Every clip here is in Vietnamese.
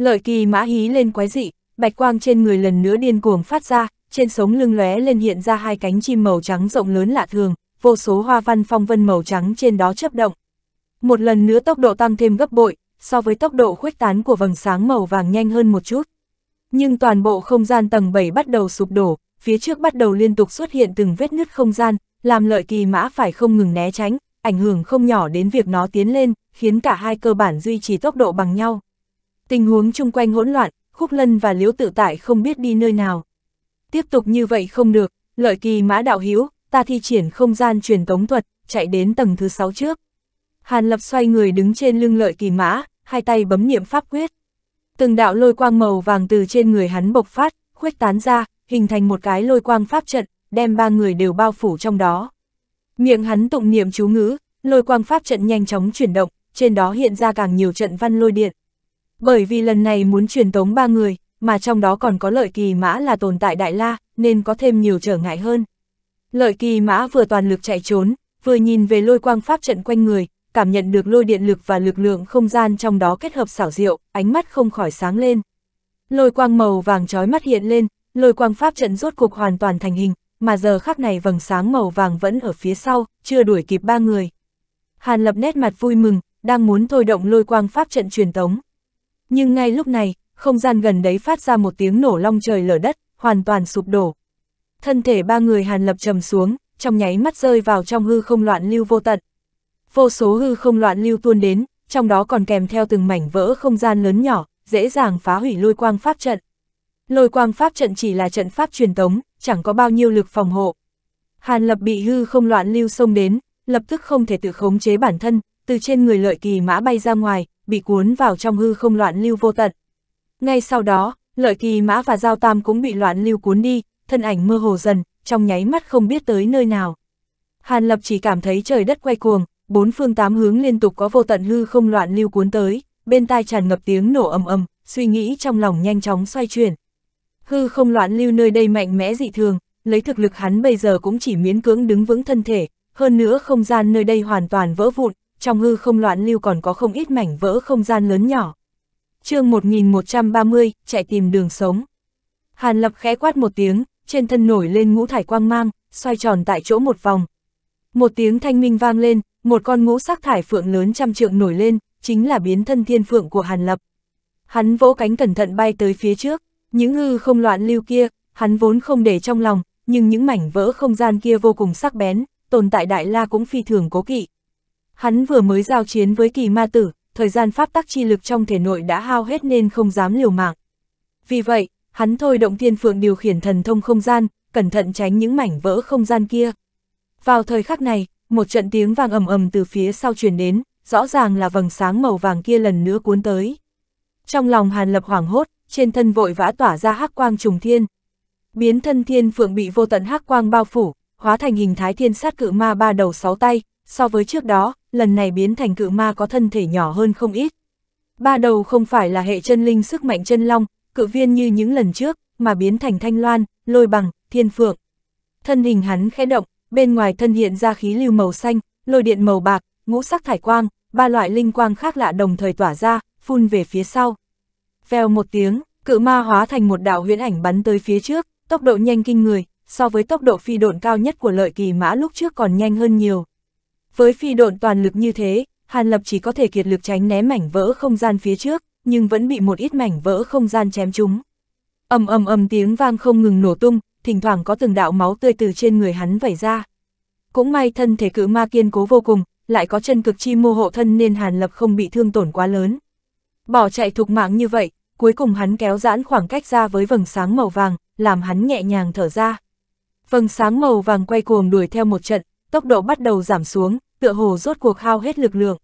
Lợi kỳ mã hí lên quái dị, bạch quang trên người lần nữa điên cuồng phát ra, trên sống lưng lóe lên hiện ra hai cánh chim màu trắng rộng lớn lạ thường, vô số hoa văn phong vân màu trắng trên đó chấp động. Một lần nữa tốc độ tăng thêm gấp bội, so với tốc độ khuếch tán của vầng sáng màu vàng nhanh hơn một chút. Nhưng toàn bộ không gian tầng 7 bắt đầu sụp đổ, phía trước bắt đầu liên tục xuất hiện từng vết nứt không gian, làm lợi kỳ mã phải không ngừng né tránh, ảnh hưởng không nhỏ đến việc nó tiến lên, khiến cả hai cơ bản duy trì tốc độ bằng nhau. Tình huống chung quanh hỗn loạn, Khúc Lân và Liễu Tự Tại không biết đi nơi nào. Tiếp tục như vậy không được, lợi kỳ mã đạo hiếu, ta thi triển không gian truyền tống thuật, chạy đến tầng thứ sáu trước. Hàn Lập xoay người đứng trên lưng lợi kỳ mã, hai tay bấm niệm pháp quyết. Từng đạo lôi quang màu vàng từ trên người hắn bộc phát, khuếch tán ra, hình thành một cái lôi quang pháp trận, đem ba người đều bao phủ trong đó. Miệng hắn tụng niệm chú ngữ, lôi quang pháp trận nhanh chóng chuyển động, trên đó hiện ra càng nhiều trận văn lôi điện. Bởi vì lần này muốn truyền tống ba người, mà trong đó còn có lợi kỳ mã là tồn tại đại la, nên có thêm nhiều trở ngại hơn. Lợi kỳ mã vừa toàn lực chạy trốn, vừa nhìn về lôi quang pháp trận quanh người, cảm nhận được lôi điện lực và lực lượng không gian trong đó kết hợp xảo diệu, ánh mắt không khỏi sáng lên. Lôi quang màu vàng trói mắt hiện lên, lôi quang pháp trận rốt cục hoàn toàn thành hình, mà giờ khắc này vầng sáng màu vàng vẫn ở phía sau, chưa đuổi kịp ba người. Hàn lập nét mặt vui mừng, đang muốn thôi động lôi quang pháp trận truyền tống, nhưng ngay lúc này, không gian gần đấy phát ra một tiếng nổ long trời lở đất, hoàn toàn sụp đổ. Thân thể ba người Hàn Lập trầm xuống, trong nháy mắt rơi vào trong hư không loạn lưu vô tận. Vô số hư không loạn lưu tuôn đến, trong đó còn kèm theo từng mảnh vỡ không gian lớn nhỏ, dễ dàng phá hủy lôi quang pháp trận. Lôi quang pháp trận chỉ là trận pháp truyền tống, chẳng có bao nhiêu lực phòng hộ. Hàn Lập bị hư không loạn lưu xông đến, lập tức không thể tự khống chế bản thân, từ trên người lợi kỳ mã bay ra ngoài, bị cuốn vào trong hư không loạn lưu vô tận. Ngay sau đó, lợi kỳ mã và giao tam cũng bị loạn lưu cuốn đi, thân ảnh mơ hồ dần, trong nháy mắt không biết tới nơi nào. Hàn Lập chỉ cảm thấy trời đất quay cuồng, bốn phương tám hướng liên tục có vô tận hư không loạn lưu cuốn tới, bên tai tràn ngập tiếng nổ ầm ầm, suy nghĩ trong lòng nhanh chóng xoay chuyển. Hư không loạn lưu nơi đây mạnh mẽ dị thường, lấy thực lực hắn bây giờ cũng chỉ miễn cưỡng đứng vững thân thể, hơn nữa không gian nơi đây hoàn toàn vỡ vụn, trong hư không loạn lưu còn có không ít mảnh vỡ không gian lớn nhỏ. chương 1130, chạy tìm đường sống. Hàn Lập khẽ quát một tiếng, trên thân nổi lên ngũ thải quang mang, xoay tròn tại chỗ một vòng. Một tiếng thanh minh vang lên, một con ngũ sắc thải phượng lớn trăm trượng nổi lên, chính là biến thân thiên phượng của Hàn Lập. Hắn vỗ cánh cẩn thận bay tới phía trước, những hư không loạn lưu kia, hắn vốn không để trong lòng, nhưng những mảnh vỡ không gian kia vô cùng sắc bén, tồn tại đại la cũng phi thường cố kỵ. Hắn vừa mới giao chiến với kỳ ma tử, thời gian pháp tắc chi lực trong thể nội đã hao hết nên không dám liều mạng. Vì vậy, hắn thôi động thiên phượng điều khiển thần thông không gian, cẩn thận tránh những mảnh vỡ không gian kia. Vào thời khắc này, một trận tiếng vàng ầm ầm từ phía sau truyền đến, rõ ràng là vầng sáng màu vàng kia lần nữa cuốn tới. Trong lòng Hàn Lập hoảng hốt, trên thân vội vã tỏa ra hắc quang trùng thiên. Biến thân thiên phượng bị vô tận hắc quang bao phủ, hóa thành hình thái thiên sát cự ma ba đầu sáu tay, so với trước đó, lần này biến thành cự ma có thân thể nhỏ hơn không ít. Ba đầu không phải là hệ chân linh sức mạnh chân long, cự viên như những lần trước, mà biến thành thanh loan, lôi bằng, thiên phượng. Thân hình hắn khẽ động, bên ngoài thân hiện ra khí lưu màu xanh, lôi điện màu bạc, ngũ sắc thải quang, ba loại linh quang khác lạ đồng thời tỏa ra, phun về phía sau. Vèo một tiếng, cự ma hóa thành một đạo huyễn ảnh bắn tới phía trước, tốc độ nhanh kinh người, so với tốc độ phi độn cao nhất của lợi kỳ mã lúc trước còn nhanh hơn nhiều. Với phi độn toàn lực như thế, Hàn Lập chỉ có thể kiệt lực tránh né mảnh vỡ không gian phía trước, nhưng vẫn bị một ít mảnh vỡ không gian chém trúng. Ầm ầm ầm tiếng vang không ngừng nổ tung, thỉnh thoảng có từng đạo máu tươi từ trên người hắn vẩy ra. Cũng may thân thể cự ma kiên cố vô cùng, lại có chân cực chi mô hộ thân nên Hàn Lập không bị thương tổn quá lớn. Bỏ chạy thục mạng như vậy, cuối cùng hắn kéo giãn khoảng cách ra với vầng sáng màu vàng, làm hắn nhẹ nhàng thở ra. Vầng sáng màu vàng quay cuồng đuổi theo một trận, tốc độ bắt đầu giảm xuống, tựa hồ rốt cuộc hao hết lực lượng.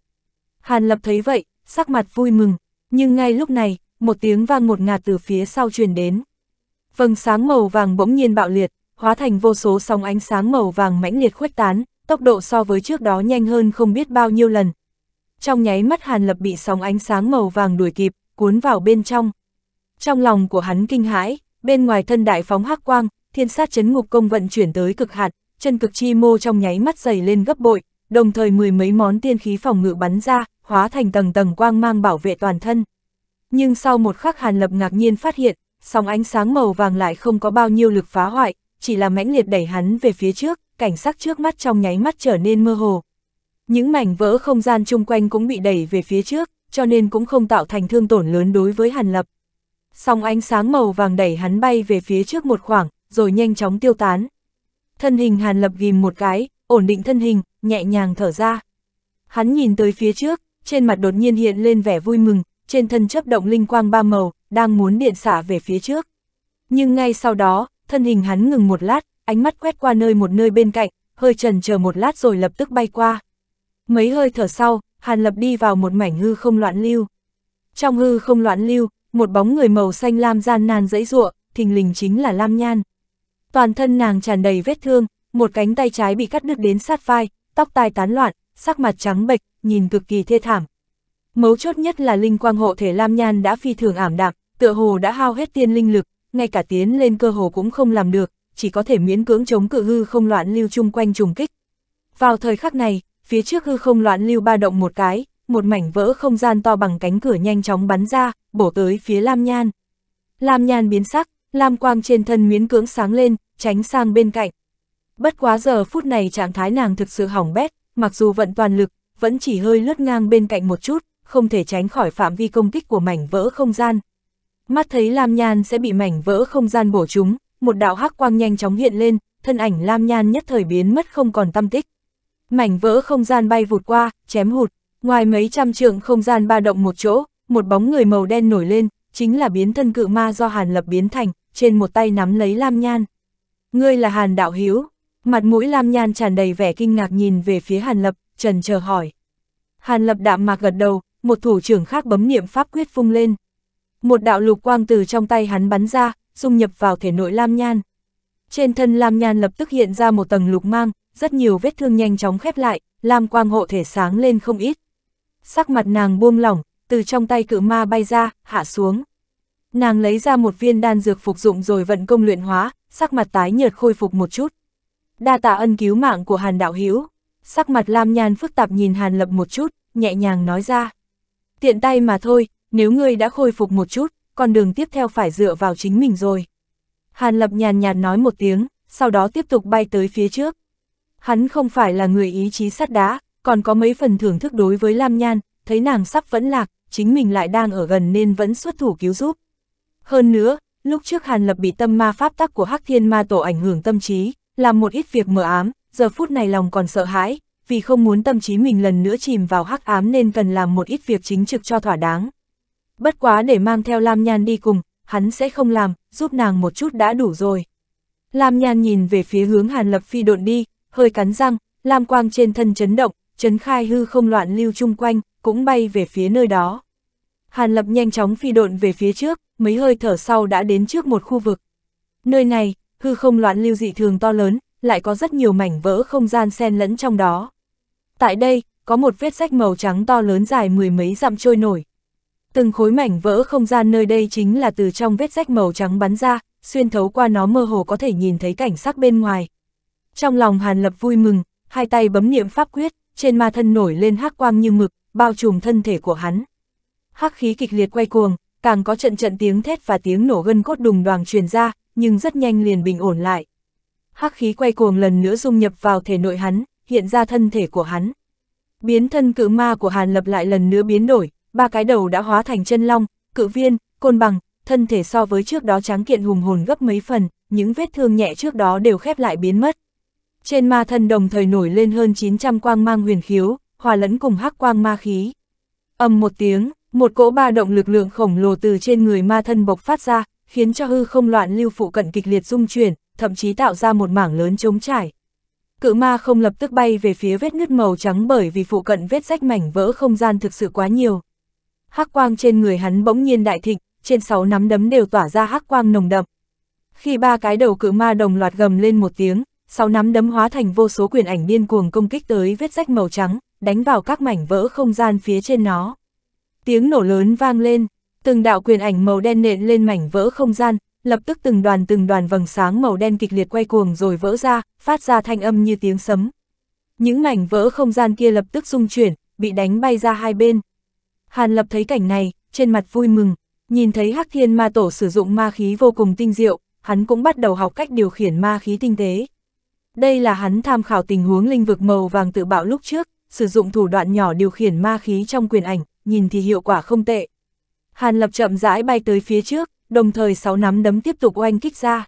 Hàn Lập thấy vậy, sắc mặt vui mừng, nhưng ngay lúc này, một tiếng vang một ngạt từ phía sau truyền đến. Vầng sáng màu vàng bỗng nhiên bạo liệt, hóa thành vô số sóng ánh sáng màu vàng mãnh liệt khuếch tán, tốc độ so với trước đó nhanh hơn không biết bao nhiêu lần. Trong nháy mắt Hàn Lập bị sóng ánh sáng màu vàng đuổi kịp, cuốn vào bên trong. Trong lòng của hắn kinh hãi, bên ngoài thân đại phóng hắc quang, thiên sát chấn ngục công vận chuyển tới cực hạn, chân cực chi mô trong nháy mắt dày lên gấp bội, đồng thời mười mấy món tiên khí phòng ngự bắn ra, hóa thành tầng tầng quang mang bảo vệ toàn thân. Nhưng sau một khắc Hàn Lập ngạc nhiên phát hiện, sóng ánh sáng màu vàng lại không có bao nhiêu lực phá hoại, chỉ là mãnh liệt đẩy hắn về phía trước, cảnh sắc trước mắt trong nháy mắt trở nên mơ hồ. Những mảnh vỡ không gian chung quanh cũng bị đẩy về phía trước, cho nên cũng không tạo thành thương tổn lớn đối với Hàn Lập. Sóng ánh sáng màu vàng đẩy hắn bay về phía trước một khoảng, rồi nhanh chóng tiêu tán, thân hình Hàn Lập ghim một cái, ổn định thân hình, nhẹ nhàng thở ra. Hắn nhìn tới phía trước, trên mặt đột nhiên hiện lên vẻ vui mừng, trên thân chấp động linh quang ba màu, đang muốn điện xả về phía trước. Nhưng ngay sau đó, thân hình hắn ngừng một lát, ánh mắt quét qua nơi một nơi bên cạnh, hơi trần chờ một lát rồi lập tức bay qua. Mấy hơi thở sau, Hàn Lập đi vào một mảnh hư không loạn lưu. Trong hư không loạn lưu, một bóng người màu xanh lam gian nan dẫy ruộng, thình lình chính là Lam Nhan. Toàn thân nàng tràn đầy vết thương, một cánh tay trái bị cắt đứt đến sát vai, tóc tai tán loạn, sắc mặt trắng bệch, nhìn cực kỳ thê thảm. Mấu chốt nhất là linh quang hộ thể Lam Nhan đã phi thường ảm đạm, tựa hồ đã hao hết tiên linh lực, ngay cả tiến lên cơ hồ cũng không làm được, chỉ có thể miễn cưỡng chống cự hư không loạn lưu chung quanh trùng kích. Vào thời khắc này, phía trước hư không loạn lưu ba động một cái, một mảnh vỡ không gian to bằng cánh cửa nhanh chóng bắn ra, bổ tới phía Lam Nhan. Lam Nhan biến sắc, Lam quang trên thân miến cưỡng sáng lên, tránh sang bên cạnh. Bất quá giờ phút này trạng thái nàng thực sự hỏng bét, mặc dù vận toàn lực, vẫn chỉ hơi lướt ngang bên cạnh một chút, không thể tránh khỏi phạm vi công kích của mảnh vỡ không gian. Mắt thấy Lam Nhan sẽ bị mảnh vỡ không gian bổ chúng, một đạo hắc quang nhanh chóng hiện lên, thân ảnh Lam Nhan nhất thời biến mất không còn tâm tích. Mảnh vỡ không gian bay vụt qua, chém hụt, ngoài mấy trăm trượng không gian ba động một chỗ, một bóng người màu đen nổi lên, chính là biến thân cự ma do Hàn Lập biến thành, trên một tay nắm lấy Lam Nhan. Ngươi là Hàn Đạo Hiếu, mặt mũi Lam Nhan tràn đầy vẻ kinh ngạc nhìn về phía Hàn Lập, trần chờ hỏi. Hàn Lập đạm mạc gật đầu, một thủ trưởng khác bấm niệm pháp quyết phung lên. Một đạo lục quang từ trong tay hắn bắn ra, dung nhập vào thể nội Lam Nhan. Trên thân Lam Nhan lập tức hiện ra một tầng lục mang, rất nhiều vết thương nhanh chóng khép lại, Lam quang hộ thể sáng lên không ít. Sắc mặt nàng buông lỏng, từ trong tay cự ma bay ra, hạ xuống. Nàng lấy ra một viên đan dược phục dụng rồi vận công luyện hóa, sắc mặt tái nhợt khôi phục một chút. Đa tạ ân cứu mạng của Hàn Đạo Hiếu. Sắc mặt Lam Nhan phức tạp nhìn Hàn Lập một chút, nhẹ nhàng nói ra. Tiện tay mà thôi, nếu ngươi đã khôi phục một chút, con đường tiếp theo phải dựa vào chính mình rồi. Hàn Lập nhàn nhạt nói một tiếng, sau đó tiếp tục bay tới phía trước. Hắn không phải là người ý chí sắt đá, còn có mấy phần thưởng thức đối với Lam Nhan, thấy nàng sắp vẫn lạc, chính mình lại đang ở gần nên vẫn xuất thủ cứu giúp. Hơn nữa, lúc trước Hàn Lập bị tâm ma pháp tắc của Hắc Thiên Ma Tổ ảnh hưởng tâm trí, làm một ít việc mờ ám, giờ phút này lòng còn sợ hãi, vì không muốn tâm trí mình lần nữa chìm vào hắc ám nên cần làm một ít việc chính trực cho thỏa đáng. Bất quá để mang theo Lam Nhan đi cùng, hắn sẽ không làm, giúp nàng một chút đã đủ rồi. Lam Nhan nhìn về phía hướng Hàn Lập phi độn đi, hơi cắn răng, Lam Quang trên thân chấn động, chấn khai hư không loạn lưu chung quanh, cũng bay về phía nơi đó. Hàn Lập nhanh chóng phi độn về phía trước, mấy hơi thở sau đã đến trước một khu vực. Nơi này, hư không loạn lưu dị thường to lớn, lại có rất nhiều mảnh vỡ không gian xen lẫn trong đó. Tại đây, có một vết sách màu trắng to lớn dài mười mấy dặm trôi nổi. Từng khối mảnh vỡ không gian nơi đây chính là từ trong vết rách màu trắng bắn ra, xuyên thấu qua nó mơ hồ có thể nhìn thấy cảnh sắc bên ngoài. Trong lòng Hàn Lập vui mừng, hai tay bấm niệm pháp quyết, trên ma thân nổi lên hắc quang như mực, bao trùm thân thể của hắn hắc khí kịch liệt quay cuồng, càng có trận trận tiếng thét và tiếng nổ gân cốt đùng đoàng truyền ra, nhưng rất nhanh liền bình ổn lại. Hắc khí quay cuồng lần nữa dung nhập vào thể nội hắn, hiện ra thân thể của hắn. Biến thân cự ma của Hàn Lập lại lần nữa biến đổi, ba cái đầu đã hóa thành chân long, cự viên, côn bằng, thân thể so với trước đó tráng kiện hùng hồn gấp mấy phần, những vết thương nhẹ trước đó đều khép lại biến mất. Trên ma thân đồng thời nổi lên hơn 900 quang mang huyền khiếu, hòa lẫn cùng hắc quang ma khí. Âm một tiếng, một cỗ ba động lực lượng khổng lồ từ trên người ma thân bộc phát ra, khiến cho hư không loạn lưu phụ cận kịch liệt rung chuyển, thậm chí tạo ra một mảng lớn chống trải. Cự ma không lập tức bay về phía vết nứt màu trắng bởi vì phụ cận vết rách mảnh vỡ không gian thực sự quá nhiều. Hắc quang trên người hắn bỗng nhiên đại thịnh, trên sáu nắm đấm đều tỏa ra hắc quang nồng đậm. Khi ba cái đầu cự ma đồng loạt gầm lên một tiếng, sáu nắm đấm hóa thành vô số quyền ảnh điên cuồng công kích tới vết rách màu trắng, đánh vào các mảnh vỡ không gian phía trên nó. Tiếng nổ lớn vang lên, từng đạo quyền ảnh màu đen nện lên mảnh vỡ không gian, lập tức từng đoàn từng đoàn vầng sáng màu đen kịch liệt quay cuồng rồi vỡ ra, phát ra thanh âm như tiếng sấm. Những mảnh vỡ không gian kia lập tức rung chuyển, bị đánh bay ra hai bên. Hàn Lập thấy cảnh này, trên mặt vui mừng, nhìn thấy Hắc Thiên Ma Tổ sử dụng ma khí vô cùng tinh diệu, hắn cũng bắt đầu học cách điều khiển ma khí tinh tế. Đây là hắn tham khảo tình huống linh vực màu vàng tự bạo lúc trước, sử dụng thủ đoạn nhỏ điều khiển ma khí trong quyền ảnh, nhìn thì hiệu quả không tệ. Hàn lập chậm rãi bay tới phía trước, đồng thời sáu nắm đấm tiếp tục oanh kích ra.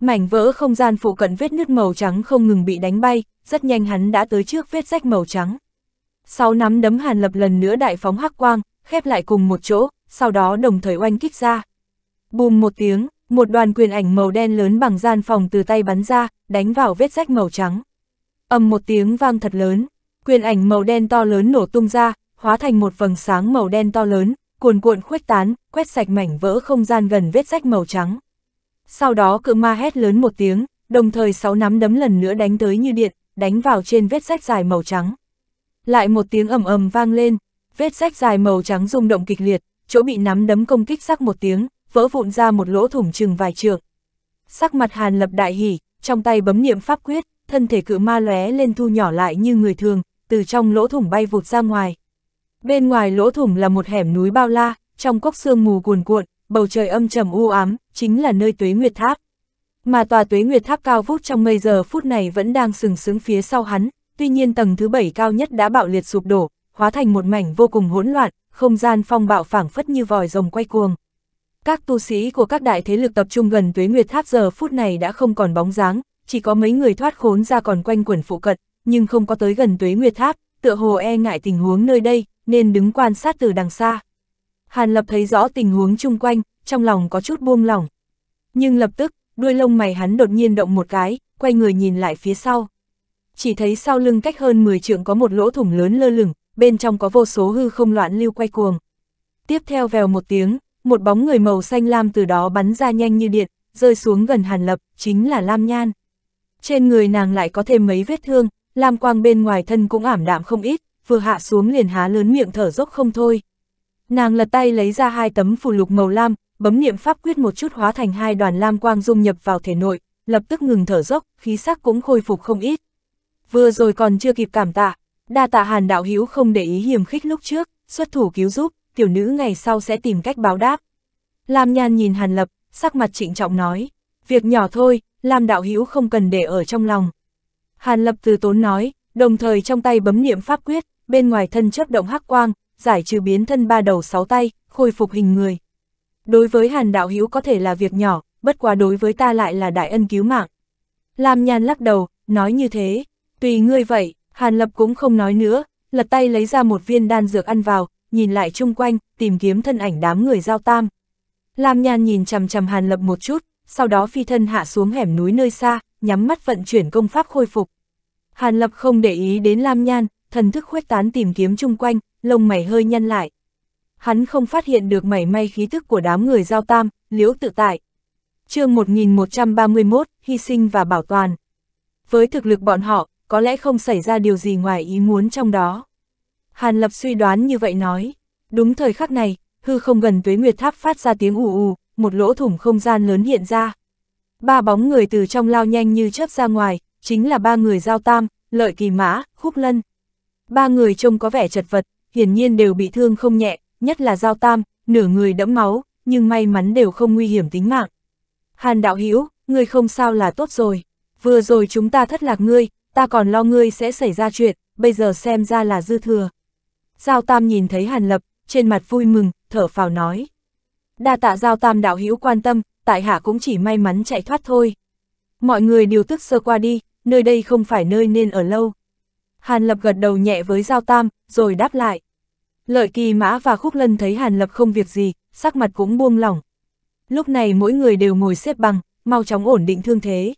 Mảnh vỡ không gian phụ cận vết nứt màu trắng không ngừng bị đánh bay, rất nhanh hắn đã tới trước vết rách màu trắng. Sáu nắm đấm hàn lập lần nữa đại phóng hắc quang, khép lại cùng một chỗ, sau đó đồng thời oanh kích ra. Bùm một tiếng, một đoàn quyền ảnh màu đen lớn bằng gian phòng từ tay bắn ra, đánh vào vết rách màu trắng. Âm một tiếng vang thật lớn, quyền ảnh màu đen to lớn nổ tung ra, hóa thành một vầng sáng màu đen to lớn, cuồn cuộn khuếch tán, quét sạch mảnh vỡ không gian gần vết rách màu trắng. Sau đó cự ma hét lớn một tiếng, đồng thời sáu nắm đấm lần nữa đánh tới như điện, đánh vào trên vết rách dài màu trắng. Lại một tiếng ầm ầm vang lên, vết rách dài màu trắng rung động kịch liệt, chỗ bị nắm đấm công kích sắc một tiếng, vỡ vụn ra một lỗ thủng chừng vài trượng. Sắc mặt Hàn Lập đại hỉ, trong tay bấm niệm pháp quyết, thân thể cự ma lóe lên thu nhỏ lại như người thường, từ trong lỗ thủng bay vụt ra ngoài. Bên ngoài lỗ thủng là một hẻm núi bao la, trong cốc sương mù cuồn cuộn, bầu trời âm trầm u ám, chính là nơi tuế nguyệt tháp. Mà tòa tuế nguyệt tháp cao vút trong mây giờ phút này vẫn đang sừng sững phía sau hắn, tuy nhiên tầng thứ bảy cao nhất đã bạo liệt sụp đổ, hóa thành một mảnh vô cùng hỗn loạn, không gian phong bạo phảng phất như vòi rồng quay cuồng. Các tu sĩ của các đại thế lực tập trung gần tuế nguyệt tháp giờ phút này đã không còn bóng dáng, chỉ có mấy người thoát khốn ra còn quanh quẩn phụ cận, nhưng không có tới gần tuế nguyệt tháp, tựa hồ e ngại tình huống nơi đây, nên đứng quan sát từ đằng xa. Hàn Lập thấy rõ tình huống chung quanh, trong lòng có chút buông lỏng. Nhưng lập tức, đuôi lông mày hắn đột nhiên động một cái, quay người nhìn lại phía sau. Chỉ thấy sau lưng cách hơn 10 trượng có một lỗ thủng lớn lơ lửng, bên trong có vô số hư không loạn lưu quay cuồng. Tiếp theo vèo một tiếng, một bóng người màu xanh lam từ đó bắn ra nhanh như điện, rơi xuống gần Hàn Lập, chính là Lam Nhan. Trên người nàng lại có thêm mấy vết thương, lam quang bên ngoài thân cũng ảm đạm không ít, vừa hạ xuống liền há lớn miệng thở dốc không thôi. Nàng lật tay lấy ra hai tấm phù lục màu lam, bấm niệm pháp quyết một chút hóa thành hai đoàn lam quang dung nhập vào thể nội, lập tức ngừng thở dốc, khí sắc cũng khôi phục không ít. Vừa rồi còn chưa kịp cảm tạ, đa tạ Hàn đạo hữu không để ý hiểm khích lúc trước, xuất thủ cứu giúp, tiểu nữ ngày sau sẽ tìm cách báo đáp. Lam Nhan nhìn Hàn Lập, sắc mặt trịnh trọng nói, việc nhỏ thôi, Lam đạo hữu không cần để ở trong lòng. Hàn Lập từ tốn nói, đồng thời trong tay bấm niệm pháp quyết, bên ngoài thân chấp động hắc quang, giải trừ biến thân ba đầu sáu tay, khôi phục hình người. Đối với Hàn Đạo Hữu có thể là việc nhỏ, bất quá đối với ta lại là đại ân cứu mạng. Lam Nhan lắc đầu, nói như thế, tùy ngươi vậy, Hàn Lập cũng không nói nữa, lật tay lấy ra một viên đan dược ăn vào, nhìn lại chung quanh, tìm kiếm thân ảnh đám người giao tam. Lam Nhan nhìn chằm chằm Hàn Lập một chút, sau đó phi thân hạ xuống hẻm núi nơi xa, nhắm mắt vận chuyển công pháp khôi phục. Hàn Lập không để ý đến Lam Nhan, thần thức khuếch tán tìm kiếm chung quanh, lông mày hơi nhăn lại. Hắn không phát hiện được mảy may khí thức của đám người giao tam, liễu tự tại. chương 1131, hy sinh và bảo toàn. Với thực lực bọn họ, có lẽ không xảy ra điều gì ngoài ý muốn trong đó. Hàn Lập suy đoán như vậy nói, đúng thời khắc này, hư không gần tuế nguyệt tháp phát ra tiếng ù ù, một lỗ thủng không gian lớn hiện ra. Ba bóng người từ trong lao nhanh như chớp ra ngoài, chính là ba người giao tam, lợi kỳ mã, khúc lân. Ba người trông có vẻ chật vật, hiển nhiên đều bị thương không nhẹ, nhất là Giao Tam, nửa người đẫm máu, nhưng may mắn đều không nguy hiểm tính mạng. Hàn đạo hữu ngươi không sao là tốt rồi. Vừa rồi chúng ta thất lạc ngươi, ta còn lo ngươi sẽ xảy ra chuyện, bây giờ xem ra là dư thừa. Giao Tam nhìn thấy Hàn Lập, trên mặt vui mừng, thở phào nói. Đa tạ Giao Tam đạo hữu quan tâm, tại hạ cũng chỉ may mắn chạy thoát thôi. Mọi người đều tức sơ qua đi, nơi đây không phải nơi nên ở lâu. Hàn Lập gật đầu nhẹ với Giao Tam, rồi đáp lại. Lợi kỳ mã và khúc lân thấy Hàn Lập không việc gì, sắc mặt cũng buông lỏng. Lúc này mỗi người đều ngồi xếp bằng, mau chóng ổn định thương thế.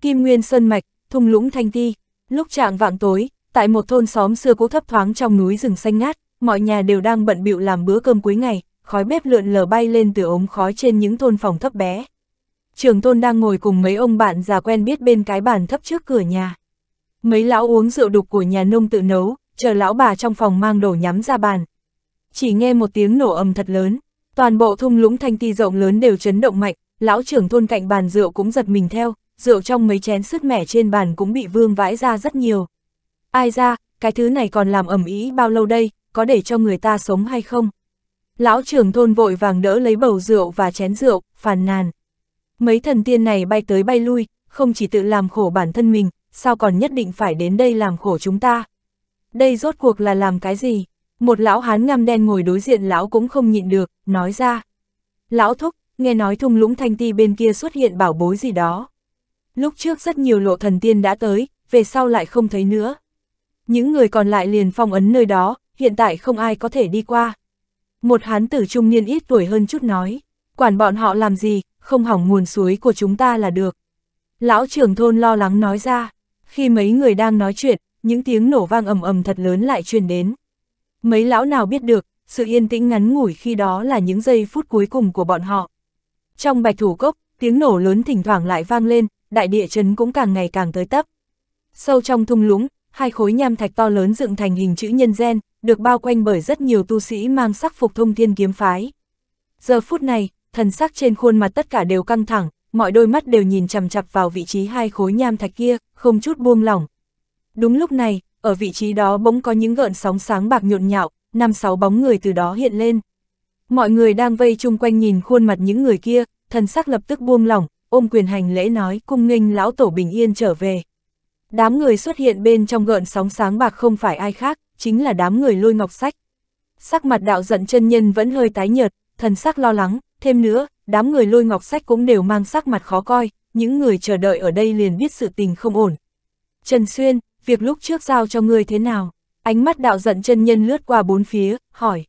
Kim Nguyên Sơn Mạch, thung lũng Thanh Ti, lúc trạng vạng tối, tại một thôn xóm xưa cũ thấp thoáng trong núi rừng xanh ngát, mọi nhà đều đang bận bịu làm bữa cơm cuối ngày, khói bếp lượn lờ bay lên từ ống khói trên những thôn phòng thấp bé. Trường thôn đang ngồi cùng mấy ông bạn già quen biết bên cái bàn thấp trước cửa nhà. Mấy lão uống rượu đục của nhà nông tự nấu, chờ lão bà trong phòng mang đồ nhắm ra bàn. Chỉ nghe một tiếng nổ ầm thật lớn, toàn bộ thung lũng thanh ti rộng lớn đều chấn động mạnh, lão trưởng thôn cạnh bàn rượu cũng giật mình theo, rượu trong mấy chén sứt mẻ trên bàn cũng bị vương vãi ra rất nhiều. Ai ra, cái thứ này còn làm ẩm ý bao lâu đây, có để cho người ta sống hay không? Lão trưởng thôn vội vàng đỡ lấy bầu rượu và chén rượu, phàn nàn. Mấy thần tiên này bay tới bay lui, không chỉ tự làm khổ bản thân mình, sao còn nhất định phải đến đây làm khổ chúng ta? Đây rốt cuộc là làm cái gì? Một lão hán ngăm đen ngồi đối diện lão cũng không nhịn được, nói ra. Lão thúc, nghe nói thung lũng thanh ti bên kia xuất hiện bảo bối gì đó. Lúc trước rất nhiều lộ thần tiên đã tới, về sau lại không thấy nữa. Những người còn lại liền phong ấn nơi đó, hiện tại không ai có thể đi qua. Một hán tử trung niên ít tuổi hơn chút nói, quản bọn họ làm gì, không hỏng nguồn suối của chúng ta là được. Lão trưởng thôn lo lắng nói ra, khi mấy người đang nói chuyện, những tiếng nổ vang ầm ầm thật lớn lại truyền đến. Mấy lão nào biết được, sự yên tĩnh ngắn ngủi khi đó là những giây phút cuối cùng của bọn họ. Trong bạch thủ cốc, tiếng nổ lớn thỉnh thoảng lại vang lên, đại địa chấn cũng càng ngày càng tới tấp. Sâu trong thung lũng, hai khối nham thạch to lớn dựng thành hình chữ nhân gen, được bao quanh bởi rất nhiều tu sĩ mang sắc phục thông thiên kiếm phái. Giờ phút này, thần sắc trên khuôn mặt tất cả đều căng thẳng, mọi đôi mắt đều nhìn chằm chặp vào vị trí hai khối nham thạch kia, không chút buông lỏng. Đúng lúc này, ở vị trí đó bỗng có những gợn sóng sáng bạc nhộn nhạo, năm sáu bóng người từ đó hiện lên. Mọi người đang vây chung quanh nhìn khuôn mặt những người kia, thần sắc lập tức buông lỏng, ôm quyền hành lễ nói cung nghênh lão tổ bình yên trở về. Đám người xuất hiện bên trong gợn sóng sáng bạc không phải ai khác, chính là đám người lôi ngọc sách. Sắc mặt đạo giận chân nhân vẫn hơi tái nhợt, thần sắc lo lắng, Thêm nữa, đám người lôi ngọc sách cũng đều mang sắc mặt khó coi, những người chờ đợi ở đây liền biết sự tình không ổn. Trần Xuyên, việc lúc trước giao cho ngươi thế nào? Ánh mắt đạo giận chân nhân lướt qua bốn phía, hỏi.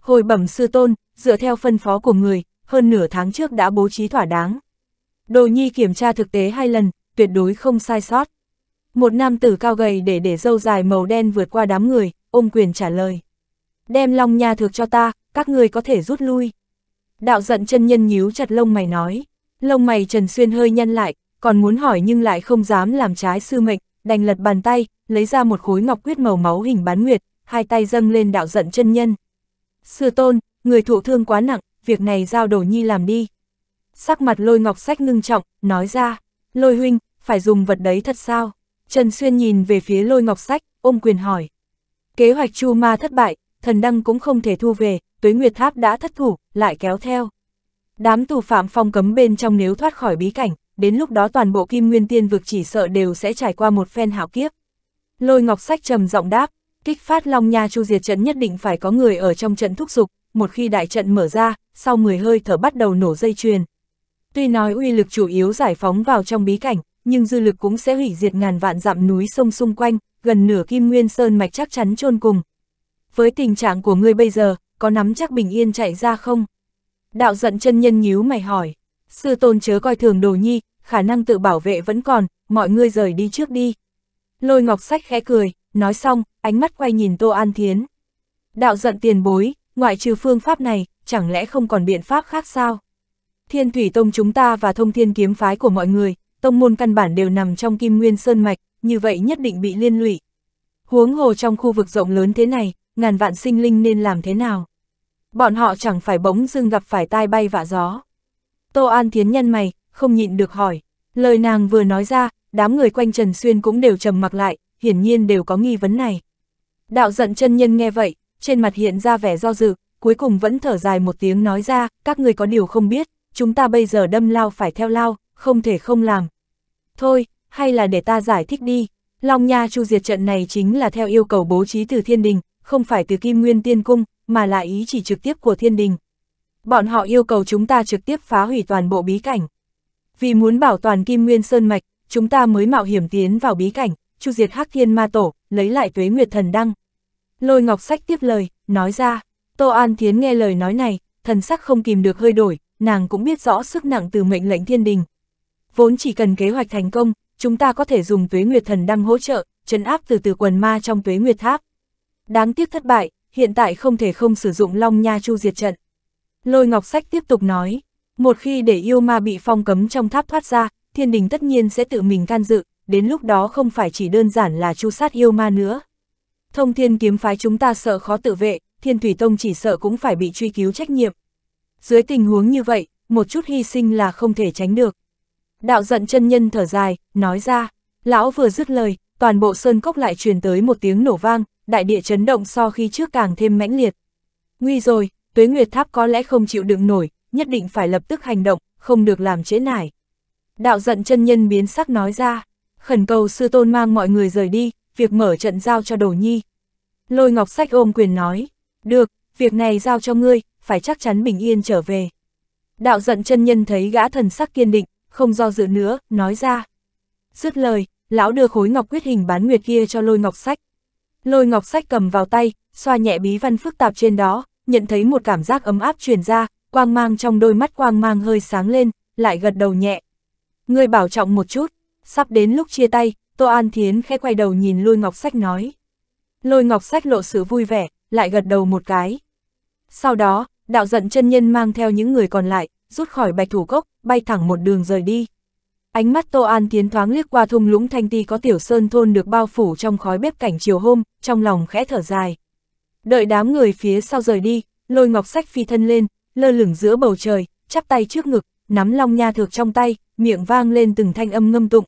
Hồi bẩm sư tôn, dựa theo phân phó của người, hơn nửa tháng trước đã bố trí thỏa đáng. Đồ nhi kiểm tra thực tế hai lần, tuyệt đối không sai sót. Một nam tử cao gầy để để dâu dài màu đen vượt qua đám người, ôm quyền trả lời. Đem long nhà thực cho ta, các người có thể rút lui. Đạo giận chân nhân nhíu chặt lông mày nói. Lông mày Trần Xuyên hơi nhăn lại, còn muốn hỏi nhưng lại không dám làm trái sư mệnh, đành lật bàn tay, lấy ra một khối ngọc quyết màu máu hình bán nguyệt, hai tay dâng lên đạo giận chân nhân. Sư tôn, người thụ thương quá nặng, việc này giao đồ nhi làm đi. Sắc mặt lôi ngọc sách ngưng trọng, nói ra, lôi huynh, phải dùng vật đấy thật sao? Trần Xuyên nhìn về phía lôi ngọc sách, ôm quyền hỏi. Kế hoạch chu ma thất bại, thần đăng cũng không thể thu về, tuế nguyệt tháp đã thất thủ, lại kéo theo. Đám tù phạm phong cấm bên trong nếu thoát khỏi bí cảnh, đến lúc đó toàn bộ kim nguyên tiên vực chỉ sợ đều sẽ trải qua một phen hảo kiếp. Lôi ngọc sách trầm giọng đáp, kích phát long nha chu diệt trận nhất định phải có người ở trong trận thúc giục, một khi đại trận mở ra, sau 10 hơi thở bắt đầu nổ dây chuyền. Tuy nói uy lực chủ yếu giải phóng vào trong bí cảnh, nhưng dư lực cũng sẽ hủy diệt ngàn vạn dặm núi sông xung quanh, gần nửa kim nguyên sơn mạch chắc chắn chôn cùng. Với tình trạng của ngươi bây giờ, có nắm chắc bình yên chạy ra không? Đạo giận chân nhân nhíu mày hỏi, sư tôn chớ coi thường đồ nhi, khả năng tự bảo vệ vẫn còn, mọi người rời đi trước đi. Lôi ngọc sách khẽ cười, nói xong, ánh mắt quay nhìn Tô An Thiến. Đạo giận tiền bối, ngoại trừ phương pháp này, chẳng lẽ không còn biện pháp khác sao? Thiên Thủy Tông chúng ta và thông thiên kiếm phái của mọi người, tông môn căn bản đều nằm trong kim nguyên sơn mạch, như vậy nhất định bị liên lụy. Huống hồ trong khu vực rộng lớn thế này, ngàn vạn sinh linh nên làm thế nào? bọn họ chẳng phải bỗng dưng gặp phải tai bay vạ gió. Tô An Thiến nhân mày, không nhịn được hỏi, lời nàng vừa nói ra, đám người quanh Trần Xuyên cũng đều trầm mặc lại, hiển nhiên đều có nghi vấn này. Đạo giận chân nhân nghe vậy, trên mặt hiện ra vẻ do dự, cuối cùng vẫn thở dài một tiếng nói ra, các người có điều không biết, chúng ta bây giờ đâm lao phải theo lao, không thể không làm. Thôi, hay là để ta giải thích đi, Long Nha Chu Diệt trận này chính là theo yêu cầu bố trí từ thiên đình, không phải từ Kim Nguyên Tiên Cung, mà là ý chỉ trực tiếp của thiên đình. Bọn họ yêu cầu chúng ta trực tiếp phá hủy toàn bộ bí cảnh. Vì muốn bảo toàn Kim Nguyên Sơn Mạch, chúng ta mới mạo hiểm tiến vào bí cảnh, chu diệt hắc thiên ma tổ, lấy lại tuế nguyệt thần đăng. Lôi ngọc sách tiếp lời, nói ra, Tô An Thiến nghe lời nói này, thần sắc không kìm được hơi đổi, nàng cũng biết rõ sức nặng từ mệnh lệnh thiên đình. Vốn chỉ cần kế hoạch thành công, chúng ta có thể dùng tuế nguyệt thần đăng hỗ trợ, trấn áp từ từ quần ma trong tuế nguyệt tháp. Đáng tiếc thất bại, hiện tại không thể không sử dụng Long Nha Chu diệt trận. Lôi Ngọc Sách tiếp tục nói, một khi để yêu ma bị phong cấm trong tháp thoát ra, thiên đình tất nhiên sẽ tự mình can dự, đến lúc đó không phải chỉ đơn giản là chu sát yêu ma nữa. Thông thiên kiếm phái chúng ta sợ khó tự vệ, thiên thủy tông chỉ sợ cũng phải bị truy cứu trách nhiệm. Dưới tình huống như vậy, một chút hy sinh là không thể tránh được. Đạo giận chân nhân thở dài, nói ra, lão vừa dứt lời, toàn bộ sơn cốc lại truyền tới một tiếng nổ vang, đại địa chấn động so khi trước càng thêm mãnh liệt. Nguy rồi, tuế nguyệt tháp có lẽ không chịu đựng nổi, nhất định phải lập tức hành động, không được làm trễ nải. Đạo giận chân nhân biến sắc nói ra, khẩn cầu sư tôn mang mọi người rời đi, việc mở trận giao cho đồ nhi. Lôi ngọc sách ôm quyền nói, được, việc này giao cho ngươi, phải chắc chắn bình yên trở về. Đạo giận chân nhân thấy gã thần sắc kiên định, không do dự nữa, nói ra. Dứt lời, lão đưa khối ngọc quyết hình bán nguyệt kia cho lôi ngọc sách. Lôi ngọc sách cầm vào tay, xoa nhẹ bí văn phức tạp trên đó, nhận thấy một cảm giác ấm áp truyền ra, quang mang trong đôi mắt quang mang hơi sáng lên, lại gật đầu nhẹ. Người bảo trọng một chút, sắp đến lúc chia tay, Tô An Thiến khẽ quay đầu nhìn lôi ngọc sách nói. Lôi ngọc sách lộ sự vui vẻ, lại gật đầu một cái. Sau đó, đạo giận chân nhân mang theo những người còn lại, rút khỏi bạch thủ cốc, bay thẳng một đường rời đi. Ánh mắt Tô An Tiến thoáng liếc qua thung lũng thanh ti có tiểu sơn thôn được bao phủ trong khói bếp cảnh chiều hôm, trong lòng khẽ thở dài. Đợi đám người phía sau rời đi, lôi ngọc sách phi thân lên, lơ lửng giữa bầu trời, chắp tay trước ngực, nắm long nha thược trong tay, miệng vang lên từng thanh âm ngâm tụng.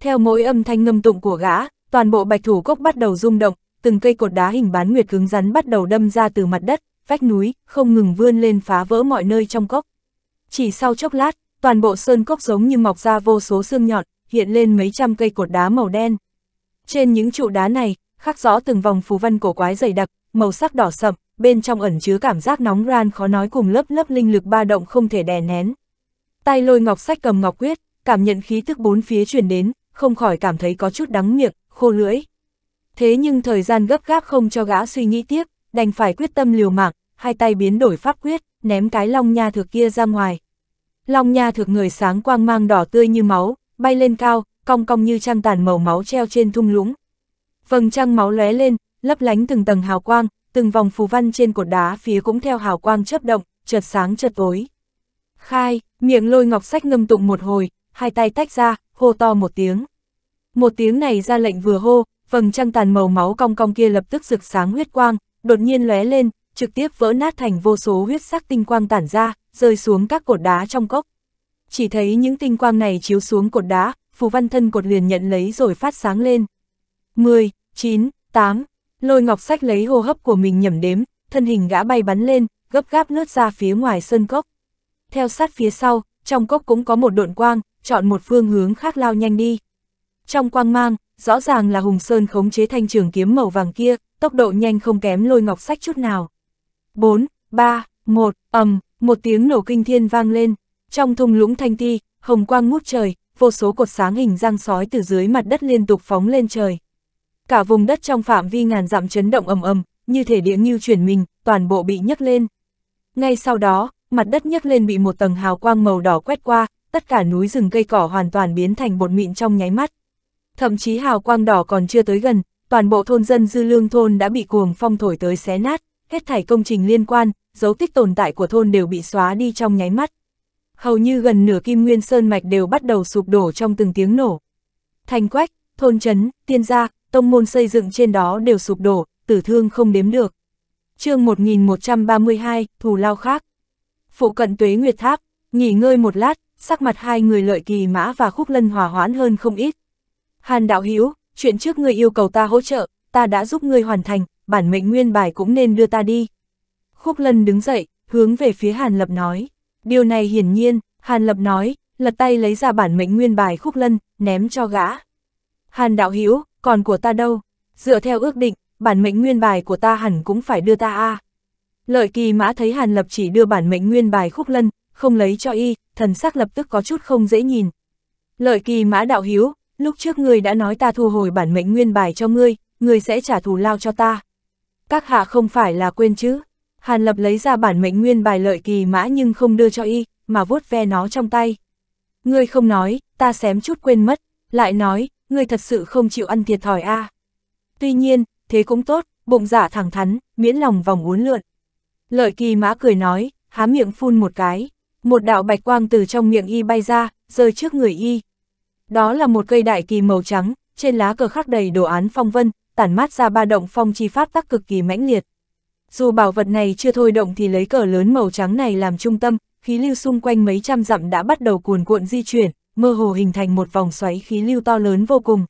Theo mỗi âm thanh ngâm tụng của gã, toàn bộ bạch thủ cốc bắt đầu rung động, từng cây cột đá hình bán nguyệt cứng rắn bắt đầu đâm ra từ mặt đất, vách núi, không ngừng vươn lên phá vỡ mọi nơi trong cốc. Chỉ sau chốc lát, toàn bộ sơn cốc giống như mọc ra vô số xương nhọn, hiện lên mấy trăm cây cột đá màu đen. Trên những trụ đá này, khắc rõ từng vòng phù văn cổ quái dày đặc, màu sắc đỏ sậm, bên trong ẩn chứa cảm giác nóng ran khó nói cùng lớp lớp linh lực ba động không thể đè nén. Tay lôi ngọc sách cầm ngọc quyết, cảm nhận khí tức bốn phía truyền đến, không khỏi cảm thấy có chút đắng miệng, khô lưỡi. Thế nhưng thời gian gấp gáp không cho gã suy nghĩ tiếp, đành phải quyết tâm liều mạng, hai tay biến đổi pháp quyết, ném cái long nha thực kia ra ngoài. Long nha thực người sáng quang mang đỏ tươi như máu, bay lên cao, cong cong như trăng tàn màu máu treo trên thung lũng. Vầng trăng máu lóe lên, lấp lánh từng tầng hào quang, từng vòng phù văn trên cột đá phía cũng theo hào quang chớp động, chợt sáng chợt tối. Khai, miệng lôi ngọc sách ngâm tụng một hồi, hai tay tách ra, hô to một tiếng. Một tiếng này ra lệnh vừa hô, vầng trăng tàn màu máu cong cong kia lập tức rực sáng huyết quang, đột nhiên lóe lên, trực tiếp vỡ nát thành vô số huyết sắc tinh quang tản ra, rơi xuống các cột đá trong cốc. Chỉ thấy những tinh quang này chiếu xuống cột đá, phù văn thân cột liền nhận lấy rồi phát sáng lên. 10, 9, 8, lôi ngọc sách lấy hô hấp của mình nhẩm đếm, thân hình gã bay bắn lên, gấp gáp lướt ra phía ngoài sơn cốc. Theo sát phía sau, trong cốc cũng có một độn quang, chọn một phương hướng khác lao nhanh đi. Trong quang mang, rõ ràng là Hùng Sơn khống chế thanh trường kiếm màu vàng kia, tốc độ nhanh không kém lôi ngọc sách chút nào. 4, 3, 1, ầm, một tiếng nổ kinh thiên vang lên, trong thung lũng thanh ti, hồng quang ngút trời, vô số cột sáng hình răng sói từ dưới mặt đất liên tục phóng lên trời. Cả vùng đất trong phạm vi ngàn dặm chấn động ầm ầm, như thể địa như chuyển mình, toàn bộ bị nhấc lên. Ngay sau đó, mặt đất nhấc lên bị một tầng hào quang màu đỏ quét qua, tất cả núi rừng cây cỏ hoàn toàn biến thành bột mịn trong nháy mắt. Thậm chí hào quang đỏ còn chưa tới gần, toàn bộ thôn dân dư lương thôn đã bị cuồng phong thổi tới xé nát, hết thảy công trình liên quan, dấu tích tồn tại của thôn đều bị xóa đi trong nháy mắt. Hầu như gần nửa kim nguyên sơn mạch đều bắt đầu sụp đổ trong từng tiếng nổ. Thành quách, thôn trấn, tiên gia, tông môn xây dựng trên đó đều sụp đổ, tử thương không đếm được. chương 1132, thù lao khác. Phụ cận tuế nguyệt tháp, nghỉ ngơi một lát, sắc mặt hai người lợi kỳ mã và khúc lân hòa hoãn hơn không ít. Hàn đạo Hiếu, chuyện trước ngươi yêu cầu ta hỗ trợ, ta đã giúp ngươi hoàn thành, bản mệnh nguyên bài cũng nên đưa ta đi. Khúc Lân đứng dậy, hướng về phía Hàn Lập nói. Điều này hiển nhiên, Hàn Lập nói, lật tay lấy ra bản mệnh nguyên bài Khúc Lân, ném cho gã. Hàn đạo Hữu còn của ta đâu? Dựa theo ước định, bản mệnh nguyên bài của ta hẳn cũng phải đưa ta a Lợi kỳ mã thấy Hàn Lập chỉ đưa bản mệnh nguyên bài Khúc Lân, không lấy cho y, thần sắc lập tức có chút không dễ nhìn. Lợi kỳ mã đạo Hữu lúc trước ngươi đã nói ta thu hồi bản mệnh nguyên bài cho ngươi, ngươi sẽ trả thù lao cho ta. Các hạ không phải là quên chứ? Hàn Lập lấy ra bản mệnh nguyên bài lợi kỳ mã nhưng không đưa cho y, mà vuốt ve nó trong tay. Ngươi không nói, ta xém chút quên mất, lại nói, ngươi thật sự không chịu ăn thiệt thòi a. À. Tuy nhiên, thế cũng tốt, bụng giả dạ thẳng thắn, miễn lòng vòng uốn lượn. Lợi kỳ mã cười nói, há miệng phun một cái, một đạo bạch quang từ trong miệng y bay ra, rơi trước người y. Đó là một cây đại kỳ màu trắng, trên lá cờ khắc đầy đồ án phong vân, tản mát ra ba động phong chi pháp tắc cực kỳ mãnh liệt. Dù bảo vật này chưa thôi động thì lấy cờ lớn màu trắng này làm trung tâm, khí lưu xung quanh mấy trăm dặm đã bắt đầu cuồn cuộn di chuyển, mơ hồ hình thành một vòng xoáy khí lưu to lớn vô cùng.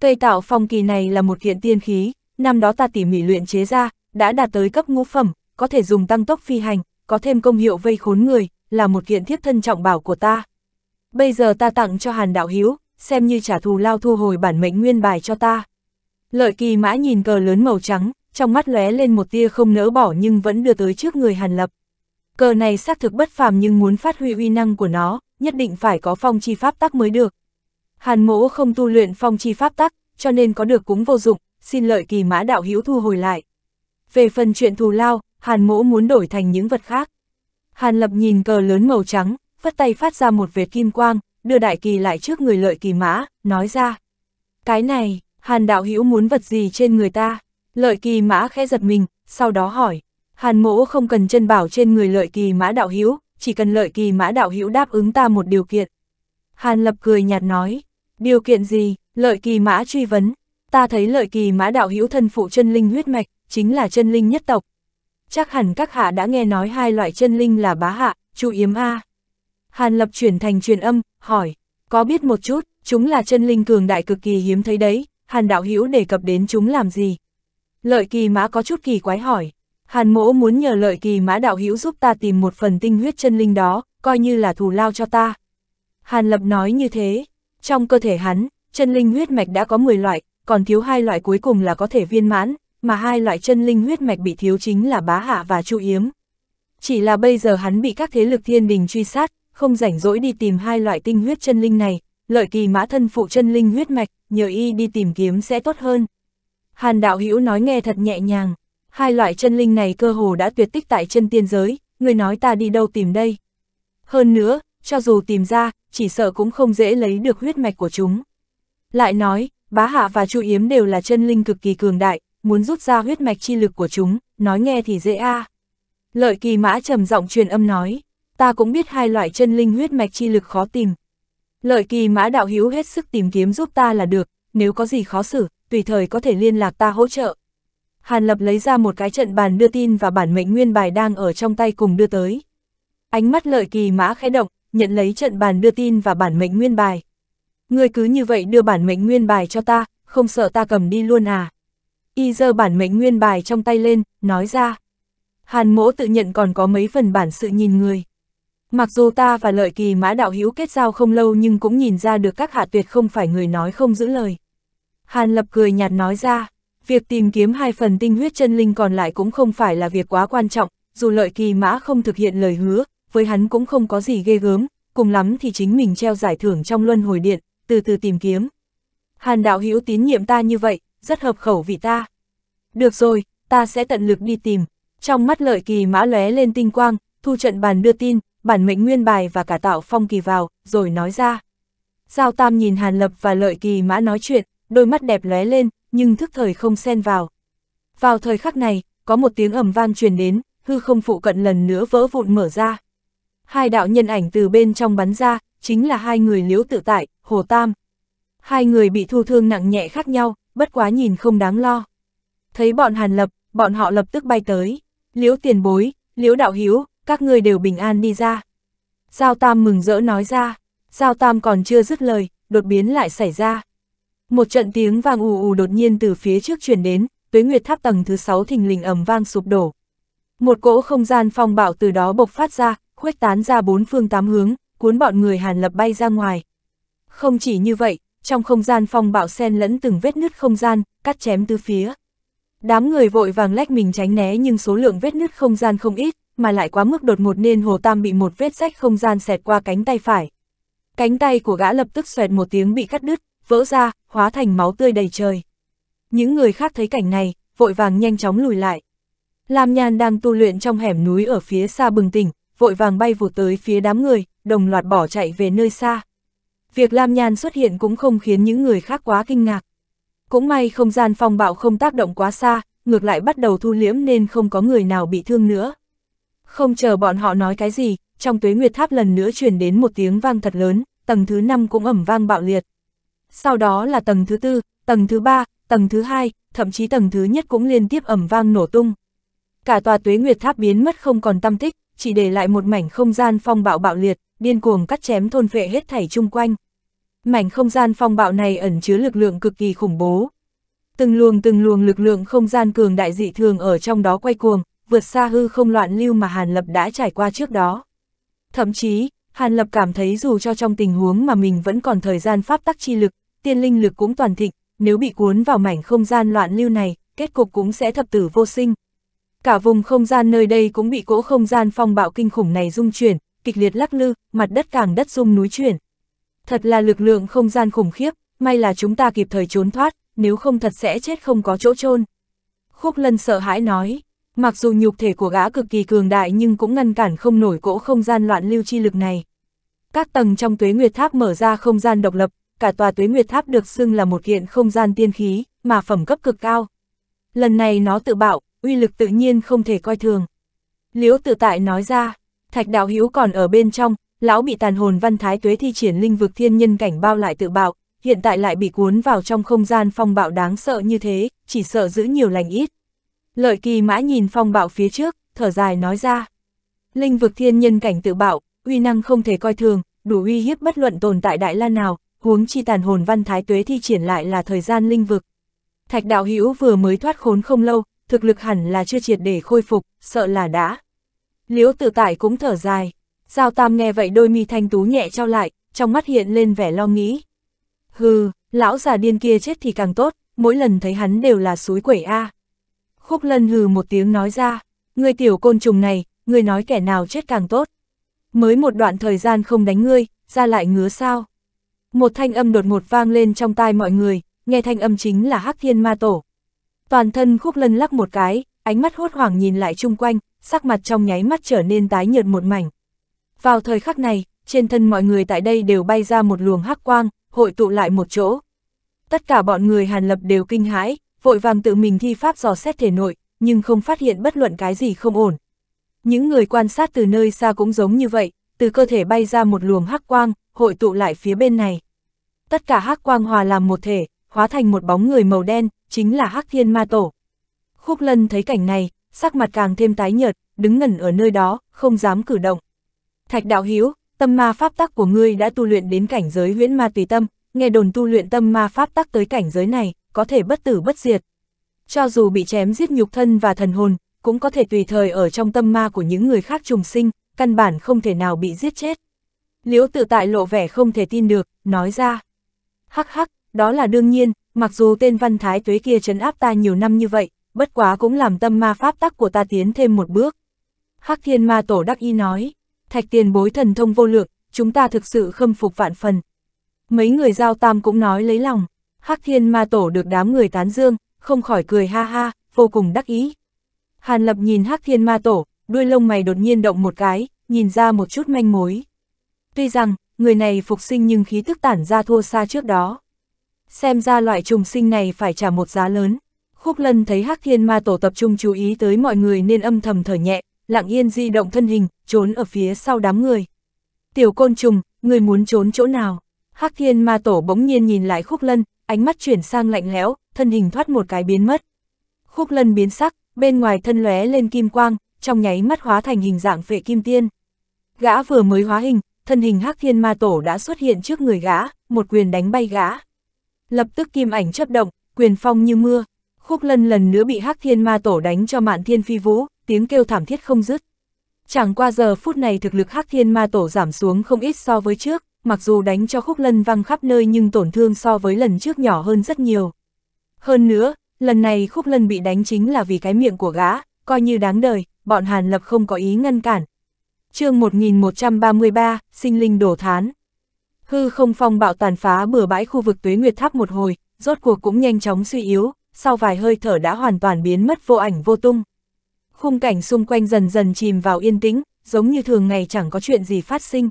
Tây tạo phong kỳ này là một kiện tiên khí, năm đó ta tỉ mỉ luyện chế ra, đã đạt tới cấp ngũ phẩm, có thể dùng tăng tốc phi hành, có thêm công hiệu vây khốn người, là một kiện thiết thân trọng bảo của ta. Bây giờ ta tặng cho Hàn Đạo Hiếu, xem như trả thù lao thu hồi bản mệnh nguyên bài cho ta. Lợi kỳ mã nhìn cờ lớn màu trắng, trong mắt lóe lên một tia không nỡ bỏ nhưng vẫn đưa tới trước người Hàn Lập. Cờ này xác thực bất phàm nhưng muốn phát huy uy năng của nó, nhất định phải có phong chi pháp tắc mới được. Hàn mỗ không tu luyện phong chi pháp tắc, cho nên có được cũng vô dụng, xin lợi kỳ mã đạo hữu thu hồi lại. Về phần chuyện thù lao, Hàn mỗ muốn đổi thành những vật khác. Hàn lập nhìn cờ lớn màu trắng, vất tay phát ra một vệt kim quang, đưa đại kỳ lại trước người lợi kỳ mã, nói ra. Cái này, Hàn đạo hữu muốn vật gì trên người ta? Lợi kỳ mã khẽ giật mình, sau đó hỏi. Hàn mỗ không cần chân bảo trên người lợi kỳ mã đạo hữu chỉ cần lợi kỳ mã đạo hữu đáp ứng ta một điều kiện. Hàn lập cười nhạt nói, điều kiện gì, lợi kỳ mã truy vấn, ta thấy lợi kỳ mã đạo hữu thân phụ chân linh huyết mạch, chính là chân linh nhất tộc. Chắc hẳn các hạ đã nghe nói hai loại chân linh là bá hạ, chu yếm A. Hàn lập chuyển thành truyền âm, hỏi, có biết một chút, chúng là chân linh cường đại cực kỳ hiếm thấy đấy, hàn đạo hữu đề cập đến chúng làm gì, Lợi kỳ mã có chút kỳ quái hỏi. Hàn mỗ muốn nhờ lợi kỳ mã đạo hữu giúp ta tìm một phần tinh huyết chân linh đó, coi như là thù lao cho ta. Hàn lập nói như thế. Trong cơ thể hắn, chân linh huyết mạch đã có 10 loại, còn thiếu hai loại cuối cùng là có thể viên mãn, mà hai loại chân linh huyết mạch bị thiếu chính là bá hạ và chu yếm. Chỉ là bây giờ hắn bị các thế lực thiên đình truy sát, không rảnh rỗi đi tìm hai loại tinh huyết chân linh này, lợi kỳ mã thân phụ chân linh huyết mạch, nhờ y đi tìm kiếm sẽ tốt hơn. Hàn đạo hữu nói nghe thật nhẹ nhàng, hai loại chân linh này cơ hồ đã tuyệt tích tại chân tiên giới, người nói ta đi đâu tìm đây. Hơn nữa, cho dù tìm ra, chỉ sợ cũng không dễ lấy được huyết mạch của chúng. Lại nói, bá hạ và chu yếm đều là chân linh cực kỳ cường đại, muốn rút ra huyết mạch chi lực của chúng, nói nghe thì dễ a. À. Lợi kỳ mã trầm giọng truyền âm nói, ta cũng biết hai loại chân linh huyết mạch chi lực khó tìm. Lợi kỳ mã đạo hữu hết sức tìm kiếm giúp ta là được, nếu có gì khó xử, tùy thời có thể liên lạc ta hỗ trợ. Hàn Lập lấy ra một cái trận bàn đưa tin và bản mệnh nguyên bài đang ở trong tay cùng đưa tới. Ánh mắt lợi kỳ mã khẽ động, nhận lấy trận bàn đưa tin và bản mệnh nguyên bài. Ngươi cứ như vậy đưa bản mệnh nguyên bài cho ta, không sợ ta cầm đi luôn à. Y giơ bản mệnh nguyên bài trong tay lên, nói ra. Hàn mỗ tự nhận còn có mấy phần bản sự nhìn người. Mặc dù ta và lợi kỳ mã đạo hữu kết giao không lâu nhưng cũng nhìn ra được các hạ tuyệt không phải người nói không giữ lời. Hàn Lập cười nhạt nói ra, việc tìm kiếm hai phần tinh huyết chân linh còn lại cũng không phải là việc quá quan trọng, dù lợi kỳ mã không thực hiện lời hứa, với hắn cũng không có gì ghê gớm, cùng lắm thì chính mình treo giải thưởng trong luân hồi điện, từ từ tìm kiếm. Hàn đạo hữu tín nhiệm ta như vậy, rất hợp khẩu vị ta. Được rồi, ta sẽ tận lực đi tìm. Trong mắt lợi kỳ mã lóe lên tinh quang, thu trận bàn đưa tin, bản mệnh nguyên bài và cả tạo phong kỳ vào, rồi nói ra. Giao Tam nhìn Hàn Lập và lợi kỳ mã nói chuyện, đôi mắt đẹp lóe lên, nhưng thức thời không xen vào. Vào thời khắc này, có một tiếng ầm vang truyền đến, hư không phụ cận lần nữa vỡ vụn mở ra. Hai đạo nhân ảnh từ bên trong bắn ra, chính là hai người liếu tự tại, Hồ Tam. Hai người bị thu thương nặng nhẹ khác nhau, bất quá nhìn không đáng lo. Thấy bọn Hàn Lập, bọn họ lập tức bay tới. liếu tiền bối, liếu đạo hiếu, các người đều bình an đi ra. Giao Tam mừng rỡ nói ra, Giao Tam còn chưa dứt lời, đột biến lại xảy ra. Một trận tiếng vang ù ù đột nhiên từ phía trước truyền đến, tuế nguyệt tháp tầng thứ sáu thình lình ầm vang sụp đổ. Một cỗ không gian phong bạo từ đó bộc phát ra, khuếch tán ra bốn phương tám hướng, cuốn bọn người Hàn Lập bay ra ngoài. Không chỉ như vậy, trong không gian phong bạo xen lẫn từng vết nứt không gian, cắt chém tứ phía. Đám người vội vàng lách mình tránh né nhưng số lượng vết nứt không gian không ít, mà lại quá mức đột ngột nên Hồ Tam bị một vết rách không gian xẹt qua cánh tay phải. Cánh tay của gã lập tức xoẹt một tiếng bị cắt đứt, vỡ ra, hóa thành máu tươi đầy trời. Những người khác thấy cảnh này, vội vàng nhanh chóng lùi lại. Lam Nhan đang tu luyện trong hẻm núi ở phía xa bừng tỉnh, vội vàng bay vụt tới phía đám người, đồng loạt bỏ chạy về nơi xa. Việc Lam Nhan xuất hiện cũng không khiến những người khác quá kinh ngạc. Cũng may không gian phong bạo không tác động quá xa, ngược lại bắt đầu thu liễm nên không có người nào bị thương nữa. Không chờ bọn họ nói cái gì, trong tuế nguyệt tháp lần nữa truyền đến một tiếng vang thật lớn, tầng thứ 5 cũng ẩm vang bạo liệt sau đó là tầng thứ tư, tầng thứ ba, tầng thứ hai, thậm chí tầng thứ nhất cũng liên tiếp ẩm vang nổ tung. Cả tòa tuế nguyệt tháp biến mất không còn tâm tích, chỉ để lại một mảnh không gian phong bạo bạo liệt, điên cuồng cắt chém thôn phệ hết thảy chung quanh. Mảnh không gian phong bạo này ẩn chứa lực lượng cực kỳ khủng bố. Từng luồng từng luồng lực lượng không gian cường đại dị thường ở trong đó quay cuồng, vượt xa hư không loạn lưu mà Hàn Lập đã trải qua trước đó. Thậm chí, Hàn Lập cảm thấy dù cho trong tình huống mà mình vẫn còn thời gian pháp tắc chi lực, tiên linh lực cũng toàn thịnh, nếu bị cuốn vào mảnh không gian loạn lưu này, kết cục cũng sẽ thập tử vô sinh. Cả vùng không gian nơi đây cũng bị cỗ không gian phong bạo kinh khủng này rung chuyển, kịch liệt lắc lư, mặt đất càng đất rung núi chuyển. Thật là lực lượng không gian khủng khiếp, may là chúng ta kịp thời trốn thoát, nếu không thật sẽ chết không có chỗ chôn. Khúc Lân sợ hãi nói, mặc dù nhục thể của gã cực kỳ cường đại nhưng cũng ngăn cản không nổi cỗ không gian loạn lưu chi lực này. Các tầng trong tuế nguyệt tháp mở ra không gian độc lập, cả tòa tuế nguyệt tháp được xưng là một kiện không gian tiên khí, mà phẩm cấp cực cao. Lần này nó tự bạo, uy lực tự nhiên không thể coi thường. Liễu tự tại nói ra, thạch đạo hiếu còn ở bên trong, lão bị tàn hồn văn thái tuế thi triển linh vực thiên nhân cảnh bao lại tự bạo, hiện tại lại bị cuốn vào trong không gian phong bạo đáng sợ như thế, chỉ sợ giữ nhiều lành ít. Lợi kỳ mã nhìn phong bạo phía trước, thở dài nói ra. Linh vực thiên nhân cảnh tự bạo, uy năng không thể coi thường, đủ uy hiếp bất luận tồn tại đại la nào, huống chi tàn hồn văn thái tuế thi triển lại là thời gian linh vực. Thạch đạo hữu vừa mới thoát khốn không lâu, thực lực hẳn là chưa triệt để khôi phục, sợ là đã. Liễu tự tại cũng thở dài, Giao Tam nghe vậy đôi mi thanh tú nhẹ trao lại, trong mắt hiện lên vẻ lo nghĩ. Hừ, lão già điên kia chết thì càng tốt, mỗi lần thấy hắn đều là suối quẩy a. Khúc lân hừ một tiếng nói ra, ngươi tiểu côn trùng này, ngươi nói kẻ nào chết càng tốt. Mới một đoạn thời gian không đánh ngươi, ra lại ngứa sao một thanh âm đột ngột vang lên trong tai mọi người, nghe thanh âm chính là Hắc Thiên Ma Tổ. Toàn thân khúc lân lắc một cái, ánh mắt hốt hoảng nhìn lại chung quanh, sắc mặt trong nháy mắt trở nên tái nhợt một mảnh. Vào thời khắc này, trên thân mọi người tại đây đều bay ra một luồng hắc quang, hội tụ lại một chỗ. Tất cả bọn người Hàn Lập đều kinh hãi, vội vàng tự mình thi pháp dò xét thể nội, nhưng không phát hiện bất luận cái gì không ổn. Những người quan sát từ nơi xa cũng giống như vậy, từ cơ thể bay ra một luồng hắc quang, hội tụ lại phía bên này. Tất cả hắc quang hòa làm một thể, hóa thành một bóng người màu đen, chính là hắc thiên ma tổ. Khúc lân thấy cảnh này, sắc mặt càng thêm tái nhợt, đứng ngẩn ở nơi đó, không dám cử động. Thạch đạo hiếu, tâm ma pháp tắc của ngươi đã tu luyện đến cảnh giới huyễn ma tùy tâm, nghe đồn tu luyện tâm ma pháp tắc tới cảnh giới này, có thể bất tử bất diệt. Cho dù bị chém giết nhục thân và thần hồn, cũng có thể tùy thời ở trong tâm ma của những người khác trùng sinh, căn bản không thể nào bị giết chết. Liễu tự tại lộ vẻ không thể tin được, nói ra. Hắc hắc, đó là đương nhiên, mặc dù tên văn thái tuế kia trấn áp ta nhiều năm như vậy, bất quá cũng làm tâm ma pháp tắc của ta tiến thêm một bước. Hắc thiên ma tổ đắc y nói, thạch tiền bối thần thông vô lượng, chúng ta thực sự khâm phục vạn phần. Mấy người giao tam cũng nói lấy lòng, hắc thiên ma tổ được đám người tán dương, không khỏi cười ha ha, vô cùng đắc ý. Hàn lập nhìn hắc thiên ma tổ, đuôi lông mày đột nhiên động một cái, nhìn ra một chút manh mối. Tuy rằng, người này phục sinh nhưng khí tức tản ra thua xa trước đó. Xem ra loại trùng sinh này phải trả một giá lớn. Khúc lân thấy hắc thiên ma tổ tập trung chú ý tới mọi người nên âm thầm thở nhẹ, lặng yên di động thân hình, trốn ở phía sau đám người. Tiểu côn trùng, người muốn trốn chỗ nào? Hắc thiên ma tổ bỗng nhiên nhìn lại khúc lân, ánh mắt chuyển sang lạnh lẽo, thân hình thoát một cái biến mất. Khúc lân biến sắc, bên ngoài thân lóe lên kim quang, trong nháy mắt hóa thành hình dạng phệ kim tiên. Gã vừa mới hóa hình, thân hình hắc thiên ma tổ đã xuất hiện trước người gã, một quyền đánh bay gã. Lập tức kim ảnh chấp động, quyền phong như mưa, khúc lân lần nữa bị hắc thiên ma tổ đánh cho mạn thiên phi vũ, tiếng kêu thảm thiết không dứt. Chẳng qua giờ phút này thực lực hắc thiên ma tổ giảm xuống không ít so với trước, mặc dù đánh cho khúc lân văng khắp nơi nhưng tổn thương so với lần trước nhỏ hơn rất nhiều. Hơn nữa, lần này khúc lân bị đánh chính là vì cái miệng của gã, coi như đáng đời, bọn Hàn Lập không có ý ngăn cản. chương 1133, sinh linh đổ thán. Hư không phong bạo tàn phá bừa bãi khu vực tuế nguyệt tháp một hồi, rốt cuộc cũng nhanh chóng suy yếu, sau vài hơi thở đã hoàn toàn biến mất vô ảnh vô tung. Khung cảnh xung quanh dần dần chìm vào yên tĩnh, giống như thường ngày chẳng có chuyện gì phát sinh.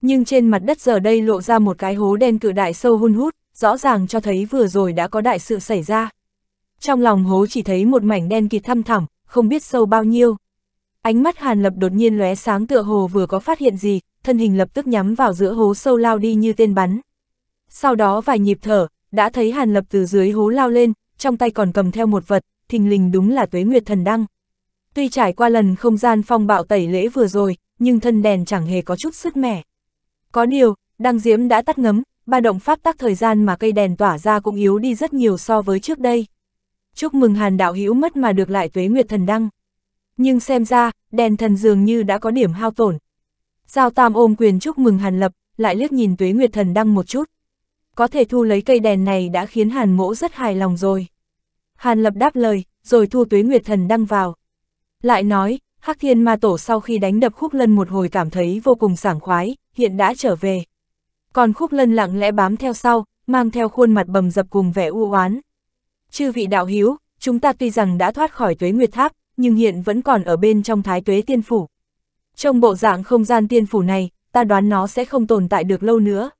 Nhưng trên mặt đất giờ đây lộ ra một cái hố đen cự đại sâu hun hút, rõ ràng cho thấy vừa rồi đã có đại sự xảy ra. Trong lòng hố chỉ thấy một mảnh đen kịt thăm thẳm, không biết sâu bao nhiêu. Ánh mắt Hàn Lập đột nhiên lóe sáng tựa hồ vừa có phát hiện gì, thân hình lập tức nhắm vào giữa hố sâu lao đi như tên bắn. Sau đó vài nhịp thở, đã thấy Hàn Lập từ dưới hố lao lên, trong tay còn cầm theo một vật, thình lình đúng là tuế nguyệt thần đăng. Tuy trải qua lần không gian phong bạo tẩy lễ vừa rồi, nhưng thân đèn chẳng hề có chút sứt mẻ. Có điều, đăng diễm đã tắt ngấm, ba động pháp tắc thời gian mà cây đèn tỏa ra cũng yếu đi rất nhiều so với trước đây chúc mừng Hàn đạo hữu mất mà được lại tuế nguyệt thần đăng. Nhưng xem ra, đèn thần dường như đã có điểm hao tổn. Giao Tam ôm quyền chúc mừng Hàn Lập, lại liếc nhìn tuế nguyệt thần đăng một chút. Có thể thu lấy cây đèn này đã khiến Hàn mỗ rất hài lòng rồi. Hàn Lập đáp lời, rồi thu tuế nguyệt thần đăng vào. Lại nói, Hắc Thiên Ma Tổ sau khi đánh đập Khúc Lân một hồi cảm thấy vô cùng sảng khoái, hiện đã trở về. Còn Khúc Lân lặng lẽ bám theo sau, mang theo khuôn mặt bầm dập cùng vẻ u oán. Chư vị đạo hiếu, chúng ta tuy rằng đã thoát khỏi tuế nguyệt tháp, nhưng hiện vẫn còn ở bên trong thái tuế tiên phủ. Trong bộ dạng không gian tiên phủ này, ta đoán nó sẽ không tồn tại được lâu nữa.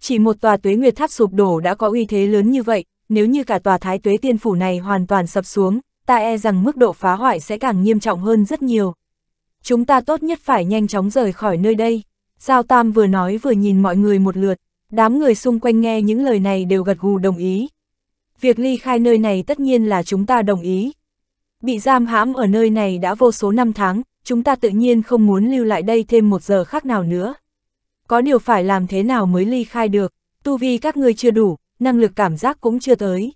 Chỉ một tòa tuế nguyệt tháp sụp đổ đã có uy thế lớn như vậy, nếu như cả tòa thái tuế tiên phủ này hoàn toàn sập xuống, ta e rằng mức độ phá hoại sẽ càng nghiêm trọng hơn rất nhiều. Chúng ta tốt nhất phải nhanh chóng rời khỏi nơi đây. Giao Tam vừa nói vừa nhìn mọi người một lượt, đám người xung quanh nghe những lời này đều gật gù đồng ý. Việc ly khai nơi này tất nhiên là chúng ta đồng ý. Bị giam hãm ở nơi này đã vô số năm tháng, chúng ta tự nhiên không muốn lưu lại đây thêm một giờ khác nào nữa. Có điều phải làm thế nào mới ly khai được, tu vi các ngươi chưa đủ, năng lực cảm giác cũng chưa tới.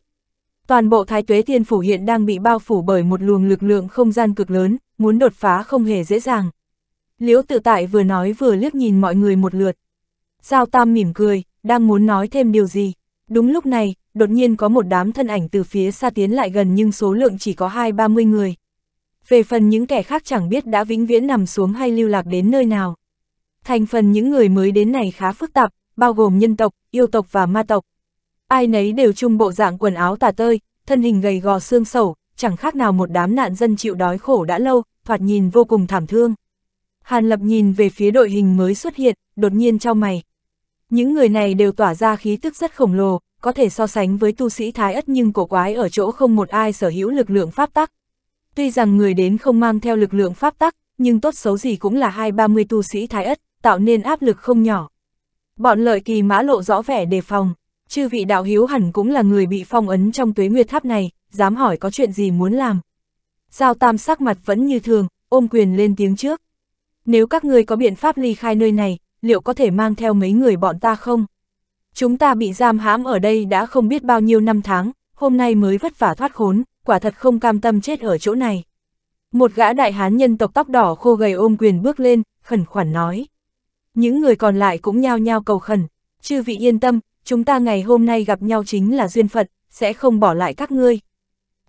Toàn bộ thái tuế tiên phủ hiện đang bị bao phủ bởi một luồng lực lượng không gian cực lớn, muốn đột phá không hề dễ dàng. Liễu tự tại vừa nói vừa liếc nhìn mọi người một lượt. Giao Tam mỉm cười, đang muốn nói thêm điều gì. Đúng lúc này, đột nhiên có một đám thân ảnh từ phía xa tiến lại gần nhưng số lượng chỉ có hai ba mươi người. Về phần những kẻ khác chẳng biết đã vĩnh viễn nằm xuống hay lưu lạc đến nơi nào. Thành phần những người mới đến này khá phức tạp, bao gồm nhân tộc, yêu tộc và ma tộc. Ai nấy đều chung bộ dạng quần áo tả tơi, thân hình gầy gò xương sẩu, chẳng khác nào một đám nạn dân chịu đói khổ đã lâu, thoạt nhìn vô cùng thảm thương. Hàn Lập nhìn về phía đội hình mới xuất hiện, đột nhiên trong mày. Những người này đều tỏa ra khí tức rất khổng lồ, có thể so sánh với tu sĩ thái ất nhưng cổ quái ở chỗ không một ai sở hữu lực lượng pháp tắc. Tuy rằng người đến không mang theo lực lượng pháp tắc, nhưng tốt xấu gì cũng là hai ba mươi tu sĩ thái ất, tạo nên áp lực không nhỏ. Bọn lợi kỳ mã lộ rõ vẻ đề phòng, chư vị đạo hiếu hẳn cũng là người bị phong ấn trong tuế nguyệt tháp này, dám hỏi có chuyện gì muốn làm. Giao tam sắc mặt vẫn như thường, ôm quyền lên tiếng trước. Nếu các ngươi có biện pháp ly khai nơi này, liệu có thể mang theo mấy người bọn ta không? Chúng ta bị giam hãm ở đây đã không biết bao nhiêu năm tháng, hôm nay mới vất vả thoát khốn, quả thật không cam tâm chết ở chỗ này. Một gã đại hán nhân tộc tóc đỏ khô gầy ôm quyền bước lên, khẩn khoản nói. Những người còn lại cũng nhao nhao cầu khẩn, chư vị yên tâm, chúng ta ngày hôm nay gặp nhau chính là duyên phận, sẽ không bỏ lại các ngươi.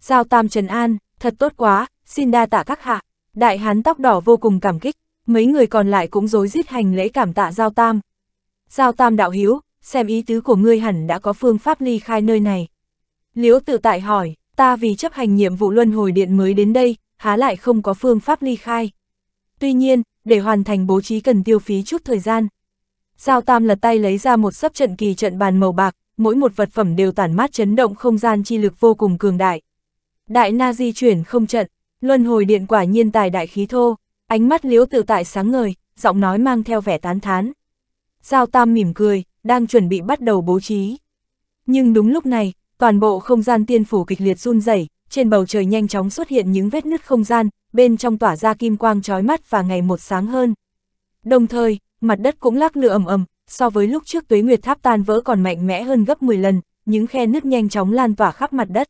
Giao Tam Trần An, thật tốt quá, xin đa tạ các hạ. Đại hán tóc đỏ vô cùng cảm kích, mấy người còn lại cũng dối rít hành lễ cảm tạ Giao Tam. Giao Tam đạo hiếu, xem ý tứ của ngươi hẳn đã có phương pháp ly khai nơi này. Liễu tự tại hỏi, ta vì chấp hành nhiệm vụ luân hồi điện mới đến đây, há lại không có phương pháp ly khai. Tuy nhiên, để hoàn thành bố trí cần tiêu phí chút thời gian. Giao Tam lật tay lấy ra một sấp trận kỳ trận bàn màu bạc, mỗi một vật phẩm đều tản mát chấn động không gian chi lực vô cùng cường đại. Đại Na di chuyển không trận, luân hồi điện quả nhiên tài đại khí thô, ánh mắt liễu tự tại sáng ngời, giọng nói mang theo vẻ tán thán. Giao Tam mỉm cười, đang chuẩn bị bắt đầu bố trí. Nhưng đúng lúc này, toàn bộ không gian tiên phủ kịch liệt run rẩy, trên bầu trời nhanh chóng xuất hiện những vết nứt không gian, bên trong tỏa ra kim quang chói mắt và ngày một sáng hơn. Đồng thời, mặt đất cũng lắc lư ầm ầm, so với lúc trước tuế nguyệt tháp tan vỡ còn mạnh mẽ hơn gấp 10 lần, những khe nứt nhanh chóng lan tỏa khắp mặt đất.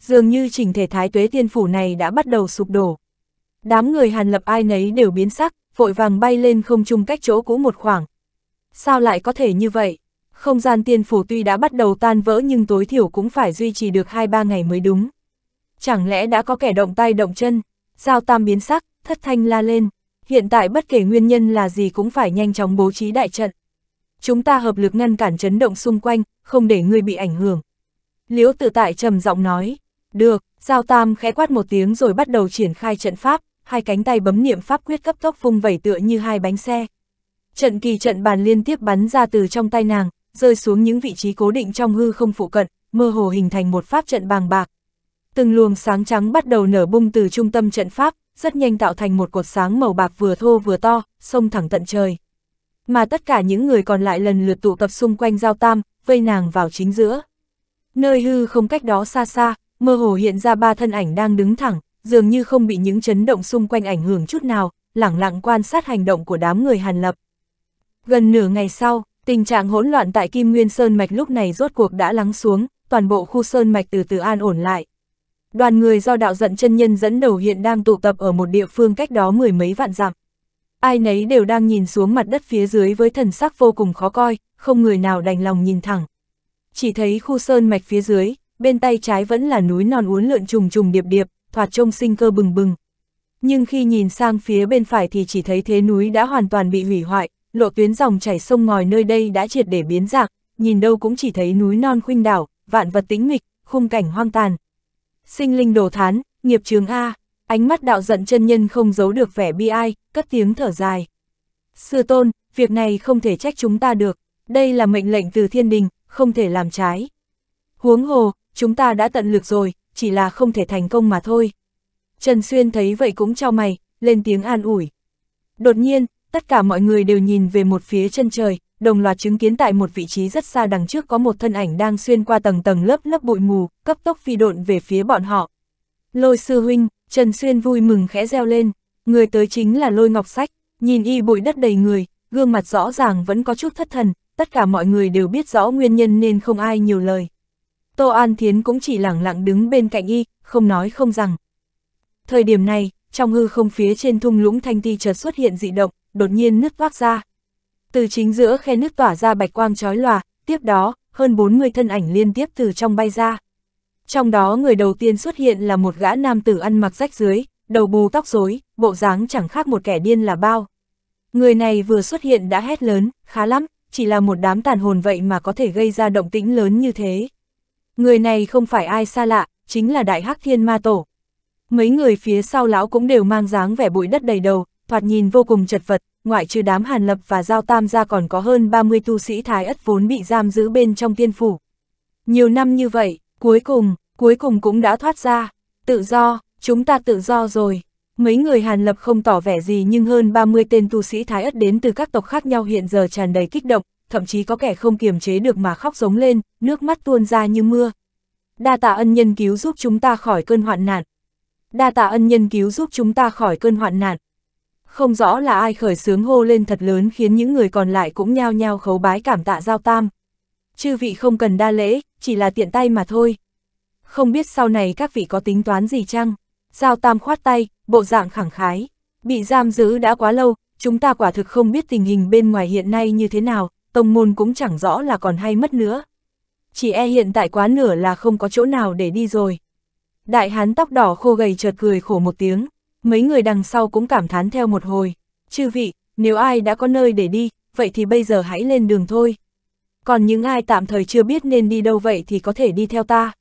Dường như chỉnh thể thái tuế tiên phủ này đã bắt đầu sụp đổ. Đám người hàn lập ai nấy đều biến sắc, vội vàng bay lên không chung cách chỗ cũ một khoảng, sao lại có thể như vậy? Không gian tiên phủ tuy đã bắt đầu tan vỡ nhưng tối thiểu cũng phải duy trì được 2-3 ngày mới đúng. Chẳng lẽ đã có kẻ động tay động chân? Giao tam biến sắc, thất thanh la lên. Hiện tại bất kể nguyên nhân là gì cũng phải nhanh chóng bố trí đại trận. Chúng ta hợp lực ngăn cản chấn động xung quanh, không để người bị ảnh hưởng. Liễu tự tại trầm giọng nói. Được, Giao tam khẽ quát một tiếng rồi bắt đầu triển khai trận pháp, hai cánh tay bấm niệm pháp quyết cấp tốc vung vẩy tựa như hai bánh xe, Trận kỳ trận bàn liên tiếp bắn ra từ trong tay nàng, rơi xuống những vị trí cố định trong hư không phụ cận, mơ hồ hình thành một pháp trận bàng bạc. Từng luồng sáng trắng bắt đầu nở bung từ trung tâm trận pháp, rất nhanh tạo thành một cột sáng màu bạc vừa thô vừa to, xông thẳng tận trời. Mà tất cả những người còn lại lần lượt tụ tập xung quanh giao tam, vây nàng vào chính giữa. Nơi hư không cách đó xa xa, mơ hồ hiện ra ba thân ảnh đang đứng thẳng, dường như không bị những chấn động xung quanh ảnh hưởng chút nào, lẳng lặng quan sát hành động của đám người Hàn Lập. Gần nửa ngày sau, tình trạng hỗn loạn tại Kim Nguyên Sơn Mạch lúc này rốt cuộc đã lắng xuống, toàn bộ khu Sơn Mạch từ từ an ổn lại. Đoàn người do đạo dẫn chân nhân dẫn đầu hiện đang tụ tập ở một địa phương cách đó mười mấy vạn dặm. Ai nấy đều đang nhìn xuống mặt đất phía dưới với thần sắc vô cùng khó coi, không người nào đành lòng nhìn thẳng. Chỉ thấy khu Sơn Mạch phía dưới, bên tay trái vẫn là núi non uốn lượn trùng trùng điệp điệp, thoạt trông sinh cơ bừng bừng. Nhưng khi nhìn sang phía bên phải thì chỉ thấy thế núi đã hoàn toàn bị hủy hoại, lộ tuyến dòng chảy sông ngòi nơi đây đã triệt để biến dạng, nhìn đâu cũng chỉ thấy núi non khuynh đảo, vạn vật tĩnh mịch, khung cảnh hoang tàn. Sinh linh đồ thán, nghiệp trường A, ánh mắt đạo giận chân nhân không giấu được vẻ bi ai, cất tiếng thở dài. Sư tôn, việc này không thể trách chúng ta được, đây là mệnh lệnh từ thiên đình, không thể làm trái. Huống hồ, chúng ta đã tận lực rồi, chỉ là không thể thành công mà thôi. Trần Xuyên thấy vậy cũng cho mày, lên tiếng an ủi. Đột nhiên, tất cả mọi người đều nhìn về một phía chân trời, đồng loạt chứng kiến tại một vị trí rất xa đằng trước có một thân ảnh đang xuyên qua tầng tầng lớp lớp bụi mù, cấp tốc phi độn về phía bọn họ. Lôi sư huynh, Trần Xuyên vui mừng khẽ reo lên, người tới chính là lôi ngọc sách, nhìn y bụi đất đầy người, gương mặt rõ ràng vẫn có chút thất thần, tất cả mọi người đều biết rõ nguyên nhân nên không ai nhiều lời. Tô An Thiến cũng chỉ lẳng lặng đứng bên cạnh y, không nói không rằng. Thời điểm này, trong hư không phía trên thung lũng thanh ti chợt xuất hiện dị động, đột nhiên nứt toác ra. Từ chính giữa khe nứt tỏa ra bạch quang chói lòa, tiếp đó, hơn 40 thân ảnh liên tiếp từ trong bay ra. Trong đó người đầu tiên xuất hiện là một gã nam tử ăn mặc rách dưới, đầu bù tóc rối, bộ dáng chẳng khác một kẻ điên là bao. Người này vừa xuất hiện đã hét lớn, khá lắm, chỉ là một đám tàn hồn vậy mà có thể gây ra động tĩnh lớn như thế. Người này không phải ai xa lạ, chính là Đại Hắc Thiên Ma Tổ. Mấy người phía sau lão cũng đều mang dáng vẻ bụi đất đầy đầu, thoạt nhìn vô cùng chật vật, ngoại trừ đám Hàn Lập và Giao Tam ra còn có hơn 30 tu sĩ Thái Ất vốn bị giam giữ bên trong tiên phủ. Nhiều năm như vậy, cuối cùng, cuối cùng cũng đã thoát ra, tự do, chúng ta tự do rồi. Mấy người Hàn Lập không tỏ vẻ gì nhưng hơn 30 tên tu sĩ Thái Ất đến từ các tộc khác nhau hiện giờ tràn đầy kích động, thậm chí có kẻ không kiềm chế được mà khóc giống lên, nước mắt tuôn ra như mưa. Đa tạ ân nhân cứu giúp chúng ta khỏi cơn hoạn nạn. Đa tạ ân nhân cứu giúp chúng ta khỏi cơn hoạn nạn không rõ là ai khởi sướng hô lên thật lớn khiến những người còn lại cũng nhao nhao khấu bái cảm tạ Giao Tam. Chư vị không cần đa lễ, chỉ là tiện tay mà thôi. Không biết sau này các vị có tính toán gì chăng? Giao Tam khoát tay, bộ dạng khẳng khái. Bị giam giữ đã quá lâu, chúng ta quả thực không biết tình hình bên ngoài hiện nay như thế nào, tông môn cũng chẳng rõ là còn hay mất nữa. Chỉ e hiện tại quá nửa là không có chỗ nào để đi rồi. Đại hán tóc đỏ khô gầy chợt cười khổ một tiếng mấy người đằng sau cũng cảm thán theo một hồi. Chư vị, nếu ai đã có nơi để đi, vậy thì bây giờ hãy lên đường thôi. Còn những ai tạm thời chưa biết nên đi đâu vậy thì có thể đi theo ta.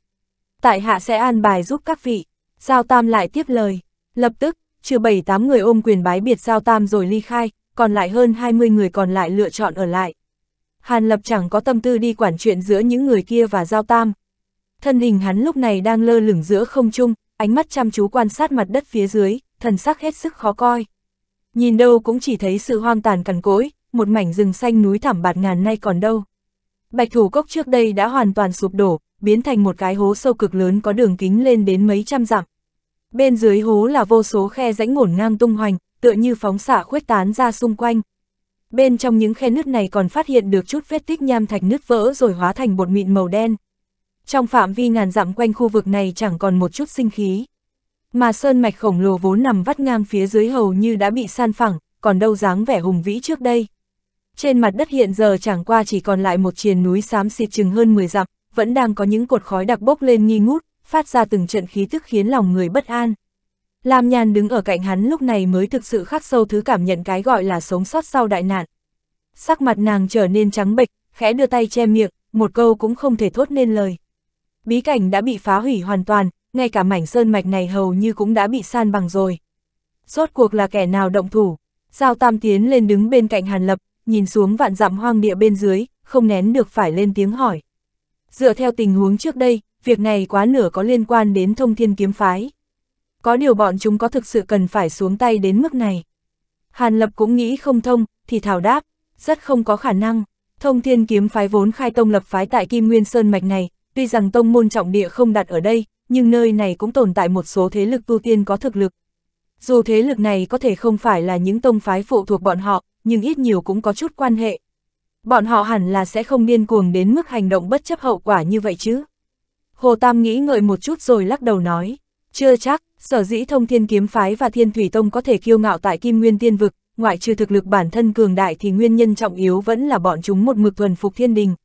Tại hạ sẽ an bài giúp các vị. Giao Tam lại tiếp lời. Lập tức, trừ bảy tám người ôm quyền bái biệt Giao Tam rồi ly khai, còn lại hơn 20 người còn lại lựa chọn ở lại. Hàn Lập chẳng có tâm tư đi quản chuyện giữa những người kia và Giao Tam. Thân hình hắn lúc này đang lơ lửng giữa không trung, ánh mắt chăm chú quan sát mặt đất phía dưới thần sắc hết sức khó coi. Nhìn đâu cũng chỉ thấy sự hoang tàn cằn cỗi, một mảnh rừng xanh núi thẳm bạt ngàn nay còn đâu. Bạch thủ cốc trước đây đã hoàn toàn sụp đổ, biến thành một cái hố sâu cực lớn có đường kính lên đến mấy trăm dặm. Bên dưới hố là vô số khe rãnh ngổn ngang tung hoành, tựa như phóng xạ khuếch tán ra xung quanh. Bên trong những khe nứt này còn phát hiện được chút vết tích nham thạch nứt vỡ rồi hóa thành bột mịn màu đen. Trong phạm vi ngàn dặm quanh khu vực này chẳng còn một chút sinh khí mà sơn mạch khổng lồ vốn nằm vắt ngang phía dưới hầu như đã bị san phẳng, còn đâu dáng vẻ hùng vĩ trước đây. Trên mặt đất hiện giờ chẳng qua chỉ còn lại một triền núi xám xịt chừng hơn 10 dặm, vẫn đang có những cột khói đặc bốc lên nghi ngút, phát ra từng trận khí tức khiến lòng người bất an. Lam Nhan đứng ở cạnh hắn lúc này mới thực sự khắc sâu thứ cảm nhận cái gọi là sống sót sau đại nạn. Sắc mặt nàng trở nên trắng bệch, khẽ đưa tay che miệng, một câu cũng không thể thốt nên lời. Bí cảnh đã bị phá hủy hoàn toàn, ngay cả mảnh sơn mạch này hầu như cũng đã bị san bằng rồi. Rốt cuộc là kẻ nào động thủ, Giao Tam tiến lên đứng bên cạnh Hàn Lập, nhìn xuống vạn dặm hoang địa bên dưới, không nén được phải lên tiếng hỏi. Dựa theo tình huống trước đây, việc này quá nửa có liên quan đến thông thiên kiếm phái. Có điều bọn chúng có thực sự cần phải xuống tay đến mức này. Hàn Lập cũng nghĩ không thông, thì thảo đáp, rất không có khả năng. Thông thiên kiếm phái vốn khai tông lập phái tại Kim Nguyên Sơn Mạch này, tuy rằng tông môn trọng địa không đặt ở đây, nhưng nơi này cũng tồn tại một số thế lực tu tiên có thực lực. Dù thế lực này có thể không phải là những tông phái phụ thuộc bọn họ, nhưng ít nhiều cũng có chút quan hệ. Bọn họ hẳn là sẽ không điên cuồng đến mức hành động bất chấp hậu quả như vậy chứ. Hồ Tam nghĩ ngợi một chút rồi lắc đầu nói, chưa chắc, sở dĩ thông thiên kiếm phái và thiên thủy tông có thể kiêu ngạo tại kim nguyên tiên vực, ngoại trừ thực lực bản thân cường đại thì nguyên nhân trọng yếu vẫn là bọn chúng một mực thuần phục thiên đình,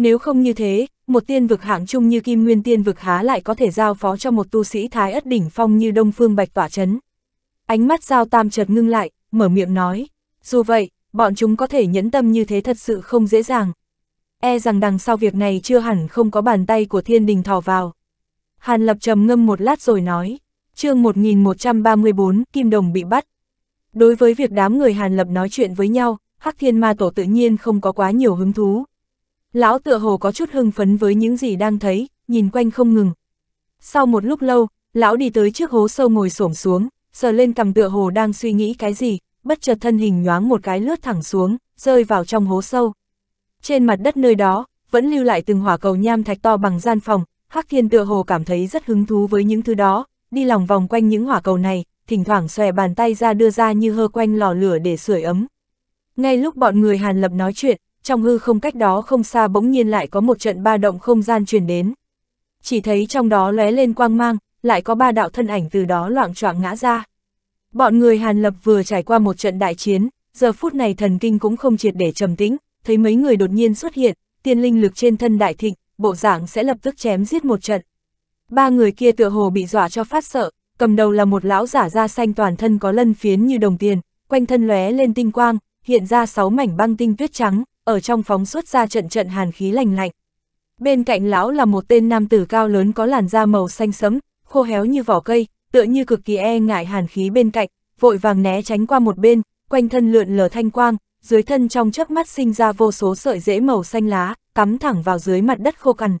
nếu không như thế, một tiên vực hạng chung như Kim Nguyên tiên vực há lại có thể giao phó cho một tu sĩ thái ất đỉnh phong như Đông Phương Bạch tỏa chấn. Ánh mắt giao tam chợt ngưng lại, mở miệng nói, dù vậy, bọn chúng có thể nhẫn tâm như thế thật sự không dễ dàng. E rằng đằng sau việc này chưa hẳn không có bàn tay của thiên đình thò vào. Hàn Lập trầm ngâm một lát rồi nói, chương 1134, Kim Đồng bị bắt. Đối với việc đám người Hàn Lập nói chuyện với nhau, Hắc Thiên Ma Tổ tự nhiên không có quá nhiều hứng thú. Lão tựa hồ có chút hưng phấn với những gì đang thấy, nhìn quanh không ngừng. Sau một lúc lâu, lão đi tới trước hố sâu ngồi xổm xuống, sờ lên cầm tựa hồ đang suy nghĩ cái gì, bất chợt thân hình nhoáng một cái lướt thẳng xuống, rơi vào trong hố sâu. Trên mặt đất nơi đó, vẫn lưu lại từng hỏa cầu nham thạch to bằng gian phòng, Hắc Thiên tựa hồ cảm thấy rất hứng thú với những thứ đó, đi lòng vòng quanh những hỏa cầu này, thỉnh thoảng xòe bàn tay ra đưa ra như hơ quanh lò lửa để sưởi ấm. Ngay lúc bọn người Hàn Lập nói chuyện, trong hư không cách đó không xa bỗng nhiên lại có một trận ba động không gian truyền đến. Chỉ thấy trong đó lóe lên quang mang, lại có ba đạo thân ảnh từ đó loạn choạng ngã ra. Bọn người Hàn Lập vừa trải qua một trận đại chiến, giờ phút này thần kinh cũng không triệt để trầm tĩnh, thấy mấy người đột nhiên xuất hiện, tiên linh lực trên thân đại thịnh, bộ dạng sẽ lập tức chém giết một trận. Ba người kia tựa hồ bị dọa cho phát sợ, cầm đầu là một lão giả da xanh toàn thân có lân phiến như đồng tiền, quanh thân lóe lên tinh quang, hiện ra sáu mảnh băng tinh tuyết trắng, ở trong phóng xuất ra trận trận hàn khí lành lạnh. Bên cạnh lão là một tên nam tử cao lớn có làn da màu xanh sẫm, khô héo như vỏ cây, tựa như cực kỳ e ngại hàn khí bên cạnh, vội vàng né tránh qua một bên, quanh thân lượn lờ thanh quang, dưới thân trong chớp mắt sinh ra vô số sợi rễ màu xanh lá, cắm thẳng vào dưới mặt đất khô cằn.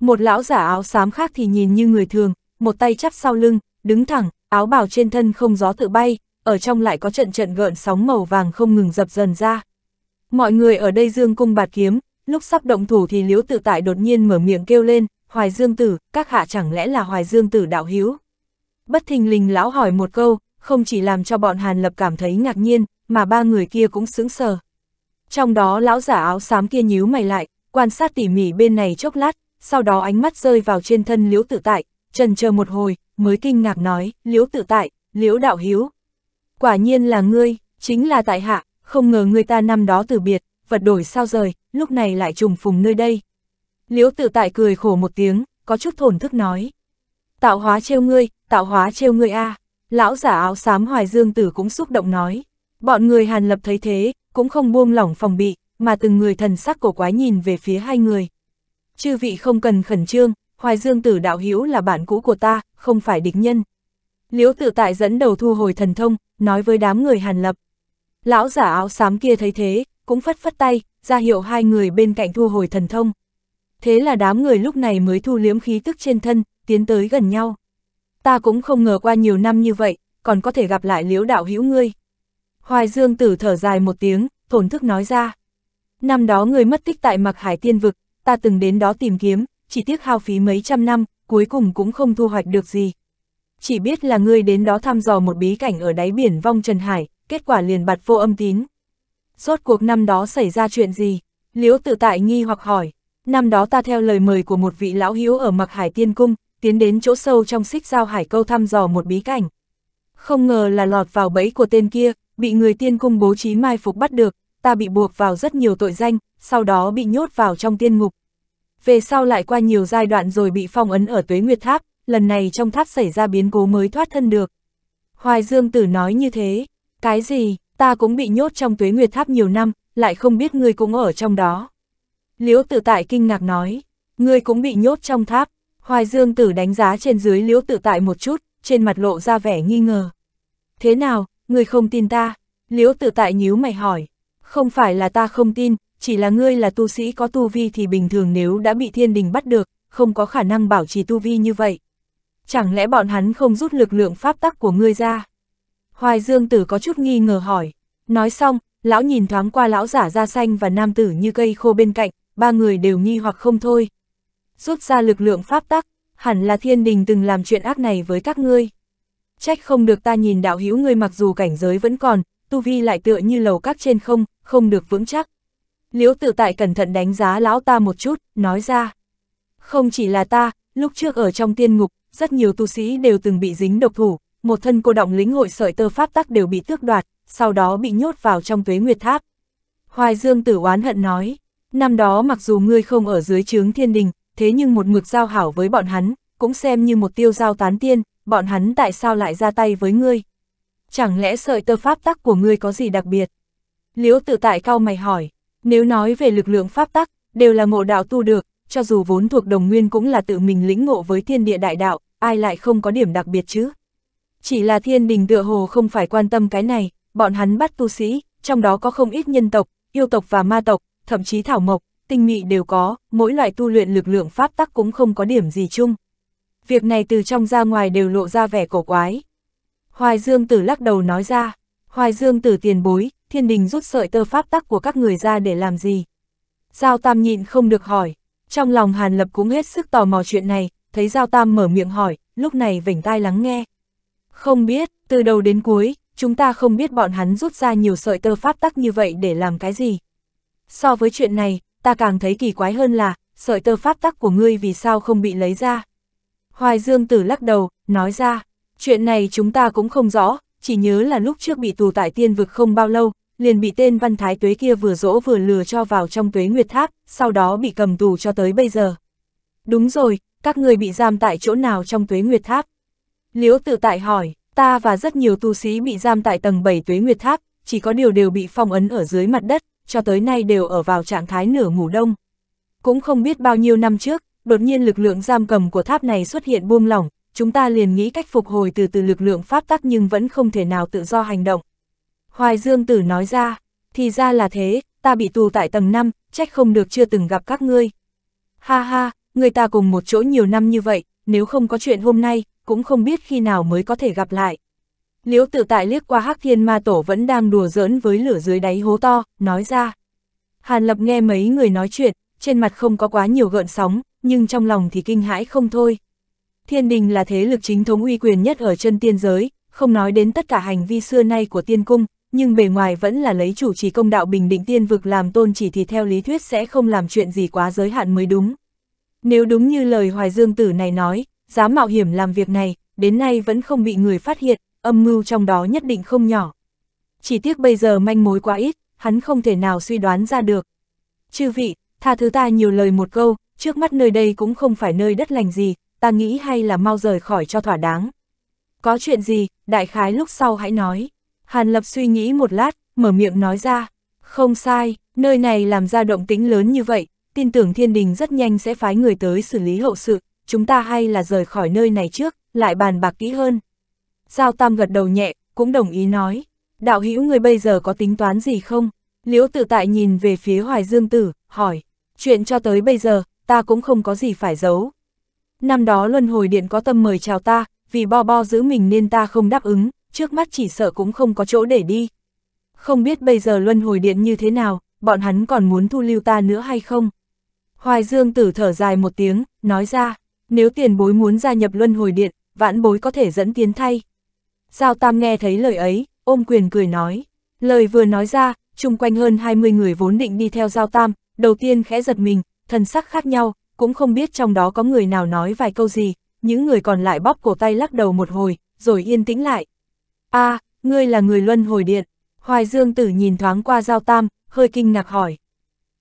Một lão giả áo xám khác thì nhìn như người thường, một tay chắp sau lưng, đứng thẳng, áo bào trên thân không gió tự bay, ở trong lại có trận trận gợn sóng màu vàng không ngừng dập dần ra. Mọi người ở đây dương cung bạt kiếm, lúc sắp động thủ thì liễu tự tại đột nhiên mở miệng kêu lên, hoài dương tử, các hạ chẳng lẽ là hoài dương tử đạo hiếu. Bất thình lình lão hỏi một câu, không chỉ làm cho bọn Hàn Lập cảm thấy ngạc nhiên, mà ba người kia cũng sững sờ. Trong đó lão giả áo xám kia nhíu mày lại, quan sát tỉ mỉ bên này chốc lát, sau đó ánh mắt rơi vào trên thân liễu tự tại, trần chờ một hồi, mới kinh ngạc nói, liễu tự tại, liễu đạo hiếu. Quả nhiên là ngươi, chính là tại hạ, không ngờ người ta năm đó từ biệt, vật đổi sao rời, lúc này lại trùng phùng nơi đây. Liễu tự tại cười khổ một tiếng, có chút thổn thức nói. Tạo hóa trêu ngươi, tạo hóa trêu ngươi a à. Lão giả áo xám hoài dương tử cũng xúc động nói. Bọn người hàn lập thấy thế, cũng không buông lỏng phòng bị, mà từng người thần sắc cổ quái nhìn về phía hai người. Chư vị không cần khẩn trương, hoài dương tử đạo hữu là bạn cũ của ta, không phải địch nhân. Liễu tự tại dẫn đầu thu hồi thần thông, nói với đám người hàn lập. Lão giả áo xám kia thấy thế, cũng phất phất tay, ra hiệu hai người bên cạnh thu hồi thần thông. Thế là đám người lúc này mới thu liếm khí tức trên thân, tiến tới gần nhau. Ta cũng không ngờ qua nhiều năm như vậy, còn có thể gặp lại liễu đạo hữu ngươi. Hoài Dương tử thở dài một tiếng, thổn thức nói ra. Năm đó ngươi mất tích tại mặc hải tiên vực, ta từng đến đó tìm kiếm, chỉ tiếc hao phí mấy trăm năm, cuối cùng cũng không thu hoạch được gì. Chỉ biết là ngươi đến đó thăm dò một bí cảnh ở đáy biển vong Trần Hải, kết quả liền bật vô âm tín. Rốt cuộc năm đó xảy ra chuyện gì? Liễu tự tại nghi hoặc hỏi, năm đó ta theo lời mời của một vị lão hiếu ở mặc hải tiên cung, tiến đến chỗ sâu trong xích giao hải câu thăm dò một bí cảnh. Không ngờ là lọt vào bẫy của tên kia, bị người tiên cung bố trí mai phục bắt được, ta bị buộc vào rất nhiều tội danh, sau đó bị nhốt vào trong tiên ngục. Về sau lại qua nhiều giai đoạn rồi bị phong ấn ở tuế nguyệt tháp, lần này trong tháp xảy ra biến cố mới thoát thân được. Hoài Dương Tử nói như thế, cái gì, ta cũng bị nhốt trong tuế nguyệt tháp nhiều năm, lại không biết ngươi cũng ở trong đó. Liễu tự tại kinh ngạc nói, ngươi cũng bị nhốt trong tháp. Hoài Dương Tử đánh giá trên dưới liễu tự tại một chút, trên mặt lộ ra vẻ nghi ngờ. Thế nào, ngươi không tin ta? Liễu tự tại nhíu mày hỏi. Không phải là ta không tin, chỉ là ngươi là tu sĩ có tu vi thì bình thường nếu đã bị thiên đình bắt được, không có khả năng bảo trì tu vi như vậy. Chẳng lẽ bọn hắn không rút lực lượng pháp tắc của ngươi ra? Hoài Dương Tử có chút nghi ngờ hỏi. Nói xong, lão nhìn thoáng qua lão giả da xanh và nam tử như cây khô bên cạnh, ba người đều nghi hoặc không thôi. Rút ra lực lượng pháp tắc, hẳn là thiên đình từng làm chuyện ác này với các ngươi. Trách không được ta nhìn đạo hữu ngươi mặc dù cảnh giới vẫn còn, tu vi lại tựa như lầu các trên không, không được vững chắc. Liễu tự tại cẩn thận đánh giá lão ta một chút, nói ra. Không chỉ là ta, lúc trước ở trong tiên ngục, rất nhiều tu sĩ đều từng bị dính độc thủ, một thân cô động lính hội sợi tơ pháp tắc đều bị tước đoạt, sau đó bị nhốt vào trong tuế nguyệt tháp. Hoài Dương tử oán hận nói, năm đó mặc dù ngươi không ở dưới chướng thiên đình, thế nhưng một mực giao hảo với bọn hắn, cũng xem như một tiêu giao tán tiên, bọn hắn tại sao lại ra tay với ngươi? Chẳng lẽ sợi tơ pháp tắc của ngươi có gì đặc biệt? Liễu tự tại cao mày hỏi, nếu nói về lực lượng pháp tắc, đều là ngộ đạo tu được, cho dù vốn thuộc đồng nguyên cũng là tự mình lĩnh ngộ với thiên địa đại đạo, ai lại không có điểm đặc biệt chứ? Chỉ là thiên đình tựa hồ không phải quan tâm cái này, bọn hắn bắt tu sĩ, trong đó có không ít nhân tộc, yêu tộc và ma tộc, thậm chí thảo mộc, tinh mị đều có, mỗi loại tu luyện lực lượng pháp tắc cũng không có điểm gì chung. Việc này từ trong ra ngoài đều lộ ra vẻ cổ quái. Hoài Dương Tử lắc đầu nói ra, Hoài Dương Tử tiền bối, thiên đình rút sợi tơ pháp tắc của các người ra để làm gì? Giao Tam nhịn không được hỏi, trong lòng Hàn Lập cũng hết sức tò mò chuyện này, thấy Giao Tam mở miệng hỏi, lúc này vểnh tai lắng nghe. Không biết, từ đầu đến cuối, chúng ta không biết bọn hắn rút ra nhiều sợi tơ pháp tắc như vậy để làm cái gì. So với chuyện này, ta càng thấy kỳ quái hơn là, sợi tơ pháp tắc của ngươi vì sao không bị lấy ra. Hoài Dương Tử lắc đầu, nói ra, chuyện này chúng ta cũng không rõ, chỉ nhớ là lúc trước bị tù tại tiên vực không bao lâu, liền bị tên văn thái tuế kia vừa dỗ vừa lừa cho vào trong tuế nguyệt tháp, sau đó bị cầm tù cho tới bây giờ. Đúng rồi, các người bị giam tại chỗ nào trong tuế nguyệt tháp? Liễu tự tại hỏi, ta và rất nhiều tu sĩ bị giam tại tầng 7 tuế nguyệt tháp, chỉ có điều đều bị phong ấn ở dưới mặt đất, cho tới nay đều ở vào trạng thái nửa ngủ đông. Cũng không biết bao nhiêu năm trước, đột nhiên lực lượng giam cầm của tháp này xuất hiện buông lỏng, chúng ta liền nghĩ cách phục hồi từ từ lực lượng pháp tắc nhưng vẫn không thể nào tự do hành động. Hoài Dương Tử nói ra, thì ra là thế, ta bị tù tại tầng 5, trách không được chưa từng gặp các ngươi. Ha ha, người ta cùng một chỗ nhiều năm như vậy, nếu không có chuyện hôm nay, cũng không biết khi nào mới có thể gặp lại. Liễu tự tại liếc qua hắc thiên ma tổ vẫn đang đùa giỡn với lửa dưới đáy hố to, nói ra. Hàn lập nghe mấy người nói chuyện, trên mặt không có quá nhiều gợn sóng, nhưng trong lòng thì kinh hãi không thôi. Thiên đình là thế lực chính thống uy quyền nhất ở chân tiên giới, không nói đến tất cả hành vi xưa nay của tiên cung, nhưng bề ngoài vẫn là lấy chủ trì công đạo bình định tiên vực làm tôn chỉ thì theo lý thuyết sẽ không làm chuyện gì quá giới hạn mới đúng. Nếu đúng như lời Hoài Dương Tử này nói, dám mạo hiểm làm việc này, đến nay vẫn không bị người phát hiện, âm mưu trong đó nhất định không nhỏ. Chỉ tiếc bây giờ manh mối quá ít, hắn không thể nào suy đoán ra được. Chư vị, tha thứ ta nhiều lời một câu, trước mắt nơi đây cũng không phải nơi đất lành gì, ta nghĩ hay là mau rời khỏi cho thỏa đáng. Có chuyện gì, đại khái lúc sau hãy nói. Hàn Lập suy nghĩ một lát, mở miệng nói ra. Không sai, nơi này làm ra động tính lớn như vậy, tin tưởng thiên đình rất nhanh sẽ phái người tới xử lý hậu sự, chúng ta hay là rời khỏi nơi này trước, lại bàn bạc kỹ hơn. Giao Tam gật đầu nhẹ, cũng đồng ý nói. Đạo hữu người bây giờ có tính toán gì không? Liễu tự tại nhìn về phía Hoài Dương Tử, hỏi. Chuyện cho tới bây giờ, ta cũng không có gì phải giấu. Năm đó Luân Hồi Điện có tâm mời chào ta, vì bo bo giữ mình nên ta không đáp ứng, trước mắt chỉ sợ cũng không có chỗ để đi. Không biết bây giờ Luân Hồi Điện như thế nào, bọn hắn còn muốn thu lưu ta nữa hay không? Hoài Dương Tử thở dài một tiếng, nói ra. Nếu tiền bối muốn gia nhập luân hồi điện, vãn bối có thể dẫn tiến thay. Giao Tam nghe thấy lời ấy, ôm quyền cười nói. Lời vừa nói ra, chung quanh hơn 20 người vốn định đi theo Giao Tam, đầu tiên khẽ giật mình, thần sắc khác nhau, cũng không biết trong đó có người nào nói vài câu gì, những người còn lại bóp cổ tay lắc đầu một hồi, rồi yên tĩnh lại. a à, ngươi là người luân hồi điện. Hoài Dương Tử nhìn thoáng qua Giao Tam, hơi kinh ngạc hỏi.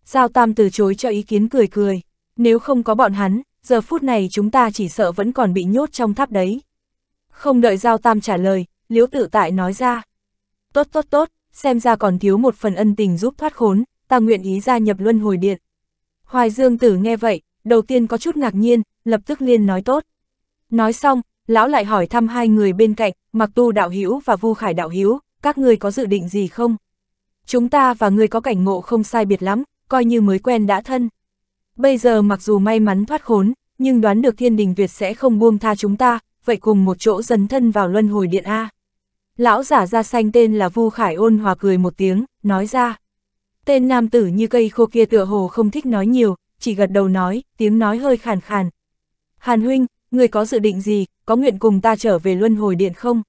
Giao Tam từ chối cho ý kiến cười cười. Nếu không có bọn hắn, giờ phút này chúng ta chỉ sợ vẫn còn bị nhốt trong tháp đấy. Không đợi Giao Tam trả lời, Liễu Tự Tại nói ra. Tốt tốt tốt, xem ra còn thiếu một phần ân tình giúp thoát khốn, ta nguyện ý gia nhập luân hồi điện. Hoài Dương Tử nghe vậy, đầu tiên có chút ngạc nhiên, lập tức liên nói tốt. Nói xong, lão lại hỏi thăm hai người bên cạnh, Mặc Tu Đạo hiếu và Vu Khải Đạo hiếu, các người có dự định gì không? Chúng ta và người có cảnh ngộ không sai biệt lắm, coi như mới quen đã thân bây giờ mặc dù may mắn thoát khốn, nhưng đoán được thiên đình Việt sẽ không buông tha chúng ta, vậy cùng một chỗ dấn thân vào luân hồi điện A. Lão giả da xanh tên là Vu Khải ôn hòa cười một tiếng, nói ra. Tên nam tử như cây khô kia tựa hồ không thích nói nhiều, chỉ gật đầu nói, tiếng nói hơi khàn khàn. Hàn huynh, người có dự định gì, có nguyện cùng ta trở về luân hồi điện không?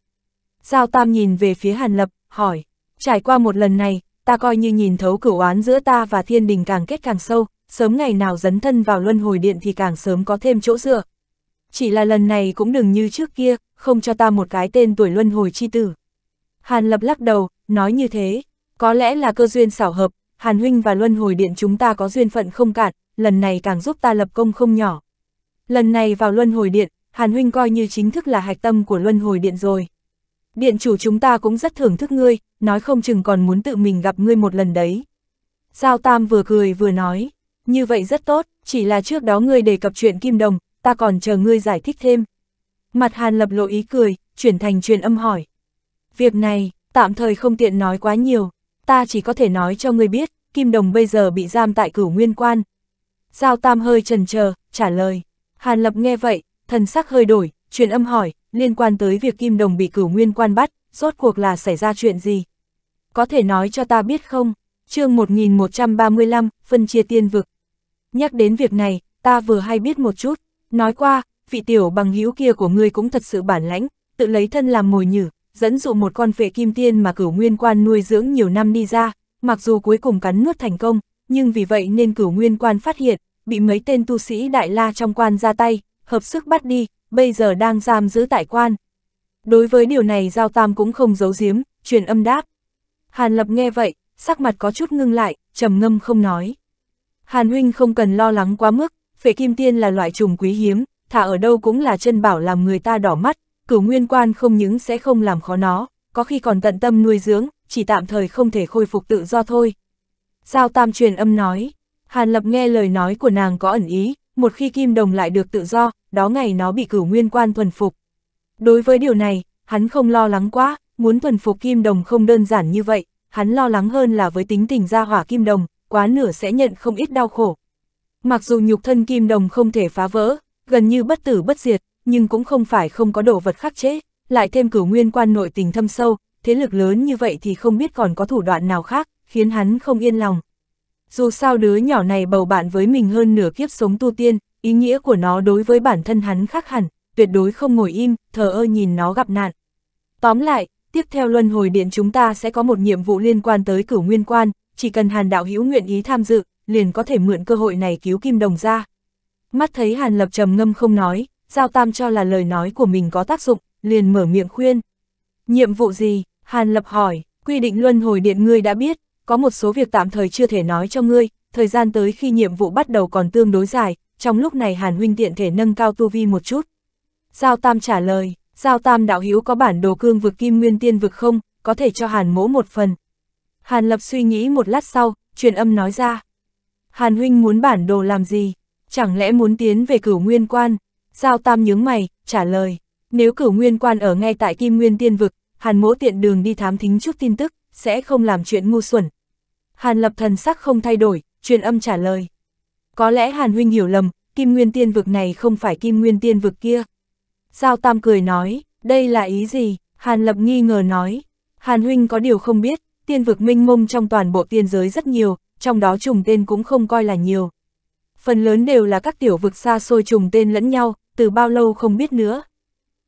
Giao Tam nhìn về phía Hàn Lập, hỏi. Trải qua một lần này, ta coi như nhìn thấu cửu oán giữa ta và thiên đình càng kết càng sâu, sớm ngày nào dấn thân vào luân hồi điện thì càng sớm có thêm chỗ dựa. Chỉ là lần này cũng đừng như trước kia, không cho ta một cái tên tuổi luân hồi chi tử. Hàn Lập lắc đầu, nói như thế, có lẽ là cơ duyên xảo hợp, Hàn Huynh và luân hồi điện chúng ta có duyên phận không cạn, lần này càng giúp ta lập công không nhỏ. Lần này vào luân hồi điện, Hàn Huynh coi như chính thức là hạch tâm của luân hồi điện rồi. Điện chủ chúng ta cũng rất thưởng thức ngươi, nói không chừng còn muốn tự mình gặp ngươi một lần đấy. Giao Tam vừa cười vừa nói, như vậy rất tốt, chỉ là trước đó ngươi đề cập chuyện kim đồng, ta còn chờ ngươi giải thích thêm. Mặt Hàn lập lộ ý cười, chuyển thành truyền âm hỏi. Việc này, tạm thời không tiện nói quá nhiều, ta chỉ có thể nói cho ngươi biết, kim đồng bây giờ bị giam tại cửu nguyên quan. Giao tam hơi trần chờ trả lời. Hàn lập nghe vậy, thần sắc hơi đổi, truyền âm hỏi, liên quan tới việc kim đồng bị cửu nguyên quan bắt, rốt cuộc là xảy ra chuyện gì? Có thể nói cho ta biết không? chương 1135, phân chia tiên vực. Nhắc đến việc này, ta vừa hay biết một chút, nói qua, vị tiểu bằng hữu kia của ngươi cũng thật sự bản lãnh, tự lấy thân làm mồi nhử, dẫn dụ một con phệ kim tiên mà cửu nguyên quan nuôi dưỡng nhiều năm đi ra, mặc dù cuối cùng cắn nuốt thành công, nhưng vì vậy nên cửu nguyên quan phát hiện, bị mấy tên tu sĩ đại la trong quan ra tay, hợp sức bắt đi, bây giờ đang giam giữ tại quan. Đối với điều này Giao Tam cũng không giấu giếm, truyền âm đáp. Hàn Lập nghe vậy, sắc mặt có chút ngưng lại, trầm ngâm không nói. Hàn huynh không cần lo lắng quá mức, phệ kim tiên là loại trùng quý hiếm, thả ở đâu cũng là chân bảo làm người ta đỏ mắt, cửu nguyên quan không những sẽ không làm khó nó, có khi còn tận tâm nuôi dưỡng, chỉ tạm thời không thể khôi phục tự do thôi. Giao tam truyền âm nói, Hàn Lập nghe lời nói của nàng có ẩn ý, một khi kim đồng lại được tự do, đó ngày nó bị cửu nguyên quan thuần phục. Đối với điều này, hắn không lo lắng quá, muốn thuần phục kim đồng không đơn giản như vậy, hắn lo lắng hơn là với tính tình gia hỏa kim đồng, quá nửa sẽ nhận không ít đau khổ. Mặc dù nhục thân kim đồng không thể phá vỡ, gần như bất tử bất diệt, nhưng cũng không phải không có đồ vật khắc chế, lại thêm cửu nguyên quan nội tình thâm sâu, thế lực lớn như vậy thì không biết còn có thủ đoạn nào khác, khiến hắn không yên lòng. Dù sao đứa nhỏ này bầu bạn với mình hơn nửa kiếp sống tu tiên, ý nghĩa của nó đối với bản thân hắn khác hẳn, tuyệt đối không ngồi im, thờ ơ nhìn nó gặp nạn. Tóm lại, tiếp theo luân hồi điện chúng ta sẽ có một nhiệm vụ liên quan tới cửu nguyên quan, chỉ cần Hàn đạo hữu nguyện ý tham dự, liền có thể mượn cơ hội này cứu Kim Đồng ra. Mắt thấy Hàn Lập trầm ngâm không nói, Giao Tam cho là lời nói của mình có tác dụng, liền mở miệng khuyên. Nhiệm vụ gì? Hàn Lập hỏi, quy định luân hồi điện ngươi đã biết, có một số việc tạm thời chưa thể nói cho ngươi, thời gian tới khi nhiệm vụ bắt đầu còn tương đối dài, trong lúc này Hàn huynh tiện thể nâng cao tu vi một chút. Giao Tam trả lời, Giao tam đạo hữu có bản đồ cương vực kim nguyên tiên vực không, có thể cho Hàn mỗ một phần. Hàn lập suy nghĩ một lát sau, truyền âm nói ra. Hàn huynh muốn bản đồ làm gì? Chẳng lẽ muốn tiến về cửu nguyên quan? Giao tam nhướng mày, trả lời. Nếu cửu nguyên quan ở ngay tại kim nguyên tiên vực, Hàn mỗ tiện đường đi thám thính chút tin tức, sẽ không làm chuyện ngu xuẩn. Hàn lập thần sắc không thay đổi, truyền âm trả lời. Có lẽ Hàn huynh hiểu lầm, kim nguyên tiên vực này không phải kim nguyên tiên vực kia. Giao Tam cười nói, đây là ý gì? Hàn Lập nghi ngờ nói, Hàn Huynh có điều không biết, tiên vực minh mông trong toàn bộ tiên giới rất nhiều, trong đó trùng tên cũng không coi là nhiều. Phần lớn đều là các tiểu vực xa xôi trùng tên lẫn nhau, từ bao lâu không biết nữa.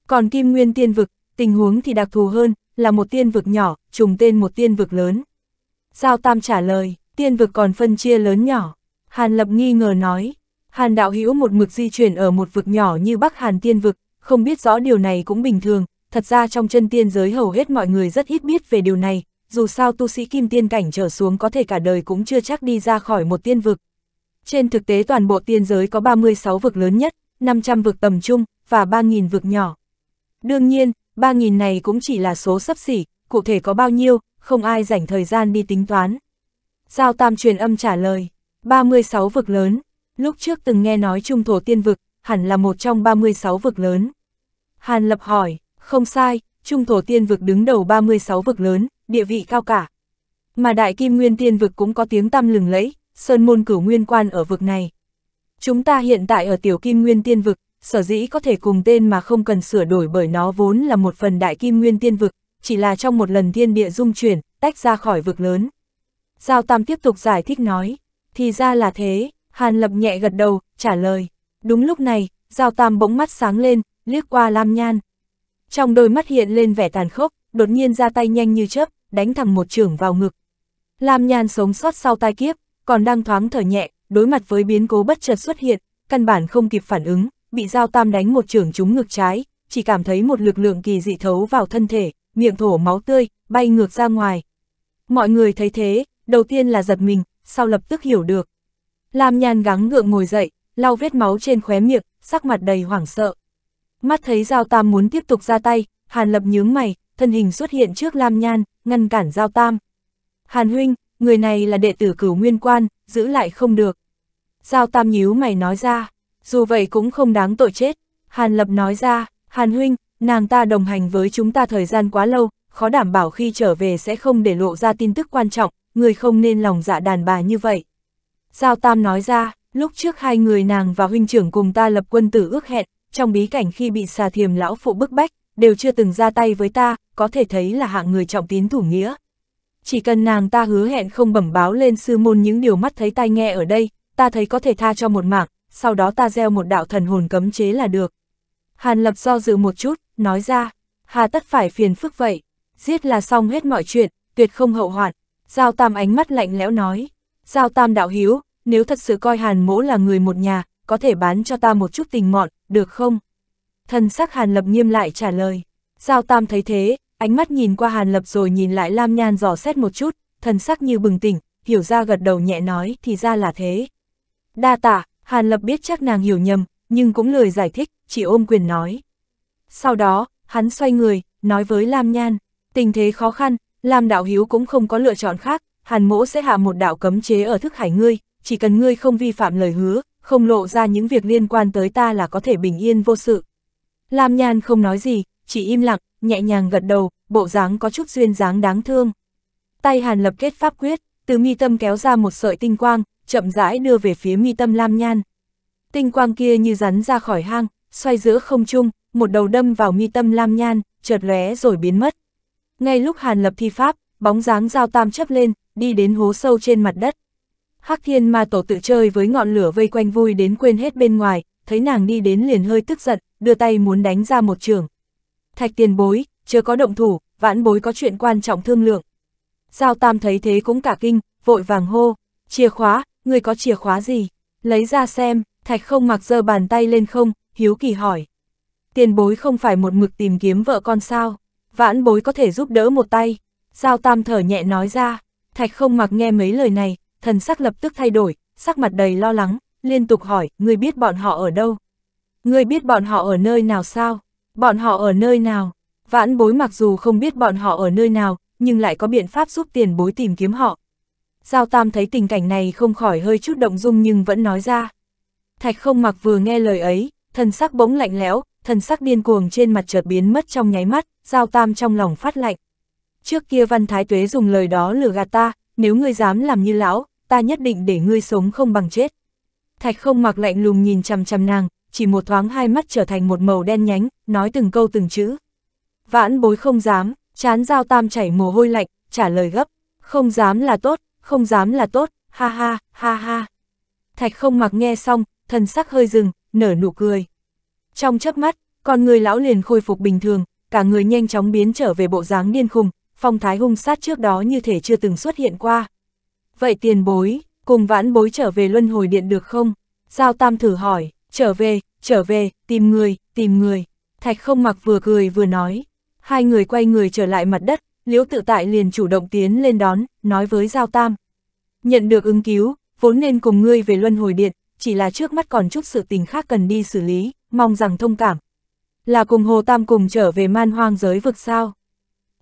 Còn Kim Nguyên tiên vực, tình huống thì đặc thù hơn, là một tiên vực nhỏ, trùng tên một tiên vực lớn. Giao Tam trả lời, tiên vực còn phân chia lớn nhỏ. Hàn Lập nghi ngờ nói, Hàn Đạo Hữu một mực di chuyển ở một vực nhỏ như Bắc Hàn tiên vực, không biết rõ điều này cũng bình thường, thật ra trong chân tiên giới hầu hết mọi người rất ít biết về điều này, dù sao tu sĩ kim tiên cảnh trở xuống có thể cả đời cũng chưa chắc đi ra khỏi một tiên vực. Trên thực tế toàn bộ tiên giới có 36 vực lớn nhất, 500 vực tầm trung, và 3.000 vực nhỏ. Đương nhiên, 3.000 này cũng chỉ là số sấp xỉ, cụ thể có bao nhiêu, không ai dành thời gian đi tính toán. Giao Tam truyền âm trả lời, 36 vực lớn, lúc trước từng nghe nói trung thổ tiên vực, hẳn là một trong 36 vực lớn. Hàn Lập hỏi, không sai, Trung Thổ Tiên vực đứng đầu 36 vực lớn, địa vị cao cả. Mà Đại Kim Nguyên Tiên vực cũng có tiếng tăm lừng lẫy, Sơn Môn Cửu Nguyên Quan ở vực này. Chúng ta hiện tại ở Tiểu Kim Nguyên Tiên vực, sở dĩ có thể cùng tên mà không cần sửa đổi bởi nó vốn là một phần Đại Kim Nguyên Tiên vực, chỉ là trong một lần thiên địa dung chuyển, tách ra khỏi vực lớn. Giao Tam tiếp tục giải thích nói, thì ra là thế, Hàn Lập nhẹ gật đầu, trả lời. Đúng lúc này, Giao Tam bỗng mắt sáng lên, liếc qua Lam Nhan. Trong đôi mắt hiện lên vẻ tàn khốc, đột nhiên ra tay nhanh như chớp, đánh thẳng một trưởng vào ngực. Lam Nhan sống sót sau tai kiếp, còn đang thoáng thở nhẹ, đối mặt với biến cố bất chợt xuất hiện, căn bản không kịp phản ứng, bị Giao Tam đánh một trưởng trúng ngực trái, chỉ cảm thấy một lực lượng kỳ dị thấu vào thân thể, miệng thổ máu tươi, bay ngược ra ngoài. Mọi người thấy thế, đầu tiên là giật mình, sau lập tức hiểu được. Lam Nhan gắng ngượng ngồi dậy, lau vết máu trên khóe miệng, sắc mặt đầy hoảng sợ. Mắt thấy Giao Tam muốn tiếp tục ra tay, Hàn Lập nhướng mày, thân hình xuất hiện trước Lam Nhan, ngăn cản Giao Tam. Hàn Huynh, người này là đệ tử cửu nguyên quan, giữ lại không được. Giao Tam nhíu mày nói ra, dù vậy cũng không đáng tội chết. Hàn Lập nói ra, Hàn Huynh, nàng ta đồng hành với chúng ta thời gian quá lâu, khó đảm bảo khi trở về sẽ không để lộ ra tin tức quan trọng, người không nên lòng dạ đàn bà như vậy. Giao Tam nói ra, Lúc trước hai người nàng và huynh trưởng cùng ta lập quân tử ước hẹn, trong bí cảnh khi bị xà thiềm lão phụ bức bách, đều chưa từng ra tay với ta, có thể thấy là hạng người trọng tín thủ nghĩa. Chỉ cần nàng ta hứa hẹn không bẩm báo lên sư môn những điều mắt thấy tai nghe ở đây, ta thấy có thể tha cho một mạng, sau đó ta gieo một đạo thần hồn cấm chế là được. Hàn Lập do dự một chút, nói ra, hà tất phải phiền phức vậy, giết là xong hết mọi chuyện, tuyệt không hậu hoạn. Giao Tam ánh mắt lạnh lẽo nói, Giao Tam đạo hiếu, nếu thật sự coi hàn mỗ là người một nhà, có thể bán cho ta một chút tình mọn, được không? Thần sắc hàn lập nghiêm lại trả lời. Giao tam thấy thế, ánh mắt nhìn qua hàn lập rồi nhìn lại lam nhan dò xét một chút, thần sắc như bừng tỉnh, hiểu ra gật đầu nhẹ nói thì ra là thế. Đa tạ, hàn lập biết chắc nàng hiểu nhầm, nhưng cũng lời giải thích, chỉ ôm quyền nói. Sau đó, hắn xoay người, nói với lam nhan, tình thế khó khăn, lam đạo hiếu cũng không có lựa chọn khác, hàn mỗ sẽ hạ một đạo cấm chế ở thức hải ngươi, chỉ cần ngươi không vi phạm lời hứa, không lộ ra những việc liên quan tới ta là có thể bình yên vô sự. Lam Nhan không nói gì, chỉ im lặng, nhẹ nhàng gật đầu, bộ dáng có chút duyên dáng đáng thương. Tay Hàn lập kết pháp quyết, từ mi tâm kéo ra một sợi tinh quang, chậm rãi đưa về phía mi tâm Lam Nhan. Tinh quang kia như rắn ra khỏi hang, xoay giữa không trung, một đầu đâm vào mi tâm Lam Nhan, chợt lóe rồi biến mất. Ngay lúc Hàn lập thi pháp, bóng dáng giao tam chấp lên, đi đến hố sâu trên mặt đất. Hắc thiên ma tổ tự chơi với ngọn lửa vây quanh vui đến quên hết bên ngoài, thấy nàng đi đến liền hơi tức giận, đưa tay muốn đánh ra một trường. Thạch tiền bối, chưa có động thủ, vãn bối có chuyện quan trọng thương lượng. Giao tam thấy thế cũng cả kinh, vội vàng hô, chìa khóa, người có chìa khóa gì? Lấy ra xem, thạch không mặc giơ bàn tay lên không, hiếu kỳ hỏi. Tiền bối không phải một mực tìm kiếm vợ con sao, vãn bối có thể giúp đỡ một tay. Giao tam thở nhẹ nói ra, thạch không mặc nghe mấy lời này, thần sắc lập tức thay đổi, sắc mặt đầy lo lắng, liên tục hỏi, ngươi biết bọn họ ở đâu? Ngươi biết bọn họ ở nơi nào sao? Bọn họ ở nơi nào? Vãn bối mặc dù không biết bọn họ ở nơi nào, nhưng lại có biện pháp giúp tiền bối tìm kiếm họ. Giao Tam thấy tình cảnh này không khỏi hơi chút động dung nhưng vẫn nói ra. Thạch không mặc vừa nghe lời ấy, thần sắc bỗng lạnh lẽo, thần sắc điên cuồng trên mặt chợt biến mất trong nháy mắt, Giao Tam trong lòng phát lạnh. Trước kia Văn Thái Tuế dùng lời đó lừa gạt ta, nếu ngươi dám làm như lão, ta nhất định để ngươi sống không bằng chết. Thạch không mặc lạnh lùng nhìn chằm chằm nàng, chỉ một thoáng hai mắt trở thành một màu đen nhánh, nói từng câu từng chữ. Vãn bối không dám, chán giao tam chảy mồ hôi lạnh, trả lời gấp, không dám là tốt, không dám là tốt, ha ha, ha ha. Thạch không mặc nghe xong, thần sắc hơi dừng, nở nụ cười. Trong chớp mắt, con người lão liền khôi phục bình thường, cả người nhanh chóng biến trở về bộ dáng điên khùng, phong thái hung sát trước đó như thể chưa từng xuất hiện qua vậy tiền bối, cùng vãn bối trở về luân hồi điện được không? Giao Tam thử hỏi, trở về, trở về, tìm người, tìm người. Thạch không mặc vừa cười vừa nói. Hai người quay người trở lại mặt đất, Liễu tự tại liền chủ động tiến lên đón, nói với Giao Tam. Nhận được ứng cứu, vốn nên cùng ngươi về luân hồi điện, chỉ là trước mắt còn chút sự tình khác cần đi xử lý, mong rằng thông cảm. Là cùng Hồ Tam cùng trở về man hoang giới vực sao?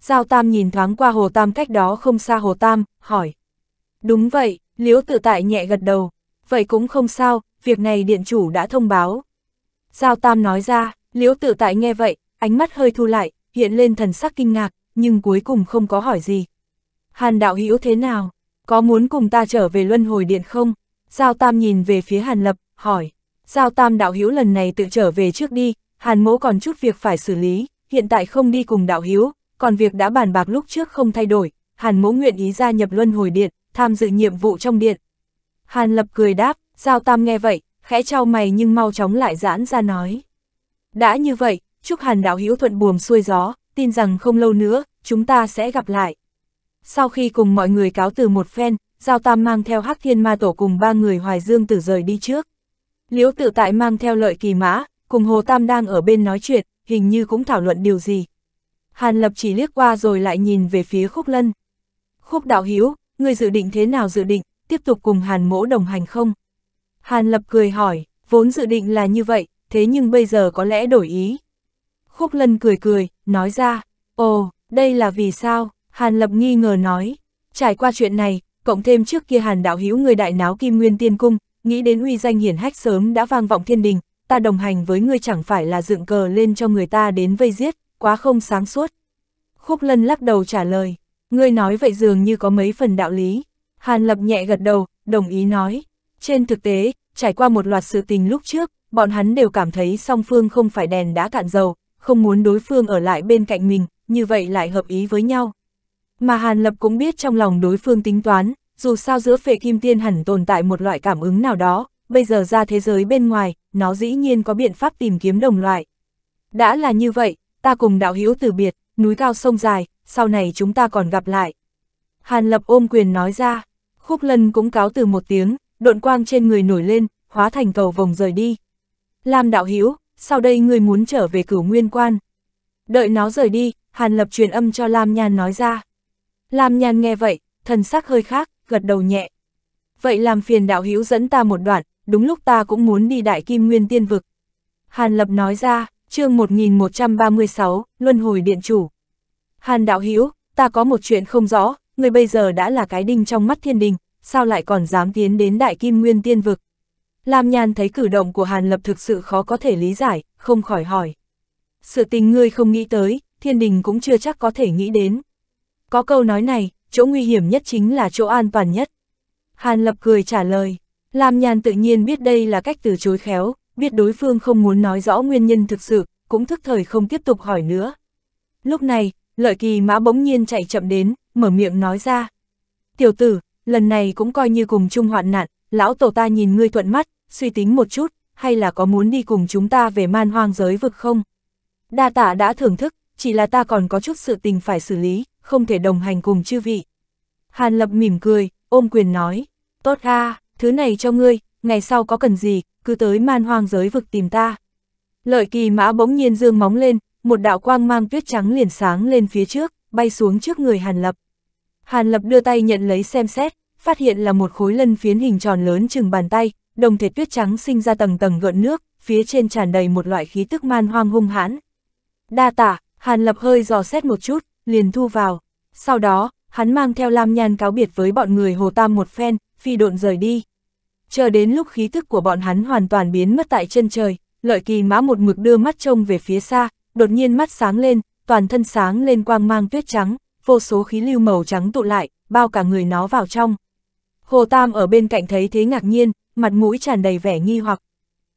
Giao Tam nhìn thoáng qua Hồ Tam cách đó không xa Hồ Tam, hỏi. Đúng vậy, Liễu tự tại nhẹ gật đầu. Vậy cũng không sao, việc này điện chủ đã thông báo. Giao Tam nói ra, Liễu tự tại nghe vậy, ánh mắt hơi thu lại, hiện lên thần sắc kinh ngạc, nhưng cuối cùng không có hỏi gì. Hàn đạo hữu thế nào? Có muốn cùng ta trở về luân hồi điện không? Giao Tam nhìn về phía Hàn Lập, hỏi. Giao Tam đạo hữu lần này tự trở về trước đi, Hàn mỗ còn chút việc phải xử lý, hiện tại không đi cùng đạo hữu, còn việc đã bàn bạc lúc trước không thay đổi, Hàn mỗ nguyện ý gia nhập luân hồi điện, tham dự nhiệm vụ trong điện. Hàn Lập cười đáp, Giao Tam nghe vậy, khẽ trao mày nhưng mau chóng lại giãn ra nói. Đã như vậy, chúc Hàn Đạo Hữu thuận buồm xuôi gió, tin rằng không lâu nữa, chúng ta sẽ gặp lại. Sau khi cùng mọi người cáo từ một phen, Giao Tam mang theo Hắc Thiên Ma Tổ cùng ba người Hoài Dương tử rời đi trước. Liễu tự tại mang theo lợi kỳ mã, cùng Hồ Tam đang ở bên nói chuyện, hình như cũng thảo luận điều gì. Hàn Lập chỉ liếc qua rồi lại nhìn về phía Khúc Lân. Khúc Đạo Hiếu, ngươi dự định thế nào dự định, tiếp tục cùng Hàn mỗ đồng hành không? Hàn lập cười hỏi, vốn dự định là như vậy, thế nhưng bây giờ có lẽ đổi ý. Khúc lân cười cười, nói ra, ồ, đây là vì sao, Hàn lập nghi ngờ nói, trải qua chuyện này, cộng thêm trước kia Hàn đạo hữu người đại náo kim nguyên tiên cung, nghĩ đến uy danh hiển hách sớm đã vang vọng thiên đình, ta đồng hành với ngươi chẳng phải là dựng cờ lên cho người ta đến vây giết, quá không sáng suốt. Khúc lân lắc đầu trả lời, Ngươi nói vậy dường như có mấy phần đạo lý. Hàn Lập nhẹ gật đầu, đồng ý nói. Trên thực tế, trải qua một loạt sự tình lúc trước, bọn hắn đều cảm thấy song phương không phải đèn đã cạn dầu, không muốn đối phương ở lại bên cạnh mình, như vậy lại hợp ý với nhau. Mà Hàn Lập cũng biết trong lòng đối phương tính toán, dù sao giữa phệ kim tiên hẳn tồn tại một loại cảm ứng nào đó, bây giờ ra thế giới bên ngoài, nó dĩ nhiên có biện pháp tìm kiếm đồng loại. Đã là như vậy, ta cùng đạo hữu từ biệt, núi cao sông dài, sau này chúng ta còn gặp lại. Hàn Lập ôm quyền nói ra, khúc lân cũng cáo từ một tiếng, độn quang trên người nổi lên, hóa thành cầu vòng rời đi. Lam đạo Hiếu, sau đây người muốn trở về cửu nguyên quan. Đợi nó rời đi, Hàn Lập truyền âm cho Lam Nhan nói ra. Lam Nhan nghe vậy, thần sắc hơi khác, gật đầu nhẹ. Vậy làm phiền đạo Hiếu dẫn ta một đoạn, đúng lúc ta cũng muốn đi đại kim nguyên tiên vực. Hàn Lập nói ra, chương 1136, Luân hồi điện chủ. Hàn đạo hữu ta có một chuyện không rõ, người bây giờ đã là cái đinh trong mắt thiên đình, sao lại còn dám tiến đến đại kim nguyên tiên vực. Lam Nhàn thấy cử động của Hàn Lập thực sự khó có thể lý giải, không khỏi hỏi. Sự tình ngươi không nghĩ tới, thiên đình cũng chưa chắc có thể nghĩ đến. Có câu nói này, chỗ nguy hiểm nhất chính là chỗ an toàn nhất. Hàn Lập cười trả lời, Lam Nhàn tự nhiên biết đây là cách từ chối khéo, biết đối phương không muốn nói rõ nguyên nhân thực sự, cũng thức thời không tiếp tục hỏi nữa. Lúc này, Lợi kỳ mã bỗng nhiên chạy chậm đến, mở miệng nói ra. Tiểu tử, lần này cũng coi như cùng chung hoạn nạn, lão tổ ta nhìn ngươi thuận mắt, suy tính một chút, hay là có muốn đi cùng chúng ta về man hoang giới vực không? Đa tạ đã thưởng thức, chỉ là ta còn có chút sự tình phải xử lý, không thể đồng hành cùng chư vị. Hàn lập mỉm cười, ôm quyền nói, tốt ha, thứ này cho ngươi, ngày sau có cần gì, cứ tới man hoang giới vực tìm ta. Lợi kỳ mã bỗng nhiên dương móng lên, một đạo quang mang tuyết trắng liền sáng lên phía trước, bay xuống trước người Hàn Lập. Hàn Lập đưa tay nhận lấy xem xét, phát hiện là một khối lân phiến hình tròn lớn chừng bàn tay, đồng thể tuyết trắng sinh ra tầng tầng gợn nước, phía trên tràn đầy một loại khí tức man hoang hung hãn. Đa tả, Hàn Lập hơi dò xét một chút, liền thu vào. Sau đó, hắn mang theo Lam Nhan cáo biệt với bọn người Hồ Tam một phen, phi độn rời đi. Chờ đến lúc khí tức của bọn hắn hoàn toàn biến mất tại chân trời, lợi kỳ mã một mực đưa mắt trông về phía xa, đột nhiên mắt sáng lên, toàn thân sáng lên quang mang tuyết trắng, vô số khí lưu màu trắng tụ lại, bao cả người nó vào trong. Hồ Tam ở bên cạnh thấy thế ngạc nhiên, mặt mũi tràn đầy vẻ nghi hoặc.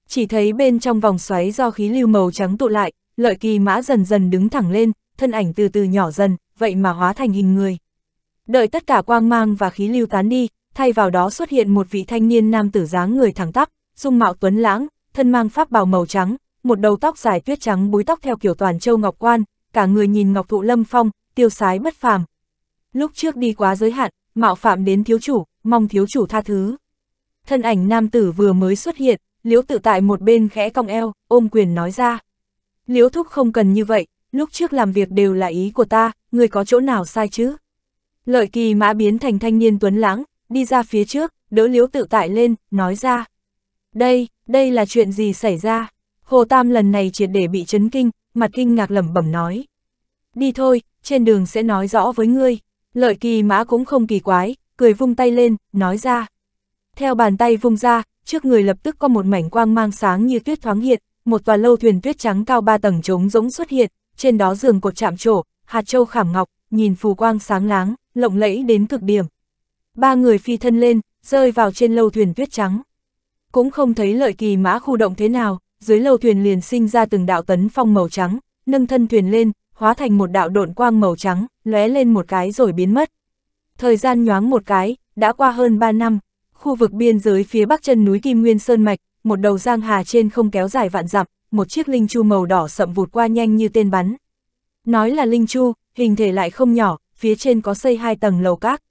Chỉ thấy bên trong vòng xoáy do khí lưu màu trắng tụ lại, lợi kỳ mã dần dần đứng thẳng lên, thân ảnh từ từ nhỏ dần, vậy mà hóa thành hình người. Đợi tất cả quang mang và khí lưu tán đi, thay vào đó xuất hiện một vị thanh niên nam tử dáng người thẳng tắp, dung mạo tuấn lãng, thân mang pháp bào màu trắng, một đầu tóc dài tuyết trắng búi tóc theo kiểu toàn châu ngọc quan, cả người nhìn ngọc thụ lâm phong, tiêu sái bất phàm. Lúc trước đi quá giới hạn, mạo phạm đến thiếu chủ, mong thiếu chủ tha thứ. Thân ảnh nam tử vừa mới xuất hiện, liễu tự tại một bên khẽ cong eo, ôm quyền nói ra. Liễu thúc không cần như vậy, lúc trước làm việc đều là ý của ta, người có chỗ nào sai chứ? Lợi kỳ mã biến thành thanh niên tuấn lãng, đi ra phía trước, đỡ liễu tự tại lên, nói ra. Đây, đây là chuyện gì xảy ra? Hồ Tam lần này triệt để bị chấn kinh, mặt kinh ngạc lẩm bẩm nói. Đi thôi, trên đường sẽ nói rõ với ngươi. Lợi kỳ mã cũng không kỳ quái, cười vung tay lên, nói ra. Theo bàn tay vung ra, trước người lập tức có một mảnh quang mang sáng như tuyết thoáng hiện, một tòa lâu thuyền tuyết trắng cao ba tầng trống rỗng xuất hiện, trên đó giường cột chạm trổ, hạt châu khảm ngọc, nhìn phù quang sáng láng, lộng lẫy đến cực điểm. Ba người phi thân lên, rơi vào trên lâu thuyền tuyết trắng. Cũng không thấy lợi kỳ mã khu động thế nào, dưới lầu thuyền liền sinh ra từng đạo tấn phong màu trắng, nâng thân thuyền lên, hóa thành một đạo độn quang màu trắng, lóe lên một cái rồi biến mất. Thời gian nhoáng một cái, đã qua hơn 3 năm, khu vực biên giới phía bắc chân núi Kim Nguyên Sơn Mạch, một đầu giang hà trên không kéo dài vạn dặm, một chiếc linh chu màu đỏ sậm vụt qua nhanh như tên bắn. Nói là linh chu, hình thể lại không nhỏ, phía trên có xây hai tầng lầu các.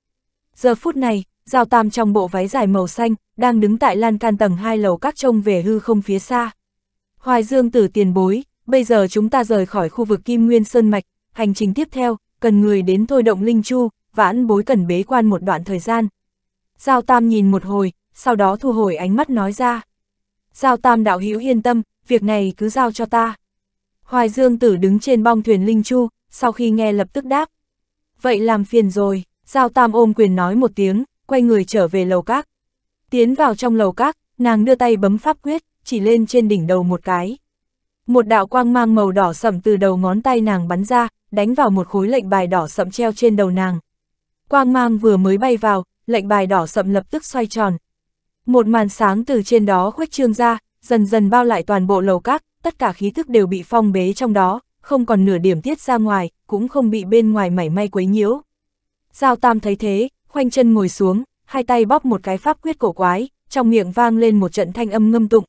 Giờ phút này, Giao Tam trong bộ váy dài màu xanh, đang đứng tại lan can tầng hai lầu các trông về hư không phía xa. Hoài Dương tử tiền bối, bây giờ chúng ta rời khỏi khu vực Kim Nguyên Sơn Mạch, hành trình tiếp theo, cần người đến thôi động Linh Chu, vãn bối cần bế quan một đoạn thời gian. Giao Tam nhìn một hồi, sau đó thu hồi ánh mắt nói ra. Giao Tam đạo hữu yên tâm, việc này cứ giao cho ta. Hoài Dương tử đứng trên bong thuyền Linh Chu, sau khi nghe lập tức đáp. Vậy làm phiền rồi, Giao Tam ôm quyền nói một tiếng, quay người trở về lầu các. Tiến vào trong lầu các, nàng đưa tay bấm pháp quyết chỉ lên trên đỉnh đầu một cái. Một đạo quang mang màu đỏ sậm từ đầu ngón tay nàng bắn ra, đánh vào một khối lệnh bài đỏ sậm treo trên đầu nàng. Quang mang vừa mới bay vào, lệnh bài đỏ sậm lập tức xoay tròn. Một màn sáng từ trên đó khuếch trương ra, dần dần bao lại toàn bộ lầu các, tất cả khí thức đều bị phong bế trong đó, không còn nửa điểm tiết ra ngoài, cũng không bị bên ngoài mảy may quấy nhiễu. Giao Tam thấy thế, khoanh chân ngồi xuống, hai tay bóp một cái pháp quyết cổ quái, trong miệng vang lên một trận thanh âm ngâm tụng,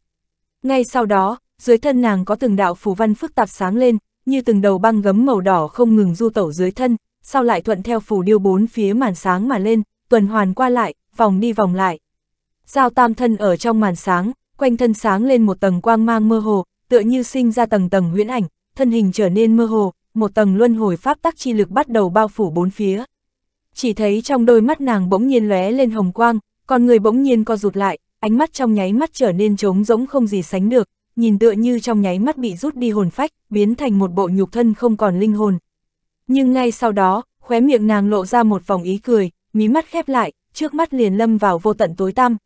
ngay sau đó, dưới thân nàng có từng đạo phù văn phức tạp sáng lên, như từng đầu băng gấm màu đỏ không ngừng du tẩu dưới thân, sau lại thuận theo phù điêu bốn phía màn sáng mà lên, tuần hoàn qua lại, vòng đi vòng lại. Giao tam thân ở trong màn sáng, quanh thân sáng lên một tầng quang mang mơ hồ, tựa như sinh ra tầng tầng huyễn ảnh, thân hình trở nên mơ hồ, một tầng luân hồi pháp tắc chi lực bắt đầu bao phủ bốn phía. Chỉ thấy trong đôi mắt nàng bỗng nhiên lóe lên hồng quang, còn người bỗng nhiên co rụt lại, ánh mắt trong nháy mắt trở nên trống rỗng không gì sánh được, nhìn tựa như trong nháy mắt bị rút đi hồn phách, biến thành một bộ nhục thân không còn linh hồn. Nhưng ngay sau đó, khóe miệng nàng lộ ra một vòng ý cười, mí mắt khép lại, trước mắt liền lâm vào vô tận tối tăm.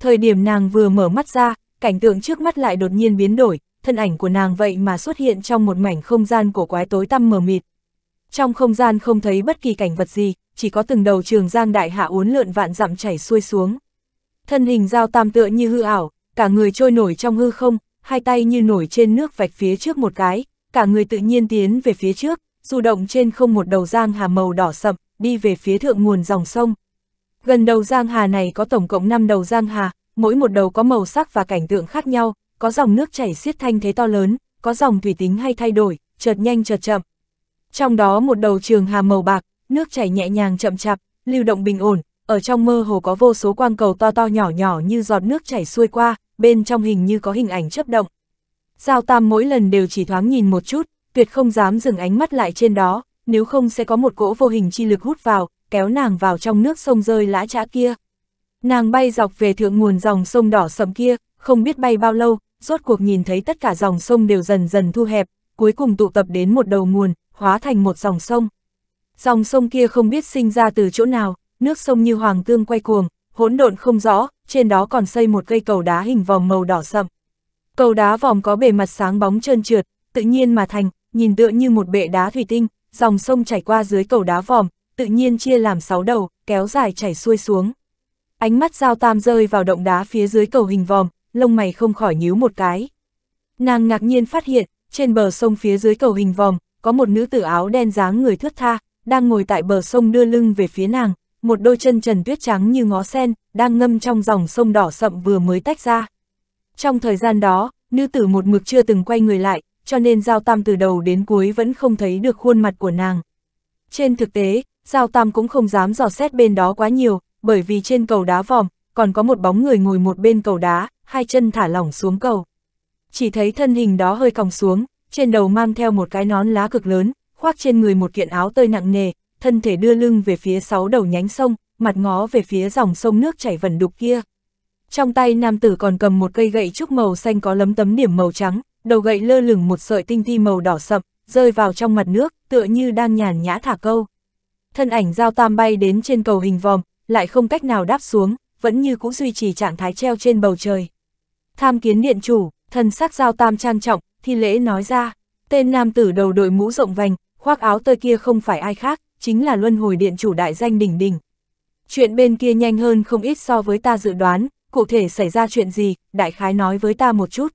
Thời điểm nàng vừa mở mắt ra, cảnh tượng trước mắt lại đột nhiên biến đổi, thân ảnh của nàng vậy mà xuất hiện trong một mảnh không gian của quái tối tăm mờ mịt. Trong không gian không thấy bất kỳ cảnh vật gì, chỉ có từng đầu trường giang đại hạ uốn lượn vạn dặm chảy xuôi xuống thân hình giao tam tựa như hư ảo, cả người trôi nổi trong hư không, hai tay như nổi trên nước vạch phía trước một cái, cả người tự nhiên tiến về phía trước, du động trên không một đầu giang hà màu đỏ sậm, đi về phía thượng nguồn dòng sông. Gần đầu giang hà này có tổng cộng 5 đầu giang hà, mỗi một đầu có màu sắc và cảnh tượng khác nhau, có dòng nước chảy xiết thanh thế to lớn, có dòng thủy tính hay thay đổi, chợt nhanh chợt chậm. Trong đó một đầu trường hà màu bạc, nước chảy nhẹ nhàng chậm chạp, lưu động bình ổn, ở trong mơ hồ có vô số quang cầu to to nhỏ nhỏ như giọt nước chảy xuôi qua, bên trong hình như có hình ảnh chấp động. Giao Tam mỗi lần đều chỉ thoáng nhìn một chút, tuyệt không dám dừng ánh mắt lại trên đó, nếu không sẽ có một cỗ vô hình chi lực hút vào, kéo nàng vào trong nước sông rơi lã chã kia. Nàng bay dọc về thượng nguồn dòng sông đỏ sầm kia, không biết bay bao lâu, rốt cuộc nhìn thấy tất cả dòng sông đều dần dần thu hẹp, cuối cùng tụ tập đến một đầu nguồn, hóa thành một dòng sông. Dòng sông kia không biết sinh ra từ chỗ nào, nước sông như hoàng tương quay cuồng, hỗn độn không rõ, trên đó còn xây một cây cầu đá hình vòm màu đỏ sậm. Cầu đá vòm có bề mặt sáng bóng trơn trượt, tự nhiên mà thành, nhìn tựa như một bệ đá thủy tinh, dòng sông chảy qua dưới cầu đá vòm, tự nhiên chia làm sáu đầu, kéo dài chảy xuôi xuống. Ánh mắt Giao Tam rơi vào động đá phía dưới cầu hình vòm, lông mày không khỏi nhíu một cái. Nàng ngạc nhiên phát hiện, trên bờ sông phía dưới cầu hình vòm, có một nữ tử áo đen dáng người thướt tha, đang ngồi tại bờ sông đưa lưng về phía nàng, một đôi chân trần tuyết trắng như ngó sen, đang ngâm trong dòng sông đỏ sậm vừa mới tách ra. Trong thời gian đó, nữ tử một mực chưa từng quay người lại, cho nên Giao Tam từ đầu đến cuối vẫn không thấy được khuôn mặt của nàng. Trên thực tế, Giao Tam cũng không dám dò xét bên đó quá nhiều, bởi vì trên cầu đá vòm, còn có một bóng người ngồi một bên cầu đá, hai chân thả lỏng xuống cầu. Chỉ thấy thân hình đó hơi còng xuống, trên đầu mang theo một cái nón lá cực lớn, khoác trên người một kiện áo tơi nặng nề, thân thể đưa lưng về phía sáu đầu nhánh sông, mặt ngó về phía dòng sông nước chảy vần đục kia. Trong tay nam tử còn cầm một cây gậy trúc màu xanh có lấm tấm điểm màu trắng, đầu gậy lơ lửng một sợi tinh thi màu đỏ sậm, rơi vào trong mặt nước, tựa như đang nhàn nhã thả câu. Thân ảnh giao tam bay đến trên cầu hình vòm, lại không cách nào đáp xuống, vẫn như cũ duy trì trạng thái treo trên bầu trời. Tham kiến điện chủ, thân sắc giao tam trang trọng, thi lễ nói ra, tên nam tử đầu đội mũ rộng vành, khoác áo tơi kia không phải ai khác, chính là luân hồi điện chủ đại danh đỉnh đỉnh. Chuyện bên kia nhanh hơn không ít so với ta dự đoán, cụ thể xảy ra chuyện gì, đại khái nói với ta một chút.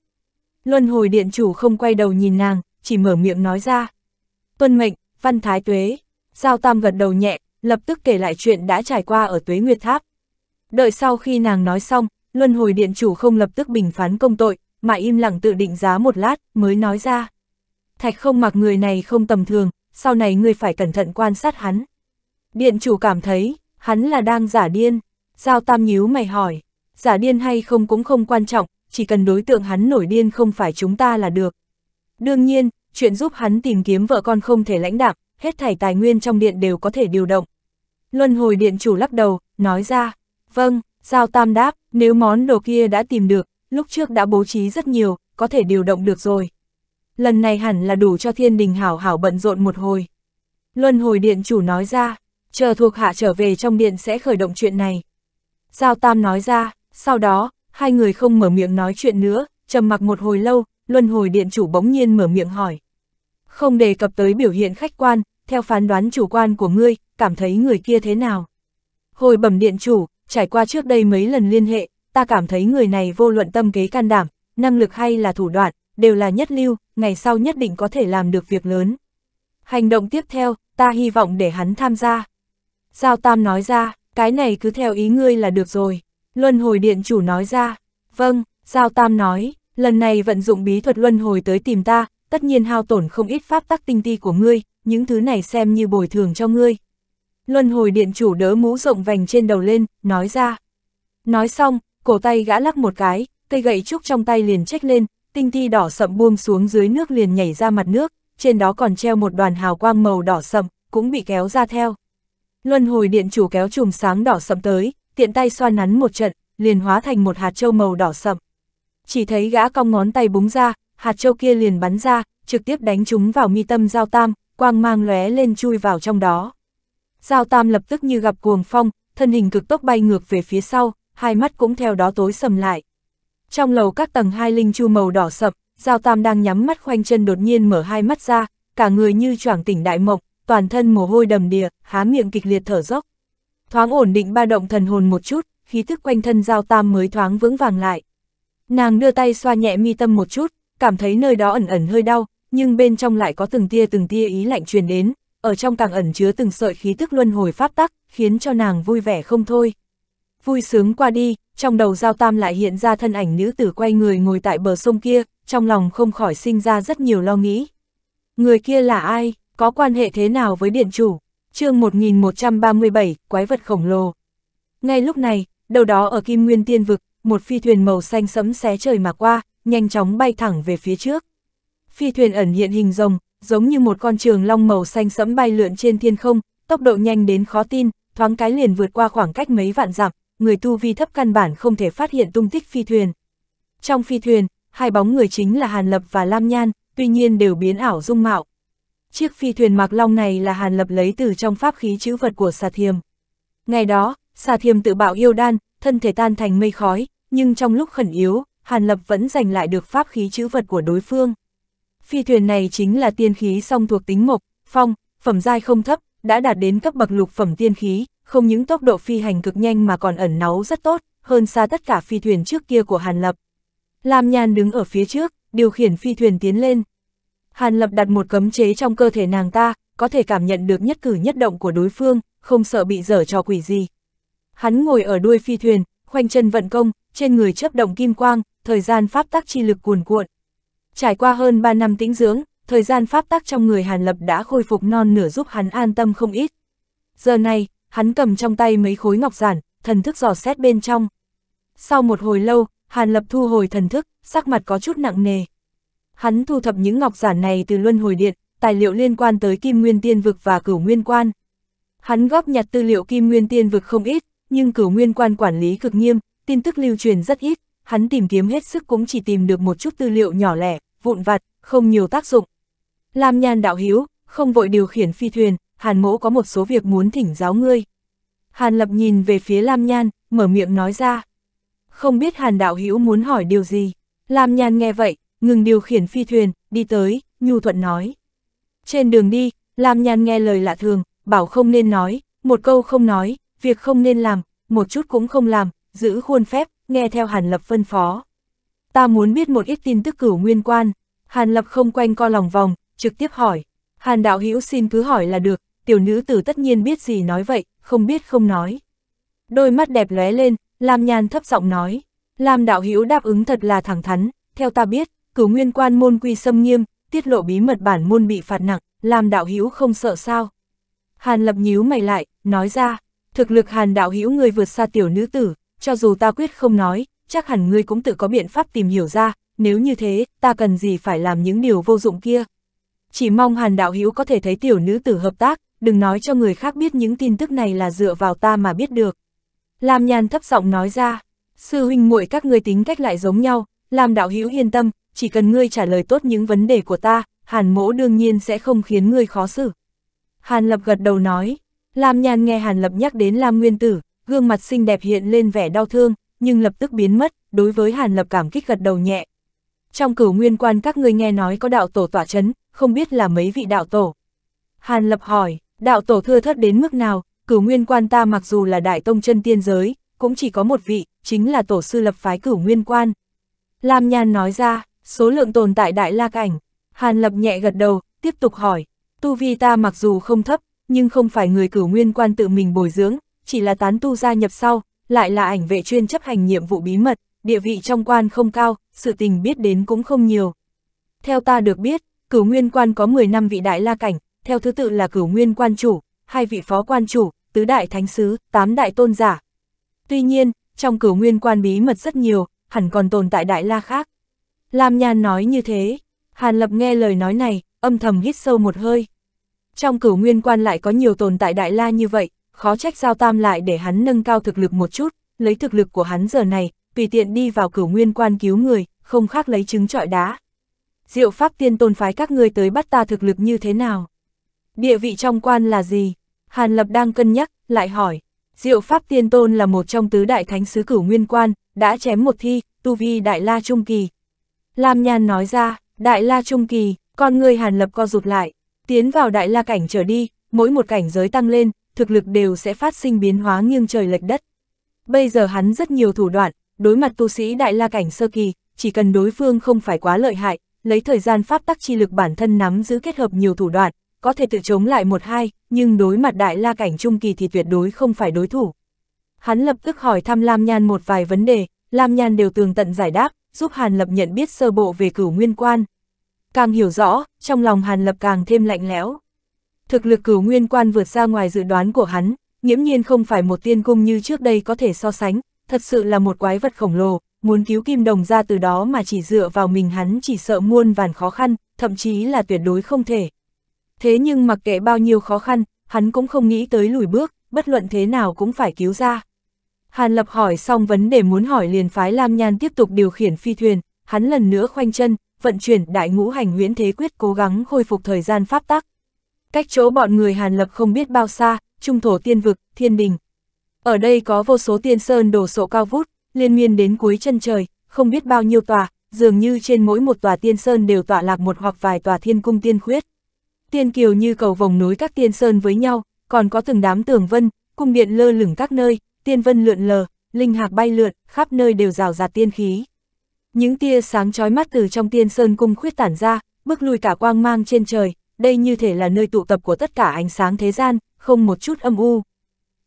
Luân hồi điện chủ không quay đầu nhìn nàng, chỉ mở miệng nói ra. Tuân mệnh, văn thái tuế, giao tam gật đầu nhẹ, lập tức kể lại chuyện đã trải qua ở tuế nguyệt tháp. Đợi sau khi nàng nói xong, luân hồi điện chủ không lập tức bình phán công tội, mà im lặng tự định giá một lát mới nói ra. Thạch không mặc người này không tầm thường, sau này ngươi phải cẩn thận quan sát hắn. Điện chủ cảm thấy, hắn là đang giả điên. Giao tam nhíu mày hỏi, giả điên hay không cũng không quan trọng, chỉ cần đối tượng hắn nổi điên không phải chúng ta là được. Đương nhiên, chuyện giúp hắn tìm kiếm vợ con không thể lãnh đạm, hết thảy tài nguyên trong điện đều có thể điều động. Luân hồi điện chủ lắc đầu, nói ra, vâng, Giao Tam đáp, nếu món đồ kia đã tìm được, lúc trước đã bố trí rất nhiều, có thể điều động được rồi lần này hẳn là đủ cho thiên đình hảo hảo bận rộn một hồi. Luân hồi điện chủ nói ra, chờ thuộc hạ trở về trong điện sẽ khởi động chuyện này. Giao Tam nói ra, sau đó, hai người không mở miệng nói chuyện nữa, trầm mặc một hồi lâu, luân hồi điện chủ bỗng nhiên mở miệng hỏi. Không đề cập tới biểu hiện khách quan, theo phán đoán chủ quan của ngươi, cảm thấy người kia thế nào. Hồi bẩm điện chủ, trải qua trước đây mấy lần liên hệ, ta cảm thấy người này vô luận tâm kế can đảm, năng lực hay là thủ đoạn, đều là nhất lưu, ngày sau nhất định có thể làm được việc lớn. Hành động tiếp theo, ta hy vọng để hắn tham gia. Giao Tam nói ra, cái này cứ theo ý ngươi là được rồi. Luân hồi điện chủ nói ra, vâng, Giao Tam nói, lần này vận dụng bí thuật luân hồi tới tìm ta, tất nhiên hao tổn không ít pháp tắc tinh ti của ngươi, những thứ này xem như bồi thường cho ngươi. Luân hồi điện chủ đỡ mũ rộng vành trên đầu lên, nói ra. Nói xong, cổ tay gã lắc một cái, cây gậy trúc trong tay liền trách lên, tinh thi đỏ sậm buông xuống dưới nước liền nhảy ra mặt nước, trên đó còn treo một đoàn hào quang màu đỏ sậm, cũng bị kéo ra theo. Luân hồi điện chủ kéo chùm sáng đỏ sậm tới, tiện tay xoa nắn một trận, liền hóa thành một hạt châu màu đỏ sậm. Chỉ thấy gã cong ngón tay búng ra, hạt châu kia liền bắn ra, trực tiếp đánh chúng vào mi tâm giao tam, quang mang lóe lên chui vào trong đó. Giao tam lập tức như gặp cuồng phong, thân hình cực tốc bay ngược về phía sau, hai mắt cũng theo đó tối sầm lại. Trong lầu các tầng hai linh chu màu đỏ sập, Giao Tam đang nhắm mắt khoanh chân đột nhiên mở hai mắt ra, cả người như choảng tỉnh đại mộng, toàn thân mồ hôi đầm đìa, há miệng kịch liệt thở dốc. Thoáng ổn định ba động thần hồn một chút, khí thức quanh thân Giao Tam mới thoáng vững vàng lại. Nàng đưa tay xoa nhẹ mi tâm một chút, cảm thấy nơi đó ẩn ẩn hơi đau, nhưng bên trong lại có từng tia từng tia ý lạnh truyền đến, ở trong càng ẩn chứa từng sợi khí tức luân hồi pháp tắc, khiến cho nàng vui vẻ không thôi. Vui sướng qua đi, trong đầu Giao Tam lại hiện ra thân ảnh nữ tử quay người ngồi tại bờ sông kia, trong lòng không khỏi sinh ra rất nhiều lo nghĩ. Người kia là ai, có quan hệ thế nào với điện chủ? chương 1137, quái vật khổng lồ. Ngay lúc này, đầu đó ở Kim Nguyên Tiên Vực, một phi thuyền màu xanh sẫm xé trời mà qua, nhanh chóng bay thẳng về phía trước. Phi thuyền ẩn hiện hình rồng, giống như một con trường long màu xanh sẫm bay lượn trên thiên không, tốc độ nhanh đến khó tin, thoáng cái liền vượt qua khoảng cách mấy vạn dặm, người tu vi thấp căn bản không thể phát hiện tung tích phi thuyền. Trong phi thuyền, hai bóng người chính là Hàn Lập và Lam Nhan, tuy nhiên đều biến ảo dung mạo. Chiếc phi thuyền Mạc Long này là Hàn Lập lấy từ trong pháp khí chữ vật của Sa Thiềm. Ngày đó, Sa Thiềm tự bạo yêu đan, thân thể tan thành mây khói, nhưng trong lúc khẩn yếu, Hàn Lập vẫn giành lại được pháp khí chữ vật của đối phương. Phi thuyền này chính là tiên khí song thuộc tính mộc, phong, phẩm giai không thấp, đã đạt đến cấp bậc lục phẩm tiên khí, không những tốc độ phi hành cực nhanh mà còn ẩn náu rất tốt, hơn xa tất cả phi thuyền trước kia của Hàn Lập. Lam Nhan đứng ở phía trước, điều khiển phi thuyền tiến lên. Hàn Lập đặt một cấm chế trong cơ thể nàng ta, có thể cảm nhận được nhất cử nhất động của đối phương, không sợ bị dở cho quỷ gì. Hắn ngồi ở đuôi phi thuyền, khoanh chân vận công, trên người chấp động kim quang, thời gian pháp tắc chi lực cuồn cuộn. Trải qua hơn 3 năm tĩnh dưỡng, thời gian pháp tắc trong người Hàn Lập đã khôi phục non nửa giúp hắn an tâm không ít. Giờ này, hắn cầm trong tay mấy khối ngọc giản, thần thức dò xét bên trong. Sau một hồi lâu, Hàn Lập thu hồi thần thức, sắc mặt có chút nặng nề. Hắn thu thập những ngọc giản này từ luân hồi điện, tài liệu liên quan tới Kim Nguyên Tiên Vực và Cửu Nguyên Quan. Hắn góp nhặt tư liệu Kim Nguyên Tiên Vực không ít, nhưng Cửu Nguyên Quan quản lý cực nghiêm, tin tức lưu truyền rất ít, hắn tìm kiếm hết sức cũng chỉ tìm được một chút tư liệu nhỏ lẻ, vụn vặt, không nhiều tác dụng. Lam Nhan đạo hiếu, không vội điều khiển phi thuyền, Hàn mỗ có một số việc muốn thỉnh giáo ngươi. Hàn lập nhìn về phía Lam Nhan, mở miệng nói ra. Không biết Hàn đạo hữu muốn hỏi điều gì. Lam Nhan nghe vậy, ngừng điều khiển phi thuyền, đi tới, nhu thuận nói. Trên đường đi, Lam Nhan nghe lời lạ thường, bảo không nên nói, một câu không nói, việc không nên làm, một chút cũng không làm, giữ khuôn phép, nghe theo Hàn Lập phân phó. Ta muốn biết một ít tin tức cửu nguyên quan, Hàn Lập không quanh co lòng vòng, trực tiếp hỏi, Hàn đạo hữu xin cứ hỏi là được, tiểu nữ tử tất nhiên biết gì nói vậy, không biết không nói. Đôi mắt đẹp lóe lên, Lam Nhan thấp giọng nói, Lam đạo hữu đáp ứng thật là thẳng thắn, theo ta biết, cửu nguyên quan môn quy xâm nghiêm, tiết lộ bí mật bản môn bị phạt nặng, Lam đạo hữu không sợ sao? Hàn Lập nhíu mày lại, nói ra, thực lực Hàn đạo hữu người vượt xa tiểu nữ tử, cho dù ta quyết không nói, chắc hẳn ngươi cũng tự có biện pháp tìm hiểu ra, nếu như thế, ta cần gì phải làm những điều vô dụng kia. Chỉ mong Hàn đạo hữu có thể thấy tiểu nữ tử hợp tác, đừng nói cho người khác biết những tin tức này là dựa vào ta mà biết được. Lam Nhan thấp giọng nói ra, sư huynh muội các ngươi tính cách lại giống nhau, làm đạo hữu yên tâm, chỉ cần ngươi trả lời tốt những vấn đề của ta, Hàn mỗ đương nhiên sẽ không khiến ngươi khó xử. Hàn Lập gật đầu nói, Lam Nhan nghe Hàn Lập nhắc đến Lam Nguyên Tử, gương mặt xinh đẹp hiện lên vẻ đau thương, nhưng lập tức biến mất, đối với Hàn Lập cảm kích gật đầu nhẹ. Trong cửu nguyên quan các ngươi nghe nói có đạo tổ tỏa chấn, không biết là mấy vị đạo tổ. Hàn Lập hỏi, Đạo tổ thưa thất đến mức nào, cửu nguyên quan ta mặc dù là đại tông chân tiên giới, cũng chỉ có một vị, chính là tổ sư lập phái cửu nguyên quan. Lam Nhan nói ra, số lượng tồn tại đại la cảnh, Hàn Lập nhẹ gật đầu, tiếp tục hỏi, tu vi ta mặc dù không thấp, nhưng không phải người cửu nguyên quan tự mình bồi dưỡng, chỉ là tán tu gia nhập sau, lại là ảnh vệ chuyên chấp hành nhiệm vụ bí mật, địa vị trong quan không cao, sự tình biết đến cũng không nhiều. Theo ta được biết, cửu nguyên quan có 10 năm vị đại la cảnh, theo thứ tự là cửu nguyên quan chủ, hai vị phó quan chủ, tứ đại thánh sứ, tám đại tôn giả. Tuy nhiên, trong cửu nguyên quan bí mật rất nhiều, hẳn còn tồn tại đại la khác. Lam Nhan nói như thế, Hàn Lập nghe lời nói này, âm thầm hít sâu một hơi. Trong cửu nguyên quan lại có nhiều tồn tại đại la như vậy, khó trách giao tam lại để hắn nâng cao thực lực một chút, lấy thực lực của hắn giờ này, tùy tiện đi vào cửu nguyên quan cứu người, không khác lấy trứng trọi đá. Diệu pháp tiên tôn phái các ngươi tới bắt ta thực lực như thế nào? Địa vị trong quan là gì? Hàn Lập đang cân nhắc, lại hỏi. Diệu Pháp Tiên Tôn là một trong tứ đại thánh sứ cửu nguyên quan, đã chém một thi, tu vi Đại La Trung Kỳ. Lam Nhan nói ra, Đại La Trung Kỳ, con người Hàn Lập co rụt lại, tiến vào Đại La Cảnh trở đi, mỗi một cảnh giới tăng lên, thực lực đều sẽ phát sinh biến hóa nghiêng trời lệch đất. Bây giờ hắn rất nhiều thủ đoạn, đối mặt tu sĩ Đại La Cảnh Sơ Kỳ, chỉ cần đối phương không phải quá lợi hại, lấy thời gian pháp tắc chi lực bản thân nắm giữ kết hợp nhiều thủ đoạn, có thể tự chống lại một hai, nhưng đối mặt đại la cảnh trung kỳ thì tuyệt đối không phải đối thủ. Hắn lập tức hỏi thăm Lam Nhan một vài vấn đề, Lam Nhan đều tường tận giải đáp, giúp Hàn Lập nhận biết sơ bộ về cửu nguyên quan. Càng hiểu rõ, trong lòng Hàn Lập càng thêm lạnh lẽo. Thực lực cửu nguyên quan vượt ra ngoài dự đoán của hắn, nghiễm nhiên không phải một tiên cung như trước đây có thể so sánh, thật sự là một quái vật khổng lồ, muốn cứu kim đồng ra từ đó mà chỉ dựa vào mình hắn chỉ sợ muôn vàn khó khăn, thậm chí là tuyệt đối không thể. Thế nhưng mặc kệ bao nhiêu khó khăn, hắn cũng không nghĩ tới lùi bước, bất luận thế nào cũng phải cứu ra. Hàn Lập hỏi xong vấn đề muốn hỏi liền phái Lam Nhan tiếp tục điều khiển phi thuyền, hắn lần nữa khoanh chân, vận chuyển đại ngũ hành nguyễn thế quyết cố gắng khôi phục thời gian pháp tắc. Cách chỗ bọn người Hàn Lập không biết bao xa, trung thổ tiên vực, thiên đình. Ở đây có vô số tiên sơn đổ sộ cao vút, liên miên đến cuối chân trời, không biết bao nhiêu tòa, dường như trên mỗi một tòa tiên sơn đều tọa lạc một hoặc vài tòa thiên cung tiên khuyết tiên kiều như cầu vòng núi các tiên sơn với nhau, còn có từng đám tường vân, cung điện lơ lửng các nơi, tiên vân lượn lờ, linh hạc bay lượn, khắp nơi đều rào rạt tiên khí. Những tia sáng chói mắt từ trong tiên sơn cung khuyết tản ra, bước lùi cả quang mang trên trời, đây như thể là nơi tụ tập của tất cả ánh sáng thế gian, không một chút âm u.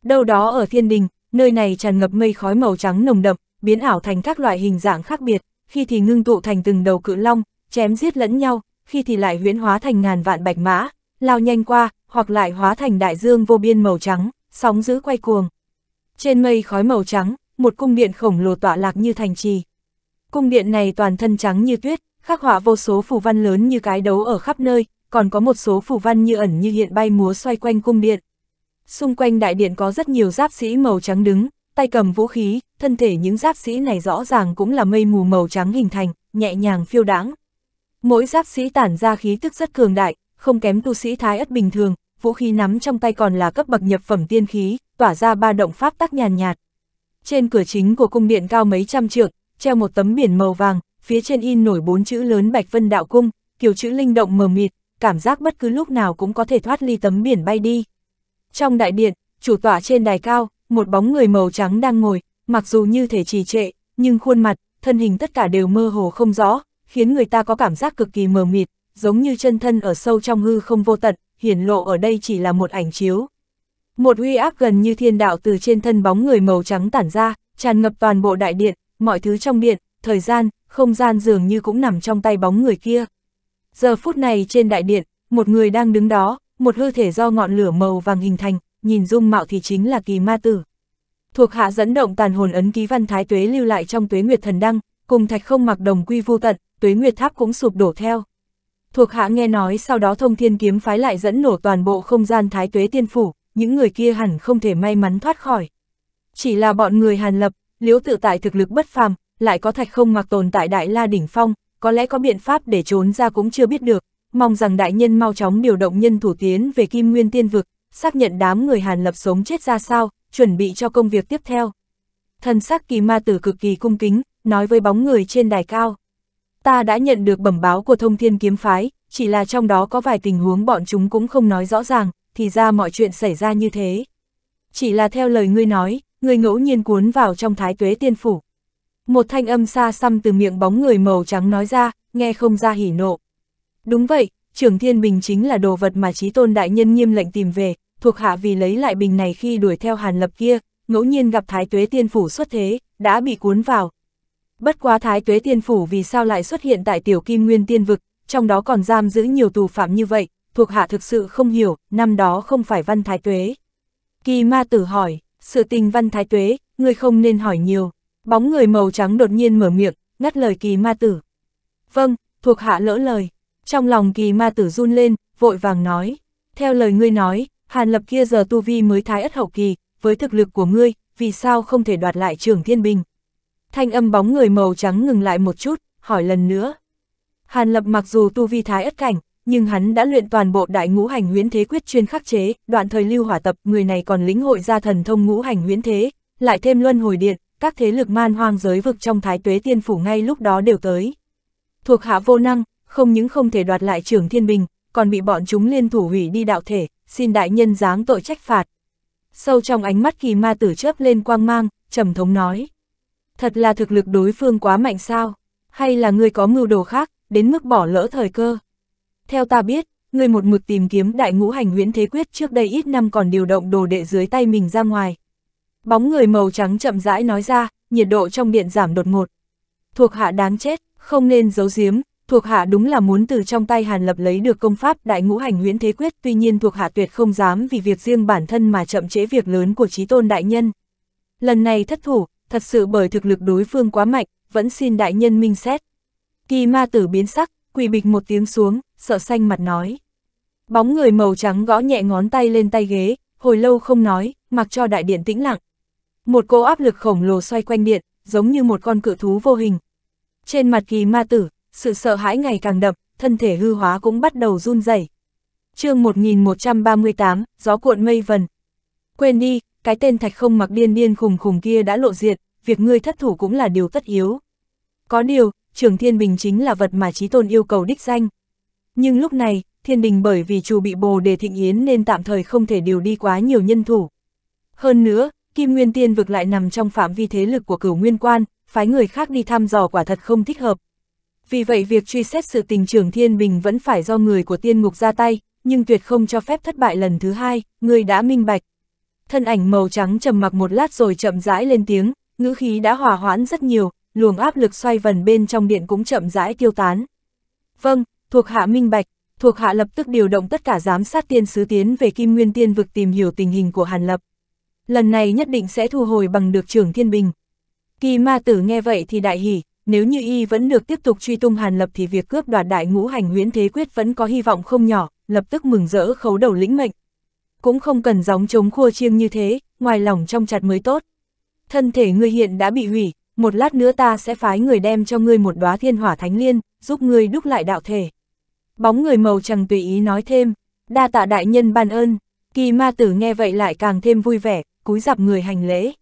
Đâu đó ở thiên đình, nơi này tràn ngập mây khói màu trắng nồng đậm, biến ảo thành các loại hình dạng khác biệt, khi thì ngưng tụ thành từng đầu cự long, chém giết lẫn nhau, khi thì lại huyễn hóa thành ngàn vạn bạch mã, lao nhanh qua, hoặc lại hóa thành đại dương vô biên màu trắng, sóng giữ quay cuồng. Trên mây khói màu trắng, một cung điện khổng lồ tọa lạc như thành trì. Cung điện này toàn thân trắng như tuyết, khắc họa vô số phù văn lớn như cái đấu ở khắp nơi, còn có một số phù văn như ẩn như hiện bay múa xoay quanh cung điện. Xung quanh đại điện có rất nhiều giáp sĩ màu trắng đứng, tay cầm vũ khí, thân thể những giáp sĩ này rõ ràng cũng là mây mù màu trắng hình thành, nhẹ nhàng phiêu đáng. Mỗi giáp sĩ tản ra khí tức rất cường đại, không kém tu sĩ thái ất bình thường, vũ khí nắm trong tay còn là cấp bậc nhập phẩm tiên khí, tỏa ra ba động pháp tắc nhàn nhạt. Trên cửa chính của cung điện cao mấy trăm trượng, treo một tấm biển màu vàng, phía trên in nổi bốn chữ lớn Bạch Vân Đạo Cung, kiểu chữ linh động mờ mịt, cảm giác bất cứ lúc nào cũng có thể thoát ly tấm biển bay đi. Trong đại điện, chủ tọa trên đài cao, một bóng người màu trắng đang ngồi, mặc dù như thể trì trệ, nhưng khuôn mặt, thân hình tất cả đều mơ hồ không rõ, khiến người ta có cảm giác cực kỳ mờ mịt, giống như chân thân ở sâu trong hư không vô tận, hiển lộ ở đây chỉ là một ảnh chiếu. Một uy áp gần như thiên đạo từ trên thân bóng người màu trắng tản ra, tràn ngập toàn bộ đại điện, mọi thứ trong điện, thời gian, không gian dường như cũng nằm trong tay bóng người kia. Giờ phút này trên đại điện, một người đang đứng đó, một hư thể do ngọn lửa màu vàng hình thành, nhìn dung mạo thì chính là kỳ ma tử. Thuộc hạ dẫn động tàn hồn ấn ký văn thái tuế lưu lại trong tuế nguyệt thần đăng, cùng thạch không mặc đồng quy vô tận, tuế nguyệt tháp cũng sụp đổ theo. Thuộc hạ nghe nói sau đó thông thiên kiếm phái lại dẫn nổ toàn bộ không gian thái tuế tiên phủ, những người kia hẳn không thể may mắn thoát khỏi. Chỉ là bọn người hàn lập, liễu tự tại thực lực bất phàm, lại có thạch không mặc tồn tại đại la đỉnh phong, có lẽ có biện pháp để trốn ra cũng chưa biết được, mong rằng đại nhân mau chóng điều động nhân thủ tiến về kim nguyên tiên vực, xác nhận đám người hàn lập sống chết ra sao, chuẩn bị cho công việc tiếp theo. Thần sắc kỳ ma tử cực kỳ cung kính, nói với bóng người trên đài cao ta đã nhận được bẩm báo của thông thiên kiếm phái, chỉ là trong đó có vài tình huống bọn chúng cũng không nói rõ ràng, thì ra mọi chuyện xảy ra như thế. Chỉ là theo lời ngươi nói, ngươi ngẫu nhiên cuốn vào trong thái tuế tiên phủ. Một thanh âm xa xăm từ miệng bóng người màu trắng nói ra, nghe không ra hỉ nộ. Đúng vậy, trưởng thiên bình chính là đồ vật mà trí tôn đại nhân nghiêm lệnh tìm về, thuộc hạ vì lấy lại bình này khi đuổi theo hàn lập kia, ngẫu nhiên gặp thái tuế tiên phủ xuất thế, đã bị cuốn vào, Bất quá Thái Tuế Tiên Phủ vì sao lại xuất hiện tại Tiểu Kim Nguyên Tiên Vực, trong đó còn giam giữ nhiều tù phạm như vậy, thuộc hạ thực sự không hiểu, năm đó không phải Văn Thái Tuế. Kỳ ma tử hỏi, sự tình Văn Thái Tuế, người không nên hỏi nhiều. Bóng người màu trắng đột nhiên mở miệng, ngắt lời kỳ ma tử. Vâng, thuộc hạ lỡ lời. Trong lòng kỳ ma tử run lên, vội vàng nói. Theo lời ngươi nói, Hàn Lập kia giờ tu vi mới thái ất hậu kỳ, với thực lực của ngươi, vì sao không thể đoạt lại trường thiên bình? Thanh âm bóng người màu trắng ngừng lại một chút, hỏi lần nữa. Hàn Lập mặc dù tu vi thái ất cảnh, nhưng hắn đã luyện toàn bộ đại ngũ hành huyến thế quyết chuyên khắc chế, đoạn thời lưu hỏa tập người này còn lĩnh hội ra thần thông ngũ hành huyến thế, lại thêm luân hồi điện, các thế lực man hoang giới vực trong thái tuế tiên phủ ngay lúc đó đều tới. Thuộc hạ vô năng, không những không thể đoạt lại trưởng thiên bình, còn bị bọn chúng liên thủ hủy đi đạo thể, xin đại nhân giáng tội trách phạt. Sâu trong ánh mắt kỳ ma tử chớp lên quang mang, trầm thống nói thật là thực lực đối phương quá mạnh sao, hay là ngươi có mưu đồ khác, đến mức bỏ lỡ thời cơ. Theo ta biết, ngươi một mực tìm kiếm đại ngũ hành huyễn thế quyết trước đây ít năm còn điều động đồ đệ dưới tay mình ra ngoài. Bóng người màu trắng chậm rãi nói ra, nhiệt độ trong điện giảm đột ngột. Thuộc hạ đáng chết, không nên giấu giếm, thuộc hạ đúng là muốn từ trong tay Hàn Lập lấy được công pháp đại ngũ hành huyễn thế quyết, tuy nhiên thuộc hạ tuyệt không dám vì việc riêng bản thân mà chậm chế việc lớn của trí tôn đại nhân. Lần này thất thủ, thật sự bởi thực lực đối phương quá mạnh, vẫn xin đại nhân minh xét. Kỳ ma tử biến sắc, quỳ bịch một tiếng xuống, sợ xanh mặt nói. Bóng người màu trắng gõ nhẹ ngón tay lên tay ghế, hồi lâu không nói, mặc cho đại điện tĩnh lặng. Một cô áp lực khổng lồ xoay quanh điện, giống như một con cự thú vô hình. Trên mặt kỳ ma tử, sự sợ hãi ngày càng đậm, thân thể hư hóa cũng bắt đầu run rẩy. chương 1138, gió cuộn mây vần, Quên đi, cái tên thạch không mặc điên điên khùng khùng kia đã lộ diện, việc ngươi thất thủ cũng là điều tất yếu. Có điều, trường thiên bình chính là vật mà trí tôn yêu cầu đích danh. Nhưng lúc này, thiên đình bởi vì chủ bị bồ đề thịnh yến nên tạm thời không thể điều đi quá nhiều nhân thủ. Hơn nữa, Kim Nguyên Tiên vực lại nằm trong phạm vi thế lực của cửu nguyên quan, phái người khác đi thăm dò quả thật không thích hợp. Vì vậy việc truy xét sự tình trường thiên bình vẫn phải do người của tiên ngục ra tay, nhưng tuyệt không cho phép thất bại lần thứ hai, người đã minh bạch thân ảnh màu trắng trầm mặc một lát rồi chậm rãi lên tiếng, ngữ khí đã hòa hoãn rất nhiều, luồng áp lực xoay vần bên trong điện cũng chậm rãi tiêu tán. Vâng, thuộc hạ minh bạch, thuộc hạ lập tức điều động tất cả giám sát tiên sứ tiến về Kim Nguyên Tiên vực tìm hiểu tình hình của Hàn Lập. Lần này nhất định sẽ thu hồi bằng được trưởng Thiên Bình. Kỳ ma tử nghe vậy thì đại hỉ, nếu như y vẫn được tiếp tục truy tung Hàn Lập thì việc cướp đoạt đại ngũ hành huyễn thế quyết vẫn có hy vọng không nhỏ, lập tức mừng rỡ khấu đầu lĩnh mệnh cũng không cần gióng chống khua chiêng như thế, ngoài lòng trong chặt mới tốt. Thân thể ngươi hiện đã bị hủy, một lát nữa ta sẽ phái người đem cho ngươi một đóa thiên hỏa thánh liên, giúp ngươi đúc lại đạo thể. Bóng người màu trắng tùy ý nói thêm, đa tạ đại nhân ban ơn, kỳ ma tử nghe vậy lại càng thêm vui vẻ, cúi dạp người hành lễ.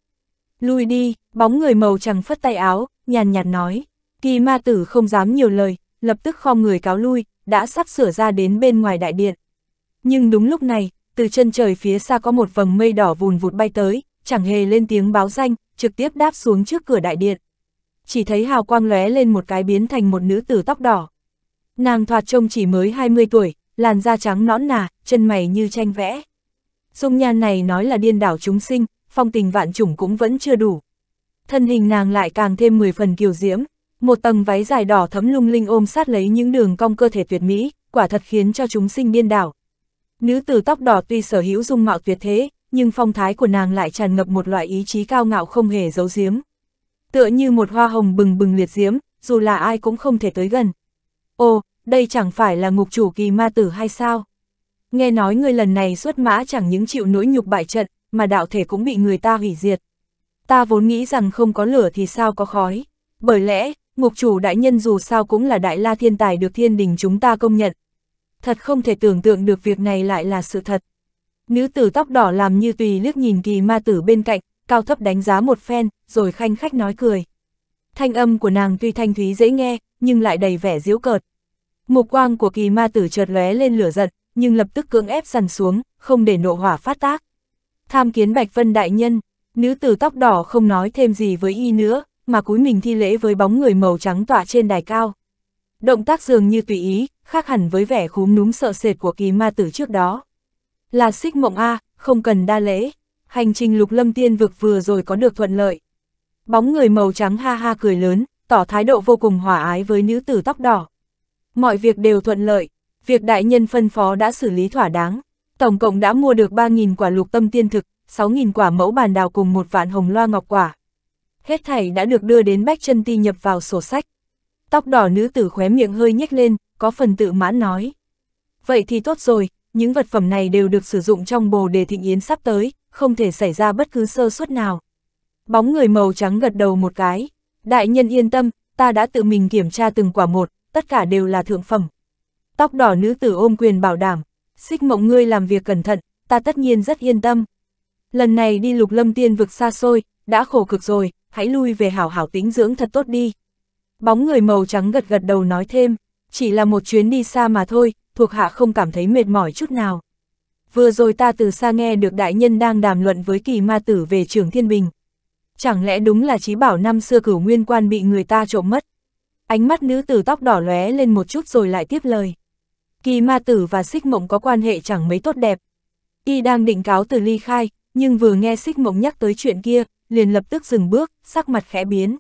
Lui đi, bóng người màu trắng phất tay áo, nhàn nhạt nói, kỳ ma tử không dám nhiều lời, lập tức khom người cáo lui, đã sắp sửa ra đến bên ngoài đại điện. Nhưng đúng lúc này, từ chân trời phía xa có một vầng mây đỏ vùn vụt bay tới, chẳng hề lên tiếng báo danh, trực tiếp đáp xuống trước cửa đại điện. Chỉ thấy hào quang lóe lên một cái biến thành một nữ tử tóc đỏ. Nàng thoạt trông chỉ mới 20 tuổi, làn da trắng nõn nà, chân mày như tranh vẽ. Dung nhan này nói là điên đảo chúng sinh, phong tình vạn chủng cũng vẫn chưa đủ. Thân hình nàng lại càng thêm 10 phần kiều diễm, một tầng váy dài đỏ thấm lung linh ôm sát lấy những đường cong cơ thể tuyệt mỹ, quả thật khiến cho chúng sinh điên đảo, Nữ tử tóc đỏ tuy sở hữu dung mạo tuyệt thế, nhưng phong thái của nàng lại tràn ngập một loại ý chí cao ngạo không hề giấu giếm. Tựa như một hoa hồng bừng bừng liệt diếm, dù là ai cũng không thể tới gần. Ô, đây chẳng phải là ngục chủ kỳ ma tử hay sao? Nghe nói người lần này xuất mã chẳng những chịu nỗi nhục bại trận, mà đạo thể cũng bị người ta hủy diệt. Ta vốn nghĩ rằng không có lửa thì sao có khói. Bởi lẽ, ngục chủ đại nhân dù sao cũng là đại la thiên tài được thiên đình chúng ta công nhận, thật không thể tưởng tượng được việc này lại là sự thật. Nữ tử tóc đỏ làm như tùy liếc nhìn kỳ ma tử bên cạnh, cao thấp đánh giá một phen, rồi khanh khách nói cười. Thanh âm của nàng tuy thanh thúy dễ nghe, nhưng lại đầy vẻ diễu cợt. Mục quang của kỳ ma tử chợt lóe lên lửa giận, nhưng lập tức cưỡng ép sằn xuống, không để nộ hỏa phát tác. Tham kiến Bạch Vân Đại Nhân, nữ tử tóc đỏ không nói thêm gì với y nữa, mà cúi mình thi lễ với bóng người màu trắng tỏa trên đài cao. Động tác dường như tùy ý, khác hẳn với vẻ khúm núm sợ sệt của kỳ ma tử trước đó. Là xích mộng A, không cần đa lễ, hành trình lục lâm tiên vực vừa rồi có được thuận lợi. Bóng người màu trắng ha ha cười lớn, tỏ thái độ vô cùng hòa ái với nữ tử tóc đỏ. Mọi việc đều thuận lợi, việc đại nhân phân phó đã xử lý thỏa đáng. Tổng cộng đã mua được 3.000 quả lục tâm tiên thực, 6.000 quả mẫu bàn đào cùng một vạn hồng loa ngọc quả. Hết thảy đã được đưa đến Bách chân Ti nhập vào sổ sách. Tóc đỏ nữ tử khóe miệng hơi nhếch lên, có phần tự mãn nói. Vậy thì tốt rồi, những vật phẩm này đều được sử dụng trong bồ đề thịnh yến sắp tới, không thể xảy ra bất cứ sơ suất nào. Bóng người màu trắng gật đầu một cái. Đại nhân yên tâm, ta đã tự mình kiểm tra từng quả một, tất cả đều là thượng phẩm. Tóc đỏ nữ tử ôm quyền bảo đảm, xích mộng ngươi làm việc cẩn thận, ta tất nhiên rất yên tâm. Lần này đi lục lâm tiên vực xa xôi, đã khổ cực rồi, hãy lui về hảo hảo tính dưỡng thật tốt đi. Bóng người màu trắng gật gật đầu nói thêm. Chỉ là một chuyến đi xa mà thôi, thuộc hạ không cảm thấy mệt mỏi chút nào. Vừa rồi ta từ xa nghe được đại nhân đang đàm luận với kỳ ma tử về trường thiên bình. Chẳng lẽ đúng là trí bảo năm xưa cửu nguyên quan bị người ta trộm mất? Ánh mắt nữ tử tóc đỏ lóe lên một chút rồi lại tiếp lời. Kỳ ma tử và xích mộng có quan hệ chẳng mấy tốt đẹp. Y đang định cáo từ ly khai, nhưng vừa nghe xích mộng nhắc tới chuyện kia, liền lập tức dừng bước, sắc mặt khẽ biến.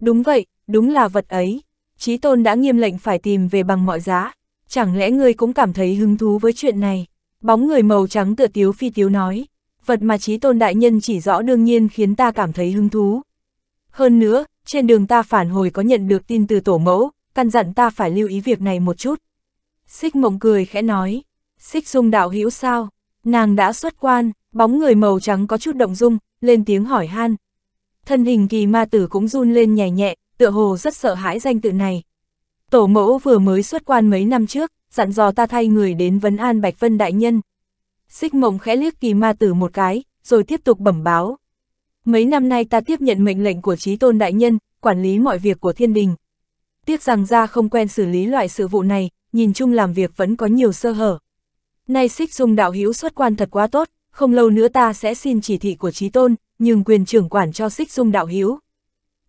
Đúng vậy, đúng là vật ấy. Chí Tôn đã nghiêm lệnh phải tìm về bằng mọi giá, chẳng lẽ ngươi cũng cảm thấy hứng thú với chuyện này? Bóng người màu trắng tựa tiếu phi tiếu nói, vật mà Chí Tôn đại nhân chỉ rõ đương nhiên khiến ta cảm thấy hứng thú. Hơn nữa, trên đường ta phản hồi có nhận được tin từ tổ mẫu, căn dặn ta phải lưu ý việc này một chút. Xích mộng cười khẽ nói, xích dung đạo hữu sao, nàng đã xuất quan, bóng người màu trắng có chút động dung, lên tiếng hỏi han. Thân hình kỳ ma tử cũng run lên nhẹ nhẹ, tựa hồ rất sợ hãi danh tự này. Tổ mẫu vừa mới xuất quan mấy năm trước, dặn dò ta thay người đến vấn an Bạch Vân Đại Nhân. Xích mộng khẽ liếc kỳ ma tử một cái, rồi tiếp tục bẩm báo. Mấy năm nay ta tiếp nhận mệnh lệnh của trí tôn đại nhân, quản lý mọi việc của thiên đình. Tiếc rằng ra không quen xử lý loại sự vụ này, nhìn chung làm việc vẫn có nhiều sơ hở. Nay xích dung đạo hữu xuất quan thật quá tốt, không lâu nữa ta sẽ xin chỉ thị của trí tôn, nhưng quyền trưởng quản cho xích dung đạo hữu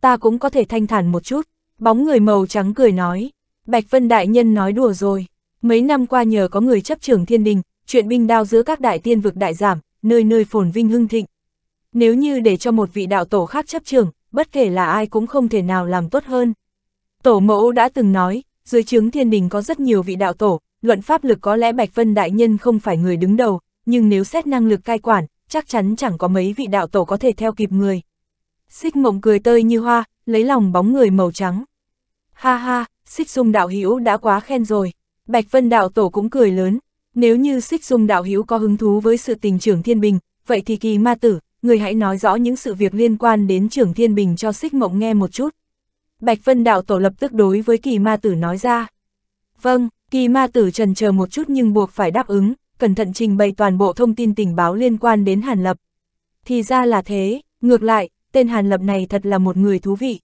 ta cũng có thể thanh thản một chút, bóng người màu trắng cười nói, Bạch Vân Đại Nhân nói đùa rồi, mấy năm qua nhờ có người chấp trưởng thiên đình, chuyện binh đao giữa các đại tiên vực đại giảm, nơi nơi phồn vinh hưng thịnh. Nếu như để cho một vị đạo tổ khác chấp trưởng, bất kể là ai cũng không thể nào làm tốt hơn. Tổ mẫu đã từng nói, dưới chướng thiên đình có rất nhiều vị đạo tổ, luận pháp lực có lẽ Bạch Vân Đại Nhân không phải người đứng đầu, nhưng nếu xét năng lực cai quản, chắc chắn chẳng có mấy vị đạo tổ có thể theo kịp người. Xích mộng cười tơi như hoa, lấy lòng bóng người màu trắng. Ha ha, xích dung đạo hữu đã quá khen rồi. Bạch Vân đạo tổ cũng cười lớn. Nếu như xích dung đạo hữu có hứng thú với sự tình trưởng thiên bình, vậy thì kỳ ma tử, người hãy nói rõ những sự việc liên quan đến trưởng thiên bình cho xích mộng nghe một chút. Bạch Vân đạo tổ lập tức đối với kỳ ma tử nói ra. Vâng, kỳ ma tử trần chờ một chút nhưng buộc phải đáp ứng, cẩn thận trình bày toàn bộ thông tin tình báo liên quan đến Hàn Lập. Thì ra là thế, ngược lại, tên Hàn Lập này thật là một người thú vị.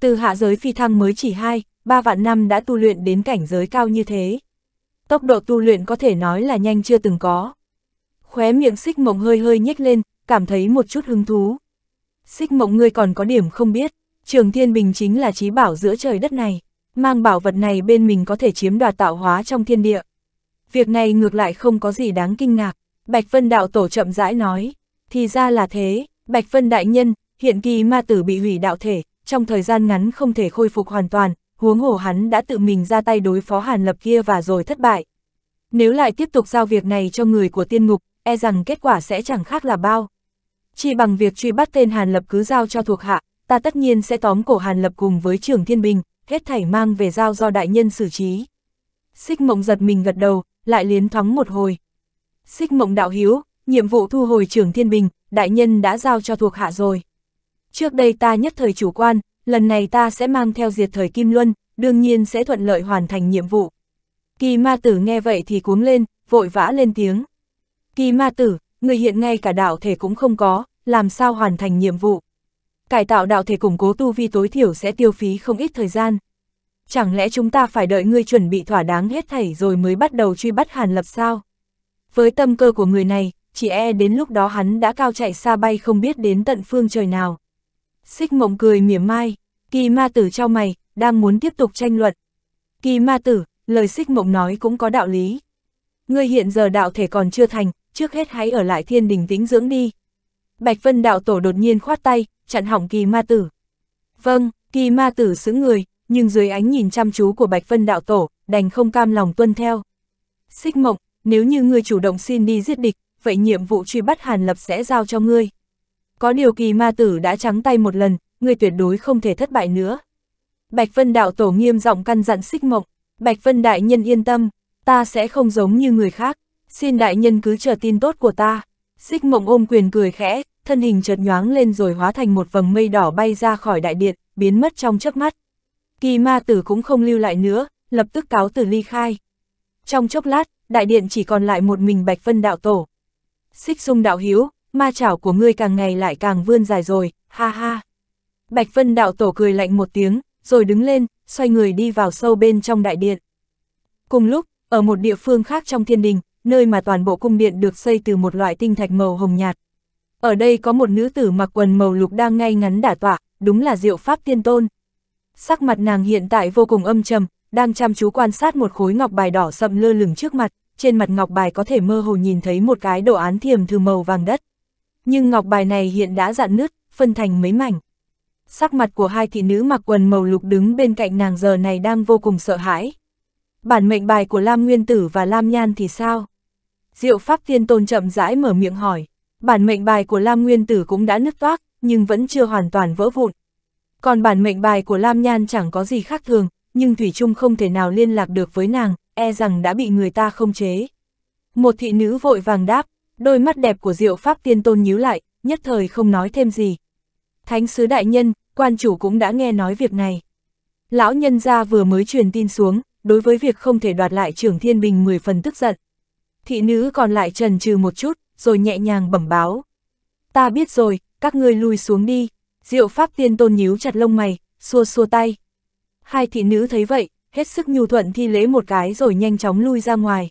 Từ hạ giới phi thăng mới chỉ 2, 3 vạn năm đã tu luyện đến cảnh giới cao như thế. Tốc độ tu luyện có thể nói là nhanh chưa từng có. Khóe miệng xích mộng hơi hơi nhếch lên, cảm thấy một chút hứng thú. Xích mộng ngươi còn có điểm không biết, trường thiên bình chính là trí bảo giữa trời đất này. Mang bảo vật này bên mình có thể chiếm đoạt tạo hóa trong thiên địa. Việc này ngược lại không có gì đáng kinh ngạc. Bạch Vân Đạo Tổ chậm rãi nói, thì ra là thế, Bạch Vân Đại Nhân, Hiện kỳ ma tử bị hủy đạo thể, trong thời gian ngắn không thể khôi phục hoàn toàn, huống hồ hắn đã tự mình ra tay đối phó hàn lập kia và rồi thất bại. Nếu lại tiếp tục giao việc này cho người của tiên ngục, e rằng kết quả sẽ chẳng khác là bao. Chỉ bằng việc truy bắt tên hàn lập cứ giao cho thuộc hạ, ta tất nhiên sẽ tóm cổ hàn lập cùng với trường thiên bình, hết thảy mang về giao do đại nhân xử trí. Xích mộng giật mình gật đầu, lại liến thoáng một hồi. Xích mộng đạo hiếu, nhiệm vụ thu hồi trưởng thiên bình, đại nhân đã giao cho thuộc hạ rồi trước đây ta nhất thời chủ quan, lần này ta sẽ mang theo diệt thời Kim Luân, đương nhiên sẽ thuận lợi hoàn thành nhiệm vụ. Kỳ ma tử nghe vậy thì cuống lên, vội vã lên tiếng. Kỳ ma tử, người hiện ngay cả đạo thể cũng không có, làm sao hoàn thành nhiệm vụ. Cải tạo đạo thể củng cố tu vi tối thiểu sẽ tiêu phí không ít thời gian. Chẳng lẽ chúng ta phải đợi ngươi chuẩn bị thỏa đáng hết thảy rồi mới bắt đầu truy bắt Hàn Lập sao? Với tâm cơ của người này, chỉ e đến lúc đó hắn đã cao chạy xa bay không biết đến tận phương trời nào. Xích mộng cười mỉa mai, kỳ ma tử cho mày, đang muốn tiếp tục tranh luận. Kỳ ma tử, lời xích mộng nói cũng có đạo lý. Ngươi hiện giờ đạo thể còn chưa thành, trước hết hãy ở lại thiên đình tĩnh dưỡng đi. Bạch Vân đạo tổ đột nhiên khoát tay, chặn hỏng kỳ ma tử. Vâng, kỳ ma tử xứng người, nhưng dưới ánh nhìn chăm chú của Bạch Vân đạo tổ, đành không cam lòng tuân theo. Xích mộng, nếu như ngươi chủ động xin đi giết địch, vậy nhiệm vụ truy bắt Hàn Lập sẽ giao cho ngươi. Có điều kỳ ma tử đã trắng tay một lần, người tuyệt đối không thể thất bại nữa. Bạch Vân Đạo Tổ nghiêm giọng căn dặn xích mộng, Bạch Vân Đại Nhân yên tâm, ta sẽ không giống như người khác, xin Đại Nhân cứ chờ tin tốt của ta. Xích mộng ôm quyền cười khẽ, thân hình chợt nhoáng lên rồi hóa thành một vầng mây đỏ bay ra khỏi đại điện, biến mất trong chớp mắt. Kỳ ma tử cũng không lưu lại nữa, lập tức cáo từ ly khai. Trong chốc lát, đại điện chỉ còn lại một mình Bạch Vân Đạo Tổ. Xích sung đạo hiếu, ma chảo của ngươi càng ngày lại càng vươn dài rồi, ha ha. Bạch Vân đạo tổ cười lạnh một tiếng, rồi đứng lên, xoay người đi vào sâu bên trong đại điện. Cùng lúc, ở một địa phương khác trong thiên đình, nơi mà toàn bộ cung điện được xây từ một loại tinh thạch màu hồng nhạt. Ở đây có một nữ tử mặc quần màu lục đang ngay ngắn đả tọa, đúng là diệu pháp tiên tôn. Sắc mặt nàng hiện tại vô cùng âm trầm, đang chăm chú quan sát một khối ngọc bài đỏ sậm lơ lửng trước mặt, trên mặt ngọc bài có thể mơ hồ nhìn thấy một cái đồ án thiềm thư màu vàng đất nhưng ngọc bài này hiện đã dạn nứt, phân thành mấy mảnh. Sắc mặt của hai thị nữ mặc quần màu lục đứng bên cạnh nàng giờ này đang vô cùng sợ hãi. Bản mệnh bài của Lam Nguyên Tử và Lam Nhan thì sao? Diệu Pháp Thiên Tôn chậm rãi mở miệng hỏi, bản mệnh bài của Lam Nguyên Tử cũng đã nứt toác, nhưng vẫn chưa hoàn toàn vỡ vụn. Còn bản mệnh bài của Lam Nhan chẳng có gì khác thường, nhưng Thủy Trung không thể nào liên lạc được với nàng, e rằng đã bị người ta không chế. Một thị nữ vội vàng đáp, Đôi mắt đẹp của diệu pháp tiên tôn nhíu lại, nhất thời không nói thêm gì. Thánh sứ đại nhân, quan chủ cũng đã nghe nói việc này. Lão nhân gia vừa mới truyền tin xuống, đối với việc không thể đoạt lại trưởng thiên bình 10 phần tức giận. Thị nữ còn lại trần trừ một chút, rồi nhẹ nhàng bẩm báo. Ta biết rồi, các ngươi lui xuống đi. Diệu pháp tiên tôn nhíu chặt lông mày, xua xua tay. Hai thị nữ thấy vậy, hết sức nhu thuận thi lễ một cái rồi nhanh chóng lui ra ngoài.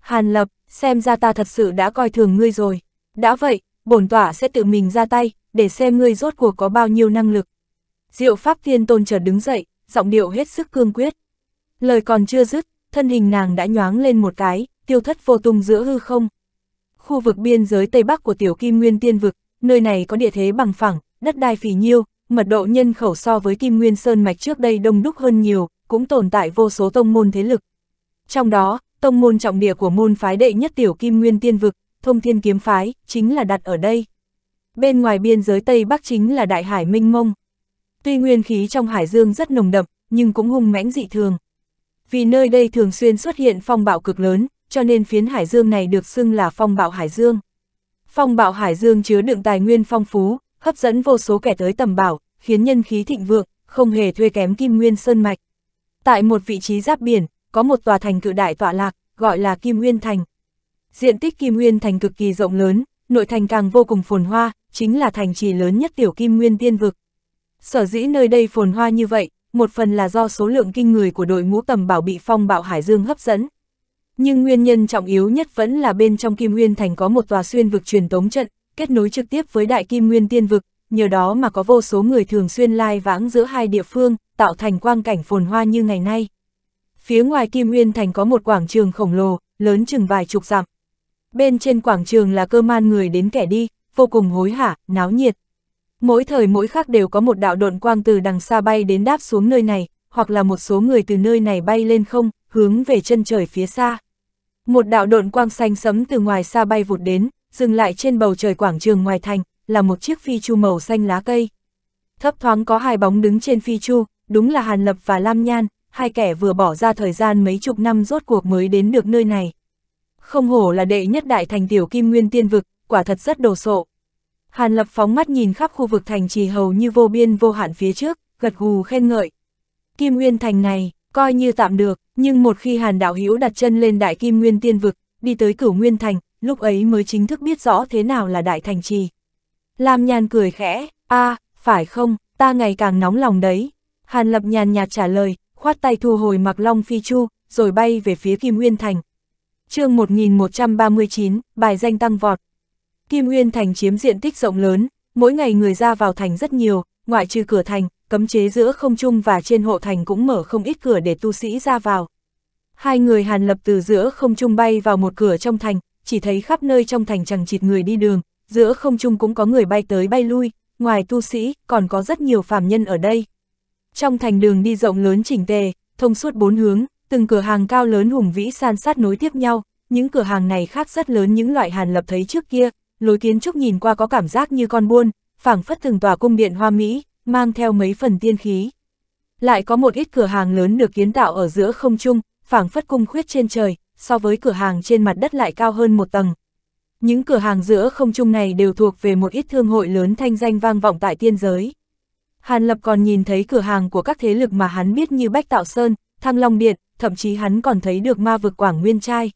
Hàn lập, xem ra ta thật sự đã coi thường ngươi rồi. Đã vậy, bổn tỏa sẽ tự mình ra tay, để xem ngươi rốt cuộc có bao nhiêu năng lực. Diệu Pháp Thiên Tôn chợt đứng dậy, giọng điệu hết sức cương quyết. Lời còn chưa dứt, thân hình nàng đã nhoáng lên một cái, tiêu thất vô tung giữa hư không. Khu vực biên giới Tây Bắc của Tiểu Kim Nguyên Tiên Vực, nơi này có địa thế bằng phẳng, đất đai phì nhiêu, mật độ nhân khẩu so với Kim Nguyên Sơn Mạch trước đây đông đúc hơn nhiều, cũng tồn tại vô số tông môn thế lực. Trong đó, tông môn trọng địa của môn phái đệ nhất tiểu kim nguyên tiên vực, thông thiên kiếm phái, chính là đặt ở đây. Bên ngoài biên giới Tây Bắc chính là đại hải minh mông. Tuy nguyên khí trong hải dương rất nồng đậm, nhưng cũng hung mãnh dị thường. Vì nơi đây thường xuyên xuất hiện phong bạo cực lớn, cho nên phiến hải dương này được xưng là phong bạo hải dương. Phong bạo hải dương chứa đựng tài nguyên phong phú, hấp dẫn vô số kẻ tới tầm bảo, khiến nhân khí thịnh vượng, không hề thuê kém kim nguyên sơn mạch. Tại một vị trí giáp biển, có một tòa thành cự đại tọa lạc, gọi là Kim Nguyên Thành. Diện tích Kim Nguyên Thành cực kỳ rộng lớn, nội thành càng vô cùng phồn hoa, chính là thành trì lớn nhất tiểu Kim Nguyên Tiên Vực. Sở dĩ nơi đây phồn hoa như vậy, một phần là do số lượng kinh người của đội ngũ tầm bảo bị phong bạo Hải Dương hấp dẫn. Nhưng nguyên nhân trọng yếu nhất vẫn là bên trong Kim Nguyên Thành có một tòa xuyên vực truyền tống trận, kết nối trực tiếp với Đại Kim Nguyên Tiên Vực, nhờ đó mà có vô số người thường xuyên lai vãng giữa hai địa phương, tạo thành quang cảnh phồn hoa như ngày nay. Phía ngoài Kim Nguyên Thành có một quảng trường khổng lồ, lớn chừng vài chục dặm. Bên trên quảng trường là cơ man người đến kẻ đi, vô cùng hối hả, náo nhiệt. Mỗi thời mỗi khắc đều có một đạo độn quang từ đằng xa bay đến đáp xuống nơi này, hoặc là một số người từ nơi này bay lên không, hướng về chân trời phía xa. Một đạo độn quang xanh sấm từ ngoài xa bay vụt đến, dừng lại trên bầu trời quảng trường ngoài thành, là một chiếc phi chu màu xanh lá cây. Thấp thoáng có hai bóng đứng trên phi chu, đúng là Hàn Lập và Lam Nhan, hai kẻ vừa bỏ ra thời gian mấy chục năm rốt cuộc mới đến được nơi này. Không hổ là đệ nhất đại thành tiểu kim nguyên tiên vực, quả thật rất đồ sộ. Hàn Lập phóng mắt nhìn khắp khu vực thành trì hầu như vô biên vô hạn phía trước, gật gù khen ngợi. Kim Nguyên thành này, coi như tạm được, nhưng một khi Hàn Đạo Hữu đặt chân lên Đại Kim Nguyên Tiên vực, đi tới Cửu Nguyên thành, lúc ấy mới chính thức biết rõ thế nào là đại thành trì. Lam nhàn cười khẽ, "A, à, phải không, ta ngày càng nóng lòng đấy." Hàn Lập nhàn nhạt trả lời, khoát tay thu hồi mặc long phi chu, rồi bay về phía Kim Nguyên Thành. chương 1139, bài danh tăng vọt. Kim Nguyên Thành chiếm diện tích rộng lớn, mỗi ngày người ra vào thành rất nhiều, ngoại trừ cửa thành, cấm chế giữa không trung và trên hộ thành cũng mở không ít cửa để tu sĩ ra vào. Hai người hàn lập từ giữa không trung bay vào một cửa trong thành, chỉ thấy khắp nơi trong thành chẳng chịt người đi đường, giữa không trung cũng có người bay tới bay lui, ngoài tu sĩ còn có rất nhiều phàm nhân ở đây. Trong thành đường đi rộng lớn chỉnh tề, thông suốt bốn hướng, từng cửa hàng cao lớn hùng vĩ san sát nối tiếp nhau, những cửa hàng này khác rất lớn những loại hàn lập thấy trước kia, lối kiến trúc nhìn qua có cảm giác như con buôn, phảng phất từng tòa cung điện hoa mỹ, mang theo mấy phần tiên khí. Lại có một ít cửa hàng lớn được kiến tạo ở giữa không trung, phảng phất cung khuyết trên trời, so với cửa hàng trên mặt đất lại cao hơn một tầng. Những cửa hàng giữa không trung này đều thuộc về một ít thương hội lớn thanh danh vang vọng tại tiên giới. Hàn Lập còn nhìn thấy cửa hàng của các thế lực mà hắn biết như Bách Tạo Sơn, Thăng Long Điện, thậm chí hắn còn thấy được ma vực Quảng Nguyên Trai.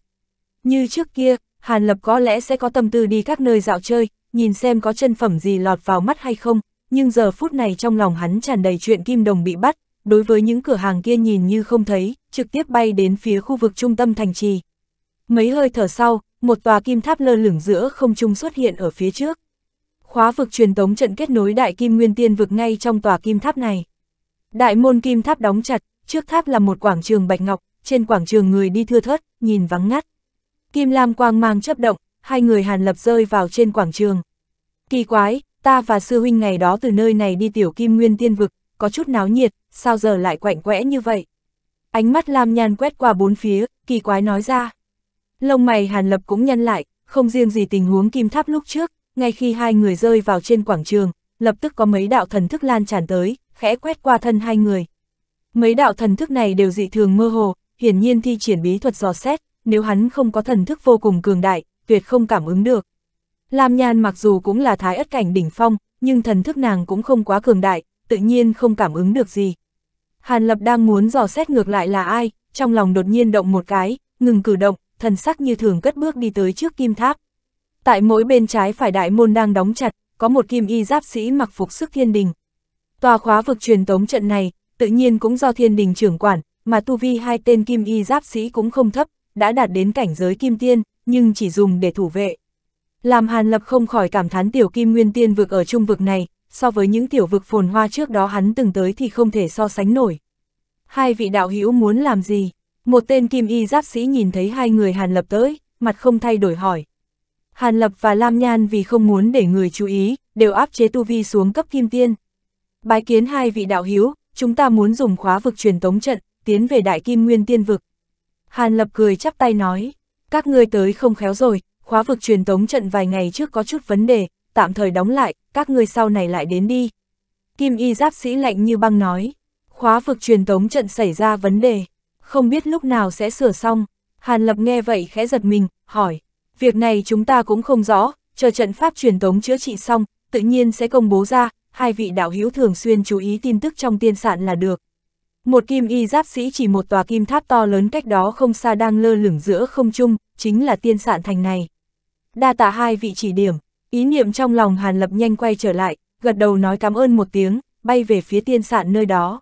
Như trước kia, Hàn Lập có lẽ sẽ có tâm tư đi các nơi dạo chơi, nhìn xem có chân phẩm gì lọt vào mắt hay không, nhưng giờ phút này trong lòng hắn tràn đầy chuyện Kim Đồng bị bắt, đối với những cửa hàng kia nhìn như không thấy, trực tiếp bay đến phía khu vực trung tâm thành trì. Mấy hơi thở sau, một tòa kim tháp lơ lửng giữa không trung xuất hiện ở phía trước khóa vực truyền tống trận kết nối đại kim nguyên tiên vực ngay trong tòa kim tháp này. Đại môn kim tháp đóng chặt, trước tháp là một quảng trường bạch ngọc, trên quảng trường người đi thưa thớt, nhìn vắng ngắt. Kim lam quang mang chấp động, hai người hàn lập rơi vào trên quảng trường. Kỳ quái, ta và sư huynh ngày đó từ nơi này đi tiểu kim nguyên tiên vực, có chút náo nhiệt, sao giờ lại quạnh quẽ như vậy? Ánh mắt lam nhan quét qua bốn phía, kỳ quái nói ra. Lông mày hàn lập cũng nhăn lại, không riêng gì tình huống kim tháp lúc trước, ngay khi hai người rơi vào trên quảng trường, lập tức có mấy đạo thần thức lan tràn tới, khẽ quét qua thân hai người. Mấy đạo thần thức này đều dị thường mơ hồ, hiển nhiên thi triển bí thuật dò xét, nếu hắn không có thần thức vô cùng cường đại, tuyệt không cảm ứng được. Lam Nhan mặc dù cũng là thái ất cảnh đỉnh phong, nhưng thần thức nàng cũng không quá cường đại, tự nhiên không cảm ứng được gì. Hàn Lập đang muốn dò xét ngược lại là ai, trong lòng đột nhiên động một cái, ngừng cử động, thần sắc như thường cất bước đi tới trước kim tháp. Tại mỗi bên trái phải đại môn đang đóng chặt, có một kim y giáp sĩ mặc phục sức thiên đình. Tòa khóa vực truyền tống trận này, tự nhiên cũng do thiên đình trưởng quản, mà tu vi hai tên kim y giáp sĩ cũng không thấp, đã đạt đến cảnh giới kim tiên, nhưng chỉ dùng để thủ vệ. Làm Hàn Lập không khỏi cảm thán tiểu kim nguyên tiên vực ở trung vực này, so với những tiểu vực phồn hoa trước đó hắn từng tới thì không thể so sánh nổi. Hai vị đạo hữu muốn làm gì? Một tên kim y giáp sĩ nhìn thấy hai người Hàn Lập tới, mặt không thay đổi hỏi. Hàn Lập và Lam Nhan vì không muốn để người chú ý, đều áp chế tu vi xuống cấp kim tiên. Bái kiến hai vị đạo hiếu, chúng ta muốn dùng khóa vực truyền tống trận, tiến về đại kim nguyên tiên vực. Hàn Lập cười chắp tay nói, các ngươi tới không khéo rồi, khóa vực truyền tống trận vài ngày trước có chút vấn đề, tạm thời đóng lại, các ngươi sau này lại đến đi. Kim y giáp sĩ lạnh như băng nói, khóa vực truyền tống trận xảy ra vấn đề, không biết lúc nào sẽ sửa xong. Hàn Lập nghe vậy khẽ giật mình, hỏi, Việc này chúng ta cũng không rõ, chờ trận pháp truyền tống chữa trị xong, tự nhiên sẽ công bố ra, hai vị đạo hữu thường xuyên chú ý tin tức trong tiên sản là được. Một kim y giáp sĩ chỉ một tòa kim tháp to lớn cách đó không xa đang lơ lửng giữa không trung, chính là tiên sản thành này. Đa tạ hai vị chỉ điểm, ý niệm trong lòng Hàn Lập nhanh quay trở lại, gật đầu nói cảm ơn một tiếng, bay về phía tiên sản nơi đó.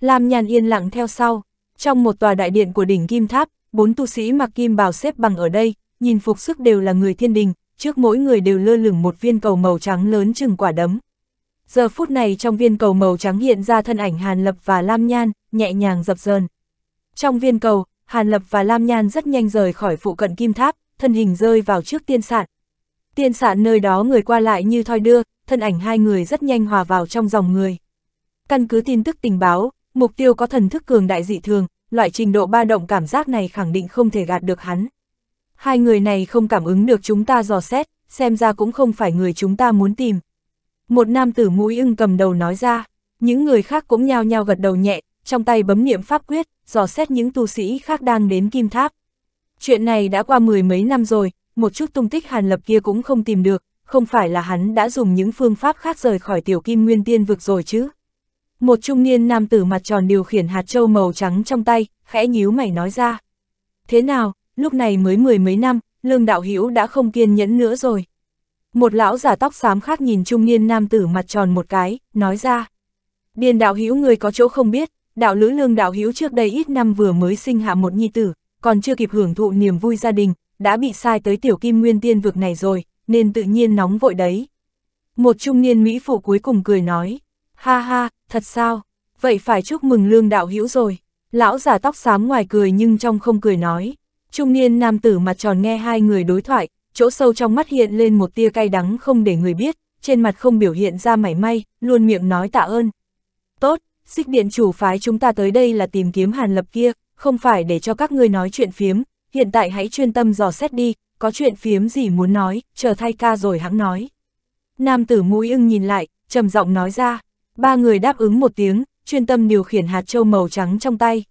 Lam nhàn yên lặng theo sau, trong một tòa đại điện của đỉnh kim tháp, bốn tu sĩ mặc kim bào xếp bằng ở đây, nhìn phục sức đều là người thiên đình, trước mỗi người đều lơ lửng một viên cầu màu trắng lớn chừng quả đấm. Giờ phút này trong viên cầu màu trắng hiện ra thân ảnh Hàn Lập và Lam Nhan, nhẹ nhàng dập dờn. Trong viên cầu, Hàn Lập và Lam Nhan rất nhanh rời khỏi phụ cận kim tháp, thân hình rơi vào trước tiên sạn. Tiên sạn nơi đó người qua lại như thoi đưa, thân ảnh hai người rất nhanh hòa vào trong dòng người. Căn cứ tin tức tình báo, mục tiêu có thần thức cường đại dị thường, loại trình độ ba động cảm giác này khẳng định không thể gạt được hắn hai người này không cảm ứng được chúng ta dò xét, xem ra cũng không phải người chúng ta muốn tìm. Một nam tử mũi ưng cầm đầu nói ra, những người khác cũng nhao nhao gật đầu nhẹ, trong tay bấm niệm pháp quyết, dò xét những tu sĩ khác đang đến kim tháp. Chuyện này đã qua mười mấy năm rồi, một chút tung tích Hàn Lập kia cũng không tìm được, không phải là hắn đã dùng những phương pháp khác rời khỏi tiểu kim nguyên tiên vực rồi chứ. Một trung niên nam tử mặt tròn điều khiển hạt châu màu trắng trong tay, khẽ nhíu mày nói ra. Thế nào, lúc này mới mười mấy năm, lương đạo hữu đã không kiên nhẫn nữa rồi. Một lão giả tóc xám khác nhìn trung niên nam tử mặt tròn một cái, nói ra. Điền đạo hữu người có chỗ không biết, đạo lữ lương đạo hữu trước đây ít năm vừa mới sinh hạ một nhi tử, còn chưa kịp hưởng thụ niềm vui gia đình, đã bị sai tới tiểu kim nguyên tiên vực này rồi, nên tự nhiên nóng vội đấy. Một trung niên Mỹ phụ cuối cùng cười nói, ha ha, thật sao, vậy phải chúc mừng lương đạo hữu rồi. Lão giả tóc xám ngoài cười nhưng trong không cười nói, trung niên nam tử mặt tròn nghe hai người đối thoại, chỗ sâu trong mắt hiện lên một tia cay đắng không để người biết, trên mặt không biểu hiện ra mảy may, luôn miệng nói tạ ơn. Tốt, xích điện chủ phái chúng ta tới đây là tìm kiếm hàn lập kia, không phải để cho các ngươi nói chuyện phiếm, hiện tại hãy chuyên tâm dò xét đi, có chuyện phiếm gì muốn nói, chờ thay ca rồi hãng nói. Nam tử mũi ưng nhìn lại, trầm giọng nói ra, ba người đáp ứng một tiếng, chuyên tâm điều khiển hạt châu màu trắng trong tay.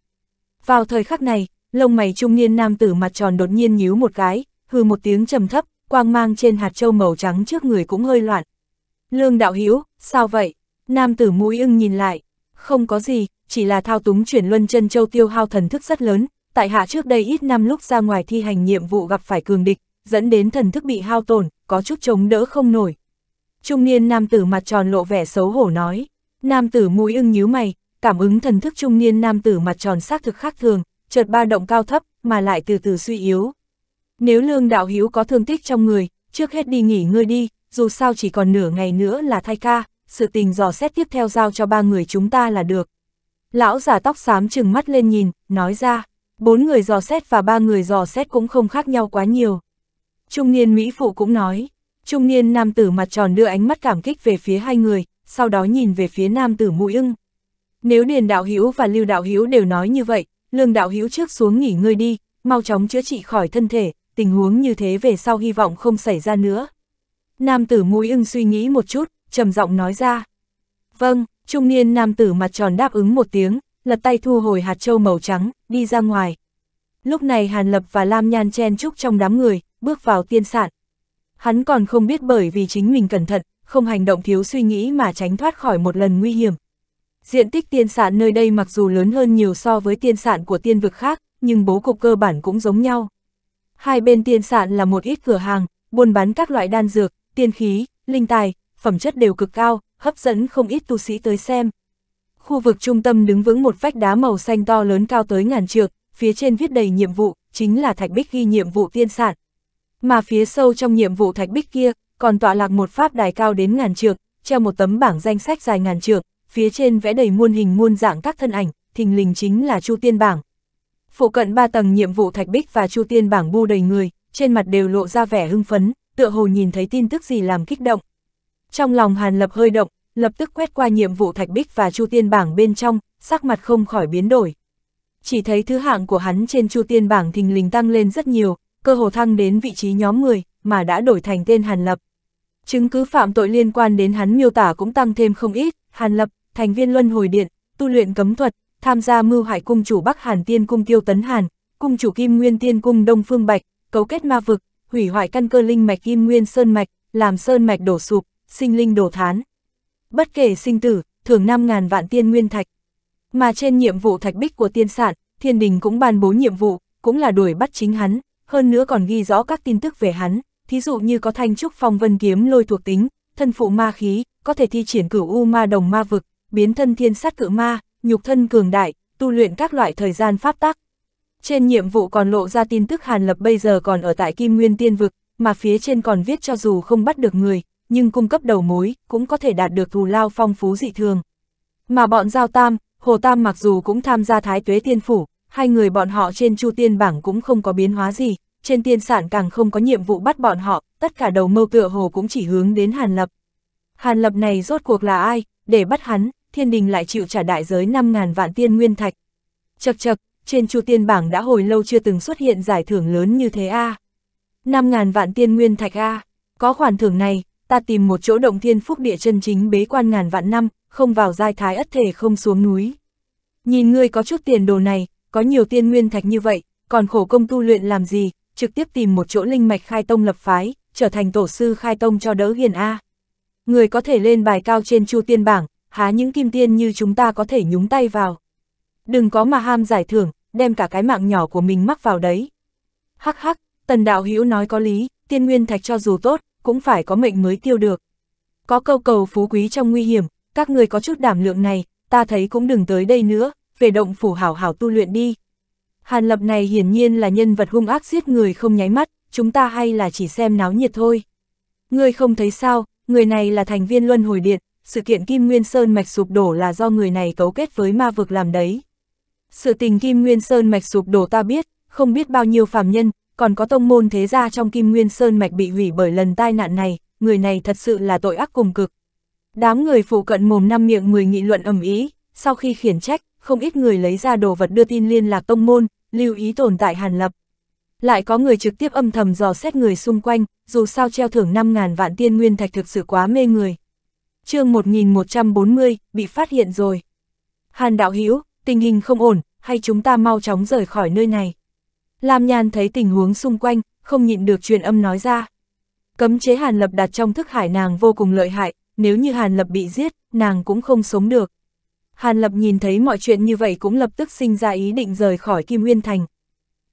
Vào thời khắc này, lông mày trung niên nam tử mặt tròn đột nhiên nhíu một cái, hừ một tiếng trầm thấp, quang mang trên hạt châu màu trắng trước người cũng hơi loạn. Lương đạo Hiếu, sao vậy? Nam tử mũi ưng nhìn lại, không có gì, chỉ là thao túng chuyển luân chân châu tiêu hao thần thức rất lớn, tại hạ trước đây ít năm lúc ra ngoài thi hành nhiệm vụ gặp phải cường địch, dẫn đến thần thức bị hao tổn, có chút chống đỡ không nổi. Trung niên nam tử mặt tròn lộ vẻ xấu hổ nói, nam tử mũi ưng nhíu mày, cảm ứng thần thức trung niên nam tử mặt tròn xác thực khác thường, chợt ba động cao thấp, mà lại từ từ suy yếu. Nếu lương đạo hiếu có thương tích trong người, trước hết đi nghỉ ngơi đi, dù sao chỉ còn nửa ngày nữa là thay ca, sự tình dò xét tiếp theo giao cho ba người chúng ta là được. Lão giả tóc xám trừng mắt lên nhìn, nói ra, bốn người dò xét và ba người dò xét cũng không khác nhau quá nhiều. Trung niên Mỹ Phụ cũng nói, trung niên nam tử mặt tròn đưa ánh mắt cảm kích về phía hai người, sau đó nhìn về phía nam tử mũi ưng. Nếu Điền Đạo Hữu và Lưu Đạo Hữu đều nói như vậy, Lương đạo hữu trước xuống nghỉ ngơi đi, mau chóng chữa trị khỏi thân thể, tình huống như thế về sau hy vọng không xảy ra nữa. Nam tử mũi ưng suy nghĩ một chút, trầm giọng nói ra. Vâng, trung niên nam tử mặt tròn đáp ứng một tiếng, lật tay thu hồi hạt châu màu trắng, đi ra ngoài. Lúc này Hàn Lập và Lam Nhan chen chúc trong đám người, bước vào tiên sạn. Hắn còn không biết bởi vì chính mình cẩn thận, không hành động thiếu suy nghĩ mà tránh thoát khỏi một lần nguy hiểm, Diện tích tiên sản nơi đây mặc dù lớn hơn nhiều so với tiên sản của tiên vực khác, nhưng bố cục cơ bản cũng giống nhau. Hai bên tiên sản là một ít cửa hàng, buôn bán các loại đan dược, tiên khí, linh tài, phẩm chất đều cực cao, hấp dẫn không ít tu sĩ tới xem. Khu vực trung tâm đứng vững một vách đá màu xanh to lớn cao tới ngàn trượng, phía trên viết đầy nhiệm vụ, chính là thạch bích ghi nhiệm vụ tiên sản. Mà phía sâu trong nhiệm vụ thạch bích kia, còn tọa lạc một pháp đài cao đến ngàn trượng, treo một tấm bảng danh sách dài ngàn trượng, phía trên vẽ đầy muôn hình muôn dạng các thân ảnh, thình lình chính là Chu Tiên Bảng. Phụ cận ba tầng nhiệm vụ Thạch Bích và Chu Tiên Bảng bu đầy người, trên mặt đều lộ ra vẻ hưng phấn, tựa hồ nhìn thấy tin tức gì làm kích động. Trong lòng Hàn Lập hơi động, lập tức quét qua nhiệm vụ Thạch Bích và Chu Tiên Bảng bên trong, sắc mặt không khỏi biến đổi. Chỉ thấy thứ hạng của hắn trên Chu Tiên Bảng thình lình tăng lên rất nhiều, cơ hồ thăng đến vị trí nhóm người mà đã đổi thành tên Hàn Lập. Chứng cứ phạm tội liên quan đến hắn miêu tả cũng tăng thêm không ít, Hàn Lập, thành viên luân hồi điện, tu luyện cấm thuật, tham gia mưu hại cung chủ Bắc Hàn Tiên Cung Tiêu Tấn Hàn, cung chủ Kim Nguyên Tiên Cung Đông Phương Bạch, cấu kết ma vực, hủy hoại căn cơ linh mạch Kim Nguyên Sơn Mạch, làm Sơn Mạch đổ sụp, sinh linh đổ thán. Bất kể sinh tử, thưởng 5.000 vạn tiên nguyên thạch. Mà trên nhiệm vụ thạch bích của tiên sản, thiên đình cũng ban bố nhiệm vụ, cũng là đuổi bắt chính hắn, hơn nữa còn ghi rõ các tin tức về hắn, thí dụ như có thanh trúc phong vân kiếm lôi thuộc tính, thân phụ ma khí, có thể thi triển cửu u ma đồng ma vực, biến thân thiên sát cự ma, nhục thân cường đại, tu luyện các loại thời gian pháp tắc. Trên nhiệm vụ còn lộ ra tin tức Hàn Lập bây giờ còn ở tại Kim Nguyên Tiên Vực, mà phía trên còn viết cho dù không bắt được người, nhưng cung cấp đầu mối, cũng có thể đạt được thù lao phong phú dị thường. Mà bọn Giao Tam, Hồ Tam mặc dù cũng tham gia Thái Tuế Tiên Phủ, hai người bọn họ trên Chu Tiên Bảng cũng không có biến hóa gì, trên tiên sản càng không có nhiệm vụ bắt bọn họ, tất cả đầu mâu tựa hồ cũng chỉ hướng đến Hàn Lập. Hàn Lập này rốt cuộc là ai, để bắt hắn, thiên đình lại chịu trả đại giới 5.000 vạn tiên nguyên thạch. Chật chật, trên chu tiên bảng đã hồi lâu chưa từng xuất hiện giải thưởng lớn như thế a. À. 5.000 vạn tiên nguyên thạch a, à. có khoản thưởng này, ta tìm một chỗ động thiên phúc địa chân chính bế quan ngàn vạn năm, không vào giai thái ất thể không xuống núi. Nhìn ngươi có chút tiền đồ này, có nhiều tiên nguyên thạch như vậy, còn khổ công tu luyện làm gì, trực tiếp tìm một chỗ linh mạch khai tông lập phái, trở thành tổ sư khai tông cho đỡ hiền A. Người có thể lên bài cao trên chu tiên bảng, há những kim tiên như chúng ta có thể nhúng tay vào. Đừng có mà ham giải thưởng, đem cả cái mạng nhỏ của mình mắc vào đấy. Hắc hắc, tần đạo hữu nói có lý, tiên nguyên thạch cho dù tốt, cũng phải có mệnh mới tiêu được. Có câu cầu phú quý trong nguy hiểm, các người có chút đảm lượng này, ta thấy cũng đừng tới đây nữa, về động phủ hảo hảo tu luyện đi. Hàn lập này hiển nhiên là nhân vật hung ác giết người không nháy mắt, chúng ta hay là chỉ xem náo nhiệt thôi. Ngươi không thấy sao, người này là thành viên luân hồi điện, sự kiện Kim Nguyên Sơn Mạch sụp đổ là do người này cấu kết với ma vực làm đấy. Sự tình Kim Nguyên Sơn Mạch sụp đổ ta biết, không biết bao nhiêu phàm nhân, còn có tông môn thế gia trong Kim Nguyên Sơn Mạch bị hủy bởi lần tai nạn này, người này thật sự là tội ác cùng cực. Đám người phụ cận mồm năm miệng 10 nghị luận ầm ý, sau khi khiển trách, không ít người lấy ra đồ vật đưa tin liên lạc tông môn, lưu ý tồn tại Hàn Lập. Lại có người trực tiếp âm thầm dò xét người xung quanh, dù sao treo thưởng 5.000 vạn tiên nguyên thạch thực sự quá mê người chương 1140, bị phát hiện rồi. Hàn đạo Hữu tình hình không ổn, hay chúng ta mau chóng rời khỏi nơi này. Lam nhàn thấy tình huống xung quanh, không nhịn được truyền âm nói ra. Cấm chế Hàn Lập đặt trong thức hải nàng vô cùng lợi hại, nếu như Hàn Lập bị giết, nàng cũng không sống được. Hàn Lập nhìn thấy mọi chuyện như vậy cũng lập tức sinh ra ý định rời khỏi Kim Nguyên Thành.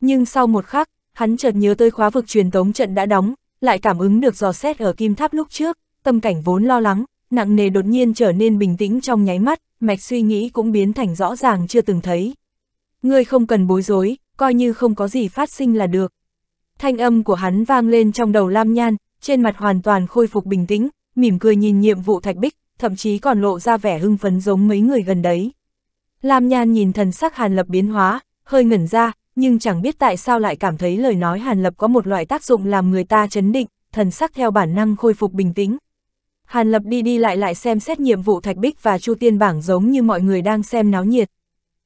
Nhưng sau một khắc, hắn chợt nhớ tới khóa vực truyền tống trận đã đóng, lại cảm ứng được dò xét ở Kim Tháp lúc trước, tâm cảnh vốn lo lắng, nặng nề đột nhiên trở nên bình tĩnh trong nháy mắt, mạch suy nghĩ cũng biến thành rõ ràng chưa từng thấy. Ngươi không cần bối rối, coi như không có gì phát sinh là được. Thanh âm của hắn vang lên trong đầu Lam Nhan, trên mặt hoàn toàn khôi phục bình tĩnh, mỉm cười nhìn nhiệm vụ thạch bích, thậm chí còn lộ ra vẻ hưng phấn giống mấy người gần đấy. Lam Nhan nhìn thần sắc Hàn Lập biến hóa, hơi ngẩn ra, nhưng chẳng biết tại sao lại cảm thấy lời nói Hàn Lập có một loại tác dụng làm người ta chấn định, thần sắc theo bản năng khôi phục bình tĩnh, Hàn Lập đi đi lại lại xem xét nhiệm vụ Thạch Bích và Chu Tiên Bảng giống như mọi người đang xem náo nhiệt.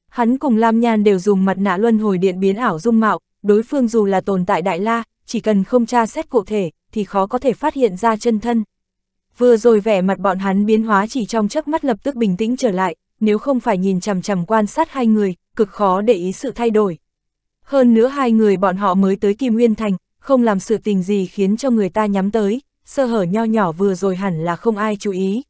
Hắn cùng Lam Nhan đều dùng mặt nạ luân hồi điện biến ảo dung mạo, đối phương dù là tồn tại đại la, chỉ cần không tra xét cụ thể, thì khó có thể phát hiện ra chân thân. Vừa rồi vẻ mặt bọn hắn biến hóa chỉ trong chớp mắt lập tức bình tĩnh trở lại, nếu không phải nhìn chằm chằm quan sát hai người, cực khó để ý sự thay đổi. Hơn nữa hai người bọn họ mới tới Kim Nguyên Thành, không làm sự tình gì khiến cho người ta nhắm tới, sơ hở nho nhỏ vừa rồi hẳn là không ai chú ý.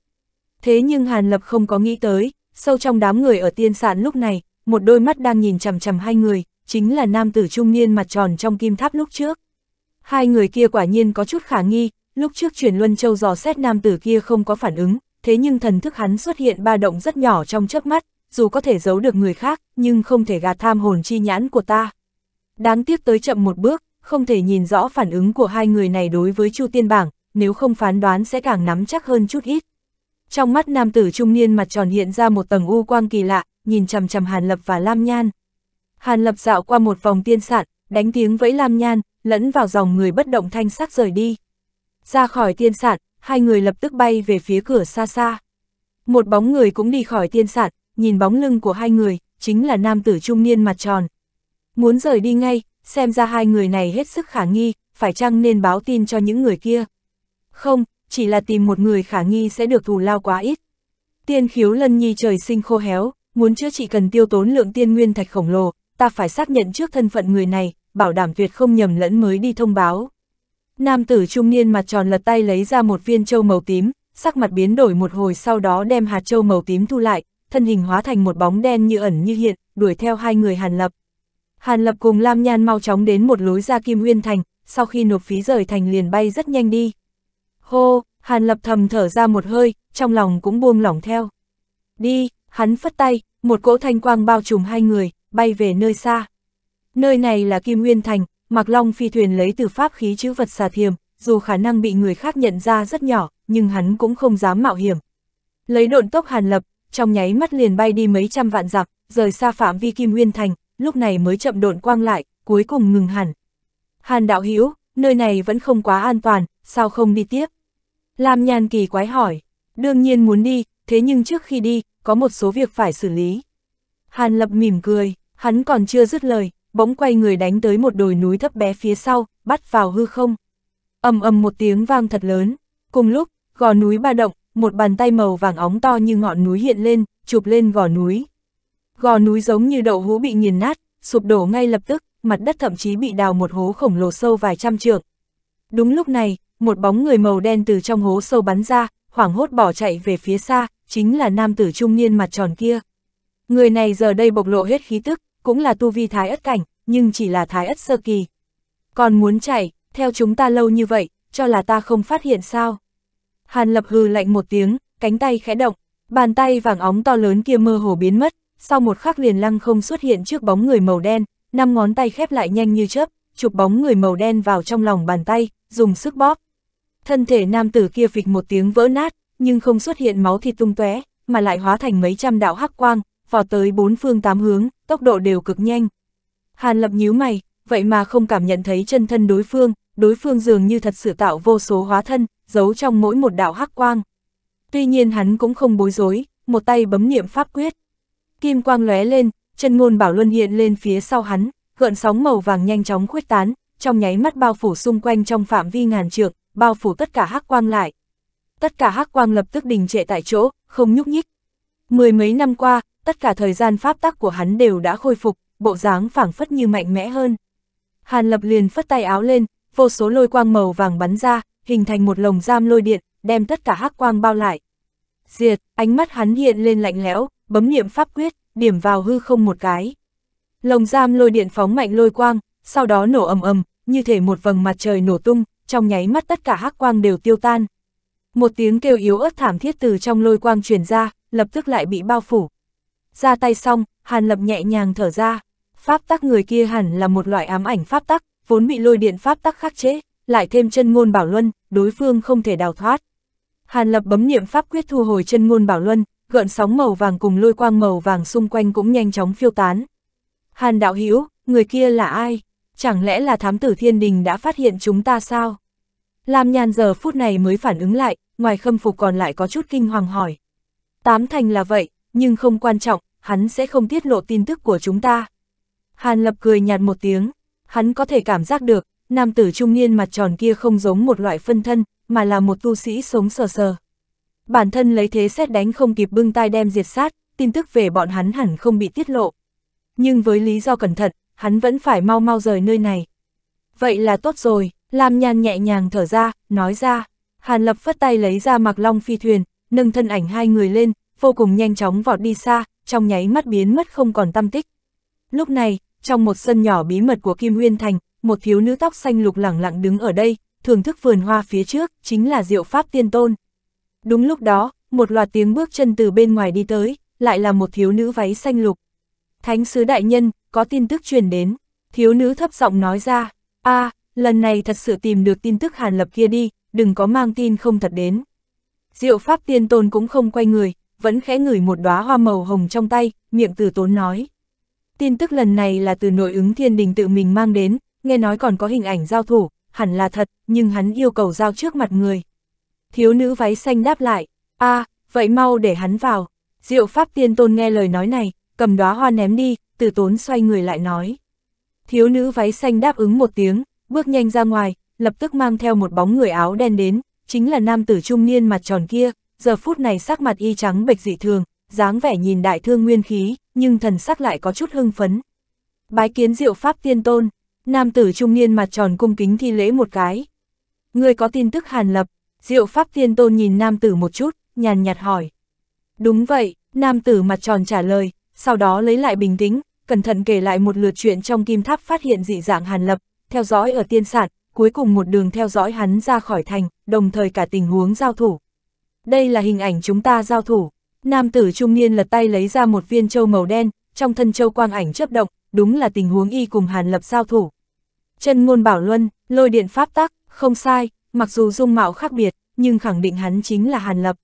Thế nhưng Hàn Lập không có nghĩ tới, sâu trong đám người ở tiên sạn lúc này, một đôi mắt đang nhìn chằm chằm hai người, chính là nam tử trung niên mặt tròn trong kim tháp lúc trước. Hai người kia quả nhiên có chút khả nghi, lúc trước truyền Luân Châu dò xét nam tử kia không có phản ứng, thế nhưng thần thức hắn xuất hiện ba động rất nhỏ trong chớp mắt, dù có thể giấu được người khác, nhưng không thể gạt tham hồn chi nhãn của ta. Đáng tiếc tới chậm một bước, không thể nhìn rõ phản ứng của hai người này đối với Chu Tiên Bảng, nếu không phán đoán sẽ càng nắm chắc hơn chút ít. Trong mắt nam tử trung niên mặt tròn hiện ra một tầng u quang kỳ lạ, nhìn chầm chầm Hàn Lập và Lam Nhan. Hàn Lập dạo qua một vòng tiên sạn, đánh tiếng vẫy Lam Nhan, lẫn vào dòng người bất động thanh sắc rời đi. Ra khỏi tiên sạn, hai người lập tức bay về phía cửa xa xa. Một bóng người cũng đi khỏi tiên sạn, nhìn bóng lưng của hai người, chính là nam tử trung niên mặt tròn. Muốn rời đi ngay, xem ra hai người này hết sức khả nghi, phải chăng nên báo tin cho những người kia. Không, chỉ là tìm một người khả nghi sẽ được thù lao quá ít. Tiên khiếu lân nhi trời sinh khô héo, muốn chữa trị cần tiêu tốn lượng tiên nguyên thạch khổng lồ, ta phải xác nhận trước thân phận người này, bảo đảm tuyệt không nhầm lẫn mới đi thông báo. Nam tử trung niên mặt tròn lật tay lấy ra một viên châu màu tím, sắc mặt biến đổi một hồi sau đó đem hạt châu màu tím thu lại, thân hình hóa thành một bóng đen như ẩn như hiện, đuổi theo hai người Hàn Lập. Hàn Lập cùng Lam Nhan mau chóng đến một lối ra Kim Nguyên Thành, sau khi nộp phí rời thành liền bay rất nhanh đi. Hô, Hàn Lập thầm thở ra một hơi, trong lòng cũng buông lỏng theo. Đi, hắn phất tay, một cỗ thanh quang bao trùm hai người, bay về nơi xa. Nơi này là Kim Nguyên Thành, Mạc Long phi thuyền lấy từ pháp khí chữ vật xà thiềm, dù khả năng bị người khác nhận ra rất nhỏ, nhưng hắn cũng không dám mạo hiểm. Lấy độn tốc Hàn Lập, trong nháy mắt liền bay đi mấy trăm vạn dặm, rời xa phạm vi Kim Nguyên Thành, lúc này mới chậm độn quang lại, cuối cùng ngừng hẳn. Hàn đạo Hiếu nơi này vẫn không quá an toàn, sao không đi tiếp? Lam Nhan kỳ quái hỏi, đương nhiên muốn đi, thế nhưng trước khi đi, có một số việc phải xử lý. Hàn Lập mỉm cười, hắn còn chưa dứt lời, bỗng quay người đánh tới một đồi núi thấp bé phía sau, bắt vào hư không. ầm ầm một tiếng vang thật lớn, cùng lúc, gò núi ba động, một bàn tay màu vàng óng to như ngọn núi hiện lên, chụp lên gò núi. Gò núi giống như đậu hũ bị nghiền nát, sụp đổ ngay lập tức, mặt đất thậm chí bị đào một hố khổng lồ sâu vài trăm trượng. Đúng lúc này, một bóng người màu đen từ trong hố sâu bắn ra, hoảng hốt bỏ chạy về phía xa, chính là nam tử trung niên mặt tròn kia. Người này giờ đây bộc lộ hết khí tức, cũng là tu vi thái ất cảnh, nhưng chỉ là thái ất sơ kỳ. Còn muốn chạy, theo chúng ta lâu như vậy, cho là ta không phát hiện sao. Hàn lập hừ lạnh một tiếng, cánh tay khẽ động, bàn tay vàng óng to lớn kia mơ hồ biến mất, sau một khắc liền lăng không xuất hiện trước bóng người màu đen, năm ngón tay khép lại nhanh như chớp, chụp bóng người màu đen vào trong lòng bàn tay, dùng sức bóp. Thân thể nam tử kia phịch một tiếng vỡ nát, nhưng không xuất hiện máu thịt tung tóe, mà lại hóa thành mấy trăm đạo hắc quang, vò tới bốn phương tám hướng, tốc độ đều cực nhanh. Hàn Lập nhíu mày, vậy mà không cảm nhận thấy chân thân đối phương, đối phương dường như thật sự tạo vô số hóa thân, giấu trong mỗi một đạo hắc quang. Tuy nhiên hắn cũng không bối rối, một tay bấm niệm pháp quyết. Kim quang lóe lên, chân ngôn bảo luân hiện lên phía sau hắn, gợn sóng màu vàng nhanh chóng khuếch tán, trong nháy mắt bao phủ xung quanh trong phạm vi ngàn trượng, bao phủ tất cả hắc quang lại. Tất cả hắc quang lập tức đình trệ tại chỗ, không nhúc nhích. Mười mấy năm qua, tất cả thời gian pháp tắc của hắn đều đã khôi phục, bộ dáng phảng phất như mạnh mẽ hơn. Hàn Lập liền phất tay áo lên, vô số lôi quang màu vàng bắn ra, hình thành một lồng giam lôi điện, đem tất cả hắc quang bao lại. Diệt, ánh mắt hắn hiện lên lạnh lẽo, bấm niệm pháp quyết điểm vào hư không một cái. Lồng giam lôi điện phóng mạnh lôi quang, sau đó nổ ầm ầm, như thể một vầng mặt trời nổ tung, trong nháy mắt tất cả hắc quang đều tiêu tan. Một tiếng kêu yếu ớt thảm thiết từ trong lôi quang truyền ra, lập tức lại bị bao phủ. Ra tay xong, Hàn Lập nhẹ nhàng thở ra. Pháp tắc người kia hẳn là một loại ám ảnh pháp tắc, vốn bị lôi điện pháp tắc khắc chế, lại thêm chân ngôn bảo luân, đối phương không thể đào thoát. Hàn Lập bấm niệm pháp quyết thu hồi chân ngôn bảo luân, gợn sóng màu vàng cùng lôi quang màu vàng xung quanh cũng nhanh chóng phiêu tán. Hàn đạo hữu người kia là ai? Chẳng lẽ là thám tử thiên đình đã phát hiện chúng ta sao? Lam nhàn giờ phút này mới phản ứng lại, ngoài khâm phục còn lại có chút kinh hoàng hỏi. Tám thành là vậy, nhưng không quan trọng, hắn sẽ không tiết lộ tin tức của chúng ta. Hàn lập cười nhạt một tiếng, hắn có thể cảm giác được, nam tử trung niên mặt tròn kia không giống một loại phân thân, mà là một tu sĩ sống sờ sờ. Bản thân lấy thế xét đánh không kịp bưng tai đem diệt sát, tin tức về bọn hắn hẳn không bị tiết lộ. Nhưng với lý do cẩn thận, hắn vẫn phải mau mau rời nơi này. Vậy là tốt rồi, Lam Nhan nhẹ nhàng thở ra, nói ra. Hàn Lập phất tay lấy ra mặc long phi thuyền, nâng thân ảnh hai người lên, vô cùng nhanh chóng vọt đi xa, trong nháy mắt biến mất không còn tâm tích. Lúc này, trong một sân nhỏ bí mật của Kim nguyên Thành, một thiếu nữ tóc xanh lục lẳng lặng đứng ở đây, thưởng thức vườn hoa phía trước, chính là diệu pháp tiên tôn. Đúng lúc đó, một loạt tiếng bước chân từ bên ngoài đi tới, lại là một thiếu nữ váy xanh lục. Thánh sứ đại nhân, có tin tức truyền đến. Thiếu nữ thấp giọng nói ra, a lần này thật sự tìm được tin tức hàn lập kia đi, đừng có mang tin không thật đến. Diệu pháp tiên tôn cũng không quay người, vẫn khẽ ngửi một đóa hoa màu hồng trong tay, miệng từ tốn nói. Tin tức lần này là từ nội ứng thiên đình tự mình mang đến, nghe nói còn có hình ảnh giao thủ, hẳn là thật, nhưng hắn yêu cầu giao trước mặt người thiếu nữ váy xanh đáp lại, a à, vậy mau để hắn vào. Diệu pháp tiên tôn nghe lời nói này, cầm đóa hoa ném đi, tử tốn xoay người lại nói. Thiếu nữ váy xanh đáp ứng một tiếng, bước nhanh ra ngoài, lập tức mang theo một bóng người áo đen đến, chính là nam tử trung niên mặt tròn kia, giờ phút này sắc mặt y trắng bệch dị thường, dáng vẻ nhìn đại thương nguyên khí, nhưng thần sắc lại có chút hưng phấn. Bái kiến diệu pháp tiên tôn, nam tử trung niên mặt tròn cung kính thi lễ một cái. Người có tin tức hàn lập, Diệu Pháp Thiên Tôn nhìn nam tử một chút, nhàn nhạt hỏi. Đúng vậy, nam tử mặt tròn trả lời, sau đó lấy lại bình tĩnh, cẩn thận kể lại một lượt chuyện trong kim tháp phát hiện dị dạng Hàn Lập, theo dõi ở tiên sản, cuối cùng một đường theo dõi hắn ra khỏi thành, đồng thời cả tình huống giao thủ. Đây là hình ảnh chúng ta giao thủ. Nam tử trung niên lật tay lấy ra một viên châu màu đen, trong thân châu quang ảnh chớp động, đúng là tình huống y cùng Hàn Lập giao thủ. Chân ngôn bảo luân, lôi điện pháp tắc, không sai, mặc dù dung mạo khác biệt, nhưng khẳng định hắn chính là Hàn Lập.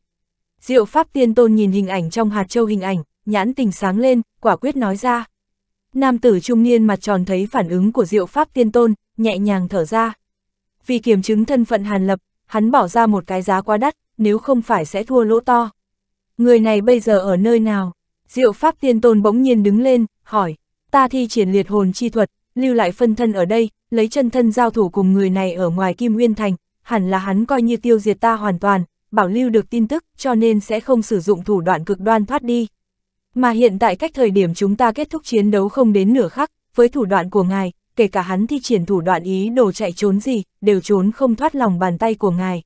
Diệu Pháp Tiên Tôn nhìn hình ảnh trong hạt châu hình ảnh, nhãn tình sáng lên, quả quyết nói ra. Nam tử trung niên mặt tròn thấy phản ứng của Diệu Pháp Tiên Tôn, nhẹ nhàng thở ra. Vì kiểm chứng thân phận Hàn Lập, hắn bỏ ra một cái giá quá đắt, nếu không phải sẽ thua lỗ to. Người này bây giờ ở nơi nào? Diệu Pháp Tiên Tôn bỗng nhiên đứng lên, hỏi, ta thi triển liệt hồn chi thuật, lưu lại phân thân ở đây, lấy chân thân giao thủ cùng người này ở ngoài Kim Nguyên Thành, hẳn là hắn coi như tiêu diệt ta hoàn toàn, bảo lưu được tin tức, cho nên sẽ không sử dụng thủ đoạn cực đoan thoát đi. Mà hiện tại cách thời điểm chúng ta kết thúc chiến đấu không đến nửa khắc, với thủ đoạn của ngài, kể cả hắn thi triển thủ đoạn ý đồ chạy trốn gì, đều trốn không thoát lòng bàn tay của ngài.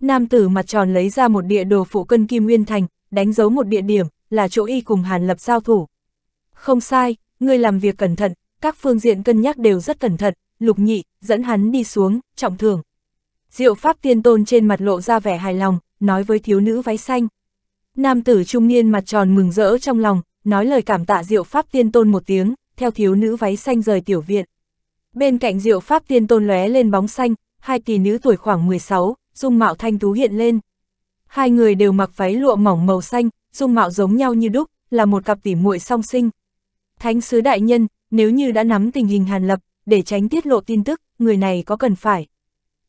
Nam tử mặt tròn lấy ra một địa đồ phụ cân Kim Nguyên Thành, đánh dấu một địa điểm, là chỗ y cùng Hàn Lập giao thủ. Không sai, ngươi làm việc cẩn thận, các phương diện cân nhắc đều rất cẩn thận, lục nhị, dẫn hắn đi xuống, trọng thường diệu pháp tiên tôn trên mặt lộ ra vẻ hài lòng, nói với thiếu nữ váy xanh. Nam tử trung niên mặt tròn mừng rỡ trong lòng, nói lời cảm tạ diệu pháp tiên tôn một tiếng, theo thiếu nữ váy xanh rời tiểu viện. Bên cạnh diệu pháp tiên tôn lóe lên bóng xanh, hai tỷ nữ tuổi khoảng 16, dung mạo thanh tú hiện lên. Hai người đều mặc váy lụa mỏng màu xanh, dung mạo giống nhau như đúc, là một cặp tỷ muội song sinh. Thánh sứ đại nhân, nếu như đã nắm tình hình Hàn Lập, để tránh tiết lộ tin tức, người này có cần phải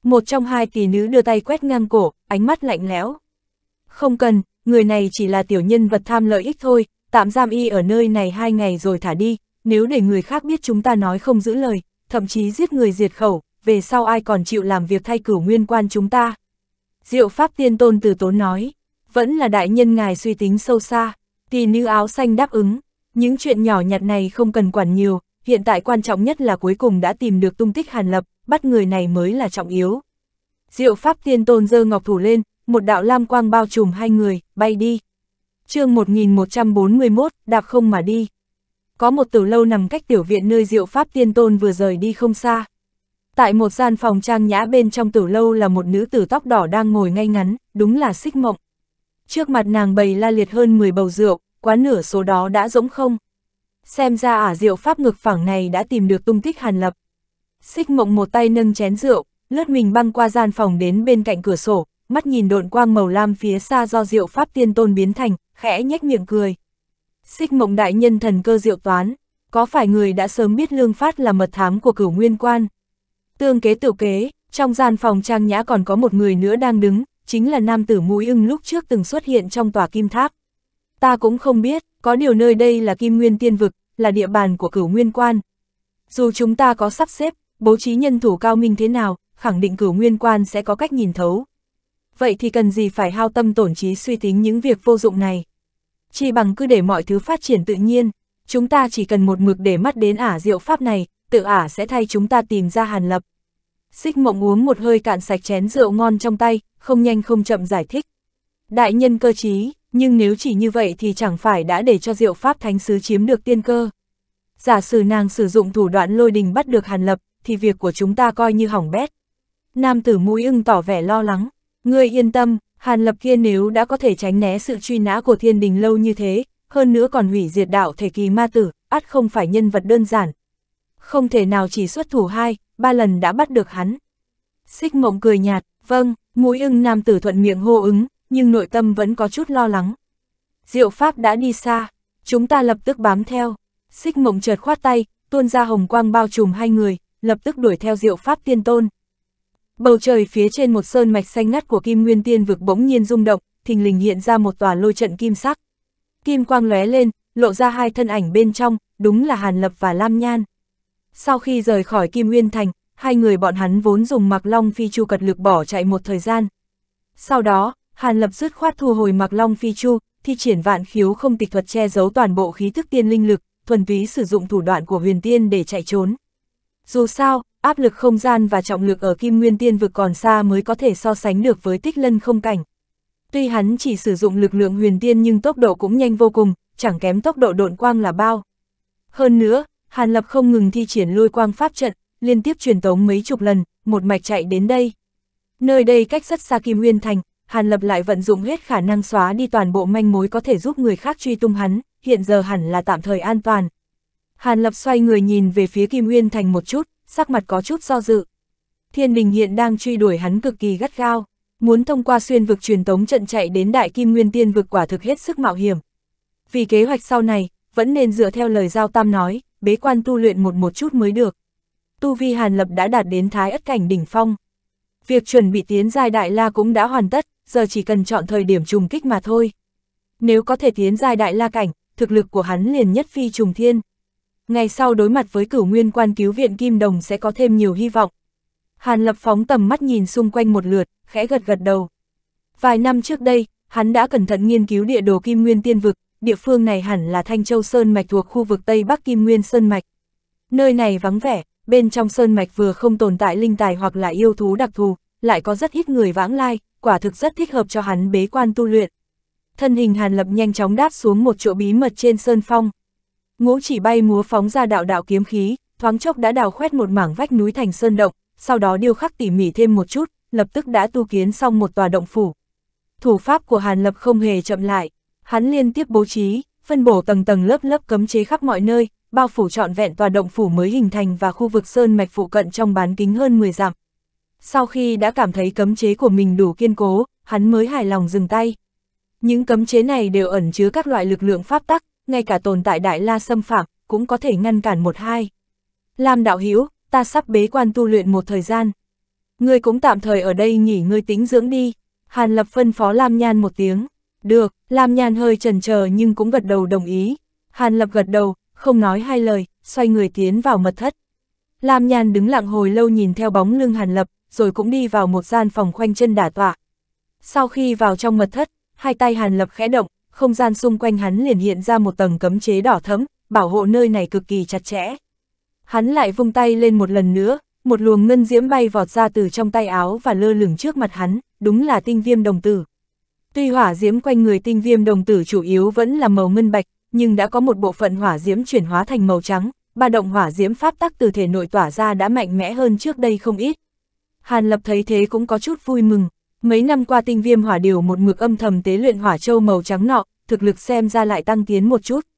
một trong hai tỷ nữ đưa tay quét ngang cổ, ánh mắt lạnh lẽo. Không cần, người này chỉ là tiểu nhân vật tham lợi ích thôi, tạm giam y ở nơi này hai ngày rồi thả đi, nếu để người khác biết chúng ta nói không giữ lời, thậm chí giết người diệt khẩu, về sau ai còn chịu làm việc thay cửu nguyên quan chúng ta. Diệu Pháp Tiên Tôn từ tốn nói, vẫn là đại nhân ngài suy tính sâu xa, tỷ nữ áo xanh đáp ứng, những chuyện nhỏ nhặt này không cần quản nhiều, hiện tại quan trọng nhất là cuối cùng đã tìm được tung tích Hàn Lập, bắt người này mới là trọng yếu. Diệu Pháp Tiên Tôn giơ ngọc thủ lên, một đạo lam quang bao trùm hai người, bay đi. chương 1141, đạp không mà đi. Có một tử lâu nằm cách tiểu viện nơi Diệu Pháp Tiên Tôn vừa rời đi không xa. Tại một gian phòng trang nhã bên trong tử lâu là một nữ tử tóc đỏ đang ngồi ngay ngắn, đúng là xích mộng. Trước mặt nàng bầy la liệt hơn 10 bầu rượu, quá nửa số đó đã rỗng không. Xem ra ả diệu pháp ngực phẳng này đã tìm được tung tích hàn lập. Xích mộng một tay nâng chén rượu, lướt mình băng qua gian phòng đến bên cạnh cửa sổ, mắt nhìn độn quang màu lam phía xa do rượu pháp tiên tôn biến thành, khẽ nhếch miệng cười. Xích mộng đại nhân thần cơ rượu toán, có phải người đã sớm biết lương phát là mật thám của cửu nguyên quan? Tương kế tiểu kế, trong gian phòng trang nhã còn có một người nữa đang đứng, chính là nam tử mũi ưng lúc trước từng xuất hiện trong tòa kim tháp. Ta cũng không biết, có điều nơi đây là kim nguyên tiên vực, là địa bàn của cửu nguyên quan. Dù chúng ta có sắp xếp, bố trí nhân thủ cao minh thế nào, khẳng định cửu nguyên quan sẽ có cách nhìn thấu. Vậy thì cần gì phải hao tâm tổn trí suy tính những việc vô dụng này? Chỉ bằng cứ để mọi thứ phát triển tự nhiên, chúng ta chỉ cần một mực để mắt đến ả diệu pháp này, tự ả sẽ thay chúng ta tìm ra hàn lập. Xích mộng uống một hơi cạn sạch chén rượu ngon trong tay, không nhanh không chậm giải thích. Đại nhân cơ trí, nhưng nếu chỉ như vậy thì chẳng phải đã để cho diệu pháp thánh sứ chiếm được tiên cơ. Giả sử nàng sử dụng thủ đoạn lôi đình bắt được hàn lập, thì việc của chúng ta coi như hỏng bét. Nam tử mũi ưng tỏ vẻ lo lắng, ngươi yên tâm, Hàn Lập kia nếu đã có thể tránh né sự truy nã của thiên đình lâu như thế, hơn nữa còn hủy diệt đạo thể kỳ ma tử, ắt không phải nhân vật đơn giản. Không thể nào chỉ xuất thủ hai, ba lần đã bắt được hắn. Xích mộng cười nhạt, vâng, mũi ưng nam tử thuận miệng hô ứng, nhưng nội tâm vẫn có chút lo lắng. Diệu Pháp đã đi xa, chúng ta lập tức bám theo. Xích mộng chợt khoát tay, tuôn ra hồng quang bao trùm hai người, lập tức đuổi theo diệu pháp tiên tôn. Bầu trời phía trên một sơn mạch xanh ngắt của kim nguyên tiên vực bỗng nhiên rung động, thình lình hiện ra một tòa lôi trận kim sắc. Kim quang lóe lên, lộ ra hai thân ảnh bên trong, đúng là Hàn Lập và Lam Nhan. Sau khi rời khỏi Kim Nguyên Thành, hai người bọn hắn vốn dùng Mạc Long Phi Chu cật lực bỏ chạy một thời gian. Sau đó, Hàn Lập dứt khoát thu hồi Mạc Long Phi Chu, thi triển vạn khiếu không tịch thuật che giấu toàn bộ khí thức tiên linh lực, thuần túy sử dụng thủ đoạn của huyền tiên để chạy trốn. Dù sao, áp lực không gian và trọng lực ở kim nguyên tiên vực còn xa mới có thể so sánh được với tích lân không cảnh. Tuy hắn chỉ sử dụng lực lượng huyền tiên nhưng tốc độ cũng nhanh vô cùng, chẳng kém tốc độ độn quang là bao. Hơn nữa, Hàn Lập không ngừng thi triển lôi quang pháp trận, liên tiếp truyền tống mấy chục lần, một mạch chạy đến đây. Nơi đây cách rất xa Kim Nguyên Thành, Hàn Lập lại vận dụng hết khả năng xóa đi toàn bộ manh mối có thể giúp người khác truy tung hắn, hiện giờ hẳn là tạm thời an toàn, Hàn Lập xoay người nhìn về phía Kim Nguyên Thành một chút, sắc mặt có chút do dự. Thiên Đình hiện đang truy đuổi hắn cực kỳ gắt gao, muốn thông qua xuyên vực truyền tống trận chạy đến Đại Kim Nguyên Tiên vực quả thực hết sức mạo hiểm. Vì kế hoạch sau này, vẫn nên dựa theo lời Giao Tam nói, bế quan tu luyện một một chút mới được. Tu vi Hàn Lập đã đạt đến thái ất cảnh đỉnh phong. Việc chuẩn bị tiến giai đại la cũng đã hoàn tất, giờ chỉ cần chọn thời điểm trùng kích mà thôi. Nếu có thể tiến giai đại la cảnh, thực lực của hắn liền nhất phi trùng thiên ngày sau đối mặt với cửu nguyên quan cứu viện Kim Đồng sẽ có thêm nhiều hy vọng. Hàn Lập phóng tầm mắt nhìn xung quanh một lượt, khẽ gật gật đầu. Vài năm trước đây, hắn đã cẩn thận nghiên cứu địa đồ Kim Nguyên Tiên Vực, địa phương này hẳn là Thanh Châu Sơn Mạch thuộc khu vực Tây Bắc Kim Nguyên Sơn Mạch. Nơi này vắng vẻ, bên trong Sơn Mạch vừa không tồn tại linh tài hoặc là yêu thú đặc thù, lại có rất ít người vãng lai, quả thực rất thích hợp cho hắn bế quan tu luyện. Thân hình Hàn Lập nhanh chóng đáp xuống một chỗ bí mật trên Sơn Phong. Ngũ chỉ bay múa phóng ra đạo đạo kiếm khí, thoáng chốc đã đào khoét một mảng vách núi thành sơn động, sau đó điêu khắc tỉ mỉ thêm một chút, lập tức đã tu kiến xong một tòa động phủ. Thủ pháp của Hàn Lập không hề chậm lại, hắn liên tiếp bố trí, phân bổ tầng tầng lớp lớp cấm chế khắp mọi nơi, bao phủ trọn vẹn tòa động phủ mới hình thành và khu vực sơn mạch phụ cận trong bán kính hơn 10 dặm. Sau khi đã cảm thấy cấm chế của mình đủ kiên cố, hắn mới hài lòng dừng tay. Những cấm chế này đều ẩn chứa các loại lực lượng pháp tắc, ngay cả tồn tại đại la xâm phạm, cũng có thể ngăn cản một hai. Lam đạo hiếu, ta sắp bế quan tu luyện một thời gian. Ngươi cũng tạm thời ở đây nghỉ ngơi tính dưỡng đi. Hàn Lập phân phó Lam Nhan một tiếng. Được, Lam Nhan hơi chần chờ nhưng cũng gật đầu đồng ý. Hàn Lập gật đầu, không nói hai lời, xoay người tiến vào mật thất. Lam Nhan đứng lặng hồi lâu nhìn theo bóng lưng Hàn Lập, rồi cũng đi vào một gian phòng khoanh chân đả tọa. Sau khi vào trong mật thất, hai tay Hàn Lập khẽ động, không gian xung quanh hắn liền hiện ra một tầng cấm chế đỏ thấm, bảo hộ nơi này cực kỳ chặt chẽ. Hắn lại vung tay lên một lần nữa, một luồng ngân diễm bay vọt ra từ trong tay áo và lơ lửng trước mặt hắn, đúng là tinh viêm đồng tử. Tuy hỏa diễm quanh người tinh viêm đồng tử chủ yếu vẫn là màu ngân bạch, nhưng đã có một bộ phận hỏa diễm chuyển hóa thành màu trắng, ba động hỏa diễm pháp tắc từ thể nội tỏa ra đã mạnh mẽ hơn trước đây không ít. Hàn Lập thấy thế cũng có chút vui mừng, Mấy năm qua tinh viêm hỏa điều một ngược âm thầm tế luyện hỏa châu màu trắng nọ, thực lực xem ra lại tăng tiến một chút.